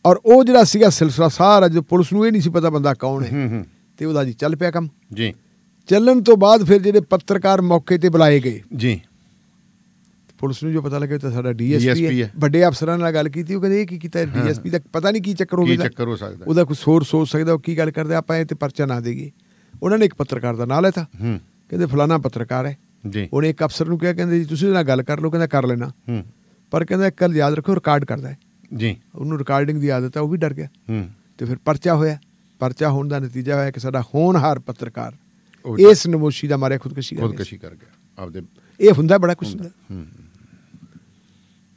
ਔਰ ਉਹ ਜਿਹੜਾ ਸੀਗਾ ਸਿਲਸਿਲਾ ਸਾਰਾ ਜੋ ਪੁਲਿਸ ਨੂੰ ਇਹ ਨਹੀਂ ਸੀ ਪਤਾ ਬੰਦਾ ਕੌਣ ਹੈ ਹੂੰ ਤੇ ਉਹਦਾ ਜੀ ਚੱਲ ਪਿਆ ਕੰਮ ਜੀ ਚੱਲਣ ਤੋਂ ਬਾਅਦ ਫਿਰ ਜਿਹੜੇ ਪੱਤਰਕਾਰ ਮੌਕੇ ਤੇ ਬੁਲਾਏ ਗਏ ਜੀ ਪੁਲਿਸ ਨੂੰ ਜੋ ਪਤਾ ਲੱਗਿਆ ਤਾਂ ਸਾਡਾ ਡੀਐਸਪੀ ਹੈ ਵੱਡੇ ਅਫਸਰਾਂ ਨਾਲ ਗੱਲ ਕੀਤੀ ਉਹ ਕਹਿੰਦੇ ਇਹ ਕੀ ਕੀਤਾ ਡੀਐਸਪੀ ਦਾ ਪਤਾ ਨਹੀਂ ਕੀ ਚੱਕਰ ਹੋ ਗਿਆ ਕੀ ਚੱਕਰ ਹੋ ਸਕਦਾ ਉਹਦਾ ਕੋਈ ਸੋਰਸ ਹੋ ਸਕਦਾ ਉਹ ਕੀ ਗੱਲ ਕਰਦੇ ਆਪਾਂ ਇਹ ਤੇ ਪਰਚਾ ਨਾ ਦੇਗੀ ਉਹਨਾਂ ਨੇ ਇੱਕ ਪੱਤਰਕਾਰ ਦਾ ਨਾਮ ਲੈਤਾ ਕਹਿੰਦੇ ਫਲਾਣਾ ਪੱਤਰਕਾਰ ਹੈ ਜੀ ਉਹਨੇ ਇੱਕ ਅਫਸਰ ਨੂੰ ਕਿਹਾ ਕਹਿੰਦੇ ਜੀ ਤੁਸੀਂ ਨਾਲ ਗੱਲ ਕਰ ਲਓ ਕਹਿੰਦਾ ਕਰ ਲੈਣਾ ਹੂੰ ਪਰ ਕਹਿੰਦਾ ਇੱਕ ਗੱਲ ਯਾਦ ਰੱਖੋ ਰਿਕਾਰਡ ਕਰਦਾ ਹੈ ਜੀ ਉਹਨੂੰ ਰਿਕਾਰਡਿੰਗ ਦੀ ਆਦਤ ਹੈ ਉਹ ਵੀ ਡਰ ਗਿਆ ਹੂੰ ਤੇ ਫਿਰ ਪਰਚਾ ਹੋਇਆ ਪਰਚਾ ਹੋਣ ਦਾ ਨਤੀਜਾ ਹੋਇਆ ਕਿ ਸਾਡਾ ਹੋਣਹਾਰ ਪੱਤਰਕਾਰ ਇਸ ਨਮੋਸ਼ੀ ਦਾ ਮਾਰੇ ਖੁਦਕਸ਼ੀ ਕਰ ਗਿਆ ਖੁਦਕਸ਼ੀ ਕਰ ਗਿਆ ਆਪਦੇ ਇਹ ਹੁੰਦਾ ਬੜਾ ਕੁਝ ਹੁੰਦਾ ਹੂੰ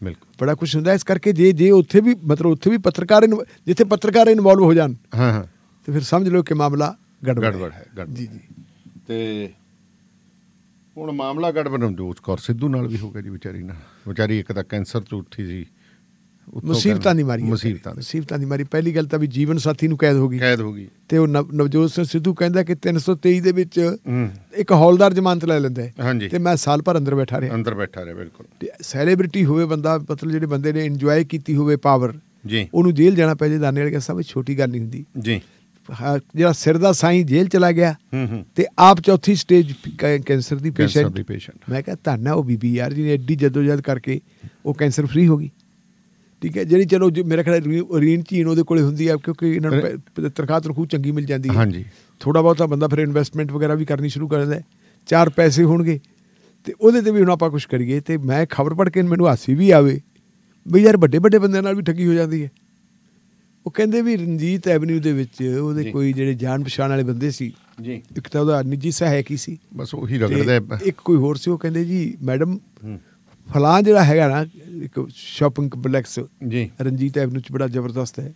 ਬਿਲਕੁਲ ਬੜਾ ਕੁਝ ਹੁੰਦਾ ਇਸ ਕਰਕੇ ਜੇ ਜੇ ਉੱਥੇ ਵੀ ਮਤਲਬ ਉੱਥੇ ਵੀ ਪੱਤਰਕਾਰ ਜਿੱਥੇ ਪੱਤਰਕਾਰ ਇਨਵੋਲਵ ਹੋ ਜਾਣ ਹਾਂ ਹਾਂ ਤੇ ਫਿਰ ਸਮਝ ਲਓ ਕਿ ਮਾਮਲਾ ਗੜਬੜ ਹੈ ਜੀ ਜੀ ਤੇ ਹੁਣ ਮਾਮਲਾ ਗੜਬੜ ਨਵਜੋਤ ਕੌਰ ਸਿੱਧੂ ਨਾਲ ਵੀ ਹੋ ਗਿਆ ਜੀ ਵਿਚਾਰੀ ਨਾਲ ਵਿਚਾਰੀ ਇੱਕ ਤਾਂ ਕੈਂਸਰ ਤੋਂ ਉੱਠੀ ਸੀ ਮੁਸੀਬਤਾਂ ਦੀ ਮਾਰੀ ਮੁਸੀਬਤਾਂ ਮੁਸੀਬਤਾਂ ਦੀ ਮਾਰੀ ਪਹਿਲੀ ਗੱਲ ਤਾਂ ਵੀ ਜੀਵਨ ਸਾਥੀ ਨੂੰ ਕੈਦ ਹੋ ਗਈ ਕੈਦ ਹੋ ਗਈ ਤੇ ਉਹ ਨਵਜੋਤ ਸਿੰਘ ਸਿੱਧੂ ਕਹਿੰਦਾ ਕਿ 323 ਦੇ ਵਿੱਚ ਇੱਕ ਹੌਲਦਾਰ ਜ਼ਮਾਨਤ ਲੈ ਲੈਂਦਾ ਹੈ ਤੇ ਮੈਂ ਸਾਲ ਭਰ ਅੰਦਰ ਬੈਠਾ ਰਿਹਾ ਅੰਦਰ ਬੈਠਾ ਰਿਹਾ ਬਿਲਕੁਲ ਸੈਲੀਬ੍ਰਿਟੀ ਹੋਵੇ ਬੰਦਾ ਮਤਲਬ ਜਿਹੜੇ ਬੰਦੇ ਨੇ ਇੰਜੋਏ ਕੀਤੀ ਹੋਵੇ ਪਾਵਰ ਜੀ ਉਹਨੂੰ ਜੇਲ੍ਹ ਜਾਣਾ ਪੈ ਜੇ ਦਾਨੇ ਵਾਲੇ ਸਭ ਛੋਟੀ ਗੱਲ ਨਹੀਂ ਹੁੰਦੀ ਜੀ ਜਿਹੜਾ ਸਿਰ ਦਾ ਸਾਈਂ ਜੇਲ੍ਹ ਚਲਾ ਗਿਆ ਤੇ ਆਪ ਚੌਥੀ ਸਟੇਜ ਕੈਂਸਰ ਦੀ ਪੇਸ਼ੈਂਟ ਮੈਂ ਕਿਹਾ ਧੰਨਾ ਉਹ ਬੀਬੀ ਯਾਰ ਨੇ ਐਡੀ ਜਦੋਜਦ ਕਰਕੇ ਉਹ ਕੈਂਸਰ ਫ੍ਰੀ ਹੋ ਗਈ ਠੀਕ ਹੈ ਜਿਹੜੀ ਚਲੋ ਮੇਰੇ ਖਿਆਲ ਰੀਨ ਚੀਨ ਉਹਦੇ ਕੋਲੇ ਹੁੰਦੀ ਹੈ ਕਿਉਂਕਿ ਇਹਨਾਂ ਨੂੰ ਤਰਖਾਤ ਰਖੂ ਚੰਗੀ ਮਿਲ ਜਾਂਦੀ ਹੈ ਹਾਂਜੀ ਥੋੜਾ ਬਹੁਤਾ ਬੰਦਾ ਫਿਰ ਇਨਵੈਸਟਮੈਂਟ ਵਗੈਰਾ ਵੀ ਕਰਨੀ ਸ਼ੁਰੂ ਕਰ ਦਿੰਦਾ ਚਾਰ ਪੈਸੇ ਹੋਣਗੇ ਤੇ ਉਹਦੇ ਤੇ ਵੀ ਹੁਣ ਆਪਾਂ ਕੁਝ ਕਰੀਏ ਤੇ ਮੈਂ ਖਬਰ ਪੜ ਕੇ ਮੈਨੂੰ ਹਾਸੀ ਵੀ ਆਵੇ ਵੀ ਯਾਰ ਵੱਡੇ ਵੱਡੇ ਬੰਦਿਆਂ ਨਾਲ ਵੀ ਠੱਗੀ ਹੋ ਜਾਂਦੀ ਹੈ ਉਹ ਕਹਿੰਦੇ ਵੀ ਰਣਜੀਤ ਐਵਨਿਊ ਦੇ ਵਿੱਚ ਉਹਦੇ ਕੋਈ ਜਿਹੜੇ ਜਾਣ ਪਛਾਣ ਵਾਲੇ ਬੰਦੇ ਸੀ ਜੀ ਇੱਕ ਤਾਂ ਉਹਦਾ ਨਿੱਜੀ ਸਹਾਇਕ ਹੀ ਸੀ ਬਸ ਉਹੀ ਰਗੜਦਾ ਇੱਕ ਕੋਈ ਹੋਰ ਸੀ ਉਹ ਕਹਿੰਦੇ ਜੀ ਮੈਡਮ ਫਲਾਂ ਜਿਹੜਾ ਹੈਗਾ ਨਾ ਇੱਕ ਸ਼ਾਪਿੰਗ ਕੰਪਲੈਕਸ ਜੀ ਰਣਜੀਤ ਐਵਨਿਊ ਚ ਬੜਾ ਜ਼ਬਰਦਸਤ ਹੈ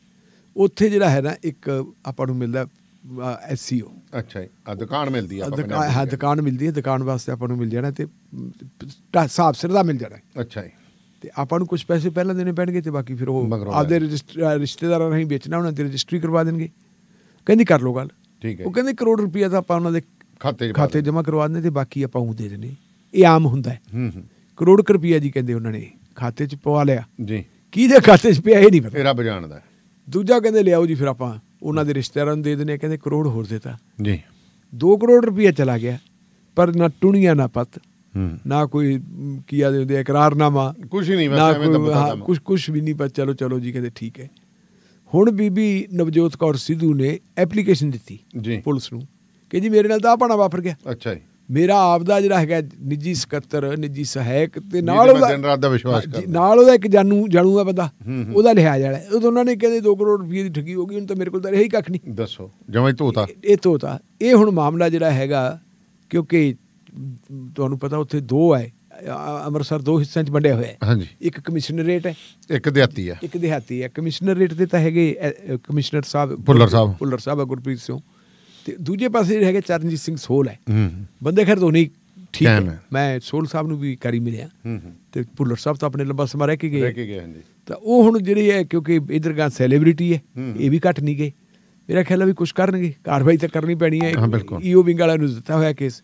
ਉੱਥੇ ਜਿਹੜਾ ਹੈ ਨਾ ਇੱਕ ਆਪਾਂ ਨੂੰ ਮਿਲਦਾ ਐਸਸੀਓ e ਅੱਛਾ ਆ ਦੁਕਾਨ ਮਿਲਦੀ ਆ ਨੂੰ ਹਾਂ ਦੁਕਾਨ ਮਿਲਦੀ ਹੈ ਦੁਕਾਨ ਵਾਸਤੇ ਆਪਾਂ ਨੂੰ ਮਿਲ ਜਾਣਾ ਤੇ ਸਾਫ ਸਿਰ ਦਾ ਮਿਲ ਜਾਣਾ ਅੱਛਾ ਜੀ ਤੇ ਆਪਾਂ ਨੂੰ ਕੁਝ ਪੈਸੇ ਪਹਿਲਾਂ ਦੇਣੇ ਪੈਣਗੇ ਤੇ ਬਾਕੀ ਫਿਰ ਉਹ ਆਪਦੇ ਰਿਸ਼ਤੇਦਾਰਾਂ ਨਹੀਂ ਵੇਚਣਾ ਉਹਨਾਂ ਦੀ ਰਜਿਸਟਰੀ ਕਰਵਾ ਦੇਣਗੇ ਕਹਿੰਦੀ ਕਰ ਲੋ ਗੱਲ ਠੀਕ ਹੈ ਉਹ ਕਹਿੰਦੇ ਕਰੋੜ ਰੁਪਈਆ ਤਾਂ ਆਪਾਂ ਉਹਨਾਂ ਦੇ ਖਾਤੇ ਖਾਤੇ ਕਰਵਾ ਦਿੰਦੇ ਤੇ ਬਾਕੀ ਆਪਾਂ ਉਹ ਦੇ ਦੇਣੇ ਇਹ ਆਮ ਹੁੰਦਾ ਹੈ ਹੂੰ ਹੂੰ ਕਰੋੜ ਰੁਪਈਆ ਜੀ ਕਹਿੰਦੇ ਉਹਨਾਂ ਨੇ ਖਾਤੇ 'ਚ ਪਵਾ ਲਿਆ ਜੀ ਕਿਹਦੇ ਖਾਤੇ 'ਚ ਪਿਆ ਇਹ ਨਹੀਂ ਪਤਾ ਰੱਬ ਜਾਣਦਾ ਦੂਜਾ ਕਹਿੰਦੇ ਲਿਆਓ ਜੀ ਫਿਰ ਆਪਾਂ ਉਹਨਾਂ ਦੇ ਰਿਸ਼ਤੇਦਾਰਾਂ ਨੂੰ ਦੇ ਦਿੰਦੇ ਕਹਿੰਦੇ ਕਰੋੜ ਹੋਰ ਦਿੱਤਾ ਜੀ 2 ਕਰੋੜ ਰੁਪਈਆ ਚਲਾ ਗਿਆ ਪਰ ਨਾ ਟੁਣੀਆਂ ਨਾ ਪਤ ਨਾ ਕੋਈ ਕੀਆ ਦੇ ਹੁੰਦੇ ਇਕਰਾਰਨਾਮਾ ਕੁਝ ਨਹੀਂ ਬਸ ਐਵੇਂ ਤਾਂ ਪਤਾ ਕੁਝ ਕੁਝ ਵੀ ਨਹੀਂ ਪਤਾ ਚਲੋ ਚਲੋ ਜੀ ਕਹਿੰਦੇ ਠੀਕ ਹੈ ਹੁਣ ਬੀਬੀ ਨਵਜੋਤ ਕੌਰ ਸਿੱਧੂ ਨੇ ਐਪਲੀਕੇਸ਼ਨ ਦਿੱਤੀ ਪੁਲਿਸ ਨੂੰ ਕਿ ਜੀ ਮੇਰੇ ਨਾਲ ਤਾਂ ਆਪਣਾ ਵਾਪਰ ਗਿਆ ਅੱਛਾ ਜੀ ਮੇਰਾ ਆਪ ਦਾ ਜਿਹੜਾ ਹੈਗਾ ਨਿੱਜੀ ਸਕੱਤਰ ਨਿੱਜੀ ਸਹਾਇਕ ਤੇ ਨਾਲ ਉਹਦਾ ਦਿਨ ਰਾਤ ਦਾ ਵਿਸ਼ਵਾਸ ਕਰਦਾ ਨਾਲ ਉਹਦਾ ਇੱਕ ਜਾਨੂ ਜਾਣੂ ਦਾ ਬੰਦਾ ਉਹਦਾ ਲਿਹਾਜ ਵਾਲਾ ਉਹ ਦੋਨਾਂ ਨੇ ਕਹਿੰਦੇ 2 ਕਰੋੜ ਰੁਪਏ ਦੀ ਠੱਗੀ ਹੋ ਗਈ ਹੁਣ ਤਾਂ ਮੇਰੇ ਕੋਲ ਤਾਂ ਰਹੀ ਕੱਖ ਨਹੀਂ ਦੱਸੋ ਜਮੈ ਤੋਤਾ ਇਹ ਤੋਤਾ ਇਹ ਹੁਣ ਮਾਮਲਾ ਜਿਹੜਾ ਹੈਗਾ ਕਿਉਂਕਿ ਤੁਹਾਨੂੰ ਪਤਾ ਉੱਥੇ ਦੋ ਹੈ ਅੰਮ੍ਰਿਤਸਰ ਦੋ ਹਿੱਸਿਆਂ 'ਚ ਵੰਡਿਆ ਹੋਇਆ ਹੈ ਹਾਂਜੀ ਇੱਕ ਕਮਿਸ਼ਨਰੇਟ ਹੈ ਇੱਕ ਦਿਹਾਤੀ ਹੈ ਇੱਕ ਦਿਹਾਤੀ ਹੈ ਕਮਿਸ਼ਨਰੇਟ ਦੇ ਤਾਂ ਹੈਗੇ ਕਮਿਸ਼ਨਰ ਸਾਹਿਬ ਪੁੱਲਰ ਸਾਹਿਬ ਪੁੱਲਰ ਸਾਹਿਬ ਗੁਰਪ੍ਰੀਤ ਸਿੰਘ ਤੇ ਦੂਜੇ ਪਾਸੇ ਜਿਹੜੇ ਹੈਗੇ ਚਰਨਜੀਤ ਸਿੰਘ ਸੋਲ ਹੈ ਹੂੰ ਬੰਦੇ ਤੋਂ ਨਹੀਂ ਠੀਕ ਹੈ ਮੈਂ ਸੋਲ ਸਾਹਿਬ ਨੂੰ ਵੀ ਕਰੀ ਮਿਲਿਆ ਹੂੰ ਤੇ ਭੁੱਲਰ ਸਾਹਿਬ ਤਾਂ ਆਪਣੇ ਲੰਬਾ ਸਮਾਂ ਰਹਿ ਕੇ ਗਏ ਰਹਿ ਕੇ ਗਏ ਹਾਂਜੀ ਤਾਂ ਉਹ ਹੁਣ ਜਿਹੜੀ ਹੈ ਕਿਉਂਕਿ ਇਧਰ ਗਾਂ ਸੈਲੀਬ੍ਰਿਟੀ ਹੈ ਇਹ ਵੀ ਘਟ ਨਹੀਂ ਗਏ ਮੇਰਾ ਖਿਆਲ ਹੈ ਵੀ ਕੁਝ ਕਰਨਗੇ ਕਾਰਵਾਈ ਤਾਂ ਕਰਨੀ ਪੈਣੀ ਹੈ ਈਓ ਵਿੰਗ ਵਾਲਿਆਂ ਨੂੰ ਦਿੱਤਾ ਹੋਇਆ ਕੇਸ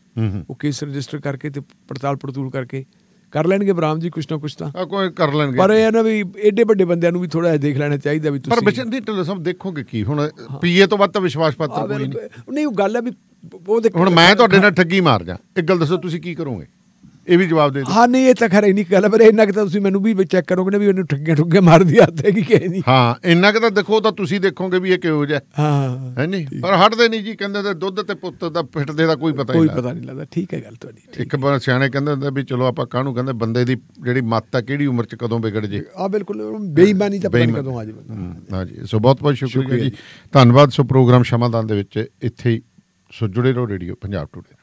ਉਹ ਕੇਸ ਰਜਿਸਟਰ ਕਰਕੇ ਤੇ ਪੜਤਾਲ ਪੜਤੂਲ ਕਰਕੇ ਕਰ ਲੈਣਗੇ ਬਰਾਮ ਜੀ ਕੁਛ ਨਾ ਕੁਛ ਤਾਂ ਕੋਈ ਕਰ ਲੈਣਗੇ ਪਰ ਇਹ ਨਾ ਵੀ ਐਡੇ ਵੱਡੇ ਬੰਦਿਆਂ ਨੂੰ ਵੀ ਥੋੜਾ ਜਿਹਾ ਦੇਖ ਲੈਣਾ ਚਾਹੀਦਾ ਵੀ ਤੁਸੀਂ ਪਰ ਬਚਨ ਦੀ ਢਿੱਲੋਂ ਸਾਹਿਬ ਦੇਖੋਗੇ ਕੀ ਹੁਣ ਪੀਏ ਤੋਂ ਵੱਧ ਤਾਂ ਵਿਸ਼ਵਾਸ ਪੱਤਰ ਕੋਈ ਨਹੀਂ ਨਹੀਂ ਉਹ ਗੱਲ ਹੈ ਵੀ ਉਹ ਹੁਣ ਮੈਂ ਤੁਹਾਡੇ ਨਾਲ ਠੱਗੀ ਮਾਰ ਜਾ ਇੱਕ ਗੱਲ ਦੱਸੋ ਤੁਸੀਂ ਕੀ ਕਰੋਗੇ ਇਹ ਵੀ ਜਵਾਬ ਦੇ ਹਾਂ ਨਹੀਂ ਇਹ ਤਾਂ ਖਰੇ ਨਹੀਂ ਗੱਲ ਪਰ ਇੰਨਾ ਕਿ ਤਾਂ ਤੁਸੀਂ ਮੈਨੂੰ ਵੀ ਚੈੱਕ ਕਰੋਗੇ ਵੀ ਇਹਨੂੰ ਠੱਗੇ ਠੁੱਗੀਆਂ ਮਾਰਦੀ ਦਿਆ ਤੇ ਕੀ ਕਹੇ ਨਹੀਂ ਹਾਂ ਇੰਨਾ ਕਿ ਤਾਂ ਦੇਖੋ ਤਾਂ ਤੁਸੀਂ ਦੇਖੋਗੇ ਵੀ ਇਹ ਕਿਹੋ ਜਿਹਾ ਹਾਂ ਹੈ ਨਹੀਂ ਪਰ ਹਟਦੇ ਨਹੀਂ ਜੀ ਕਹਿੰਦੇ ਤੇ ਦੁੱਧ ਤੇ ਪੁੱਤ ਦਾ ਫਿੱਟਦੇ ਦਾ ਕੋਈ ਪਤਾ ਨਹੀਂ ਕੋਈ ਪਤਾ ਨਹੀਂ ਲੱਗਦਾ ਠੀਕ ਹੈ ਗੱਲ ਤੁਹਾਡੀ ਇੱਕ ਬਾਰ ਸਿਆਣੇ ਕਹਿੰਦੇ ਹੁੰਦੇ ਵੀ ਚਲੋ ਆਪਾਂ ਕਾਹਨੂੰ ਕਹਿੰਦੇ ਬੰਦੇ ਦੀ ਜਿਹੜੀ ਮੱਤ ਆ ਕਿਹੜੀ ਉਮਰ ਚ ਕਦੋਂ ਵਿਗੜ ਜੇ ਆ ਬਿਲਕੁਲ ਬੇਈਮਾਨੀ ਤਾਂ ਪਤਾ ਕਦੋਂ ਆ ਜੇ ਹਾਂ ਜੀ ਸੋ ਬਹੁਤ ਬਹੁਤ ਸ਼ੁਕਰੀਆ ਜੀ ਧੰਨਵਾਦ ਸੋ ਪ੍ਰੋਗਰਾਮ ਸ਼ਮਾਦਾਨ ਦੇ ਵਿੱਚ ਇੱਥੇ ਸੋ ਜੁੜੇ ਰਹੋ ਰੇਡੀਓ ਪੰਜਾਬ ਟੂਡੇ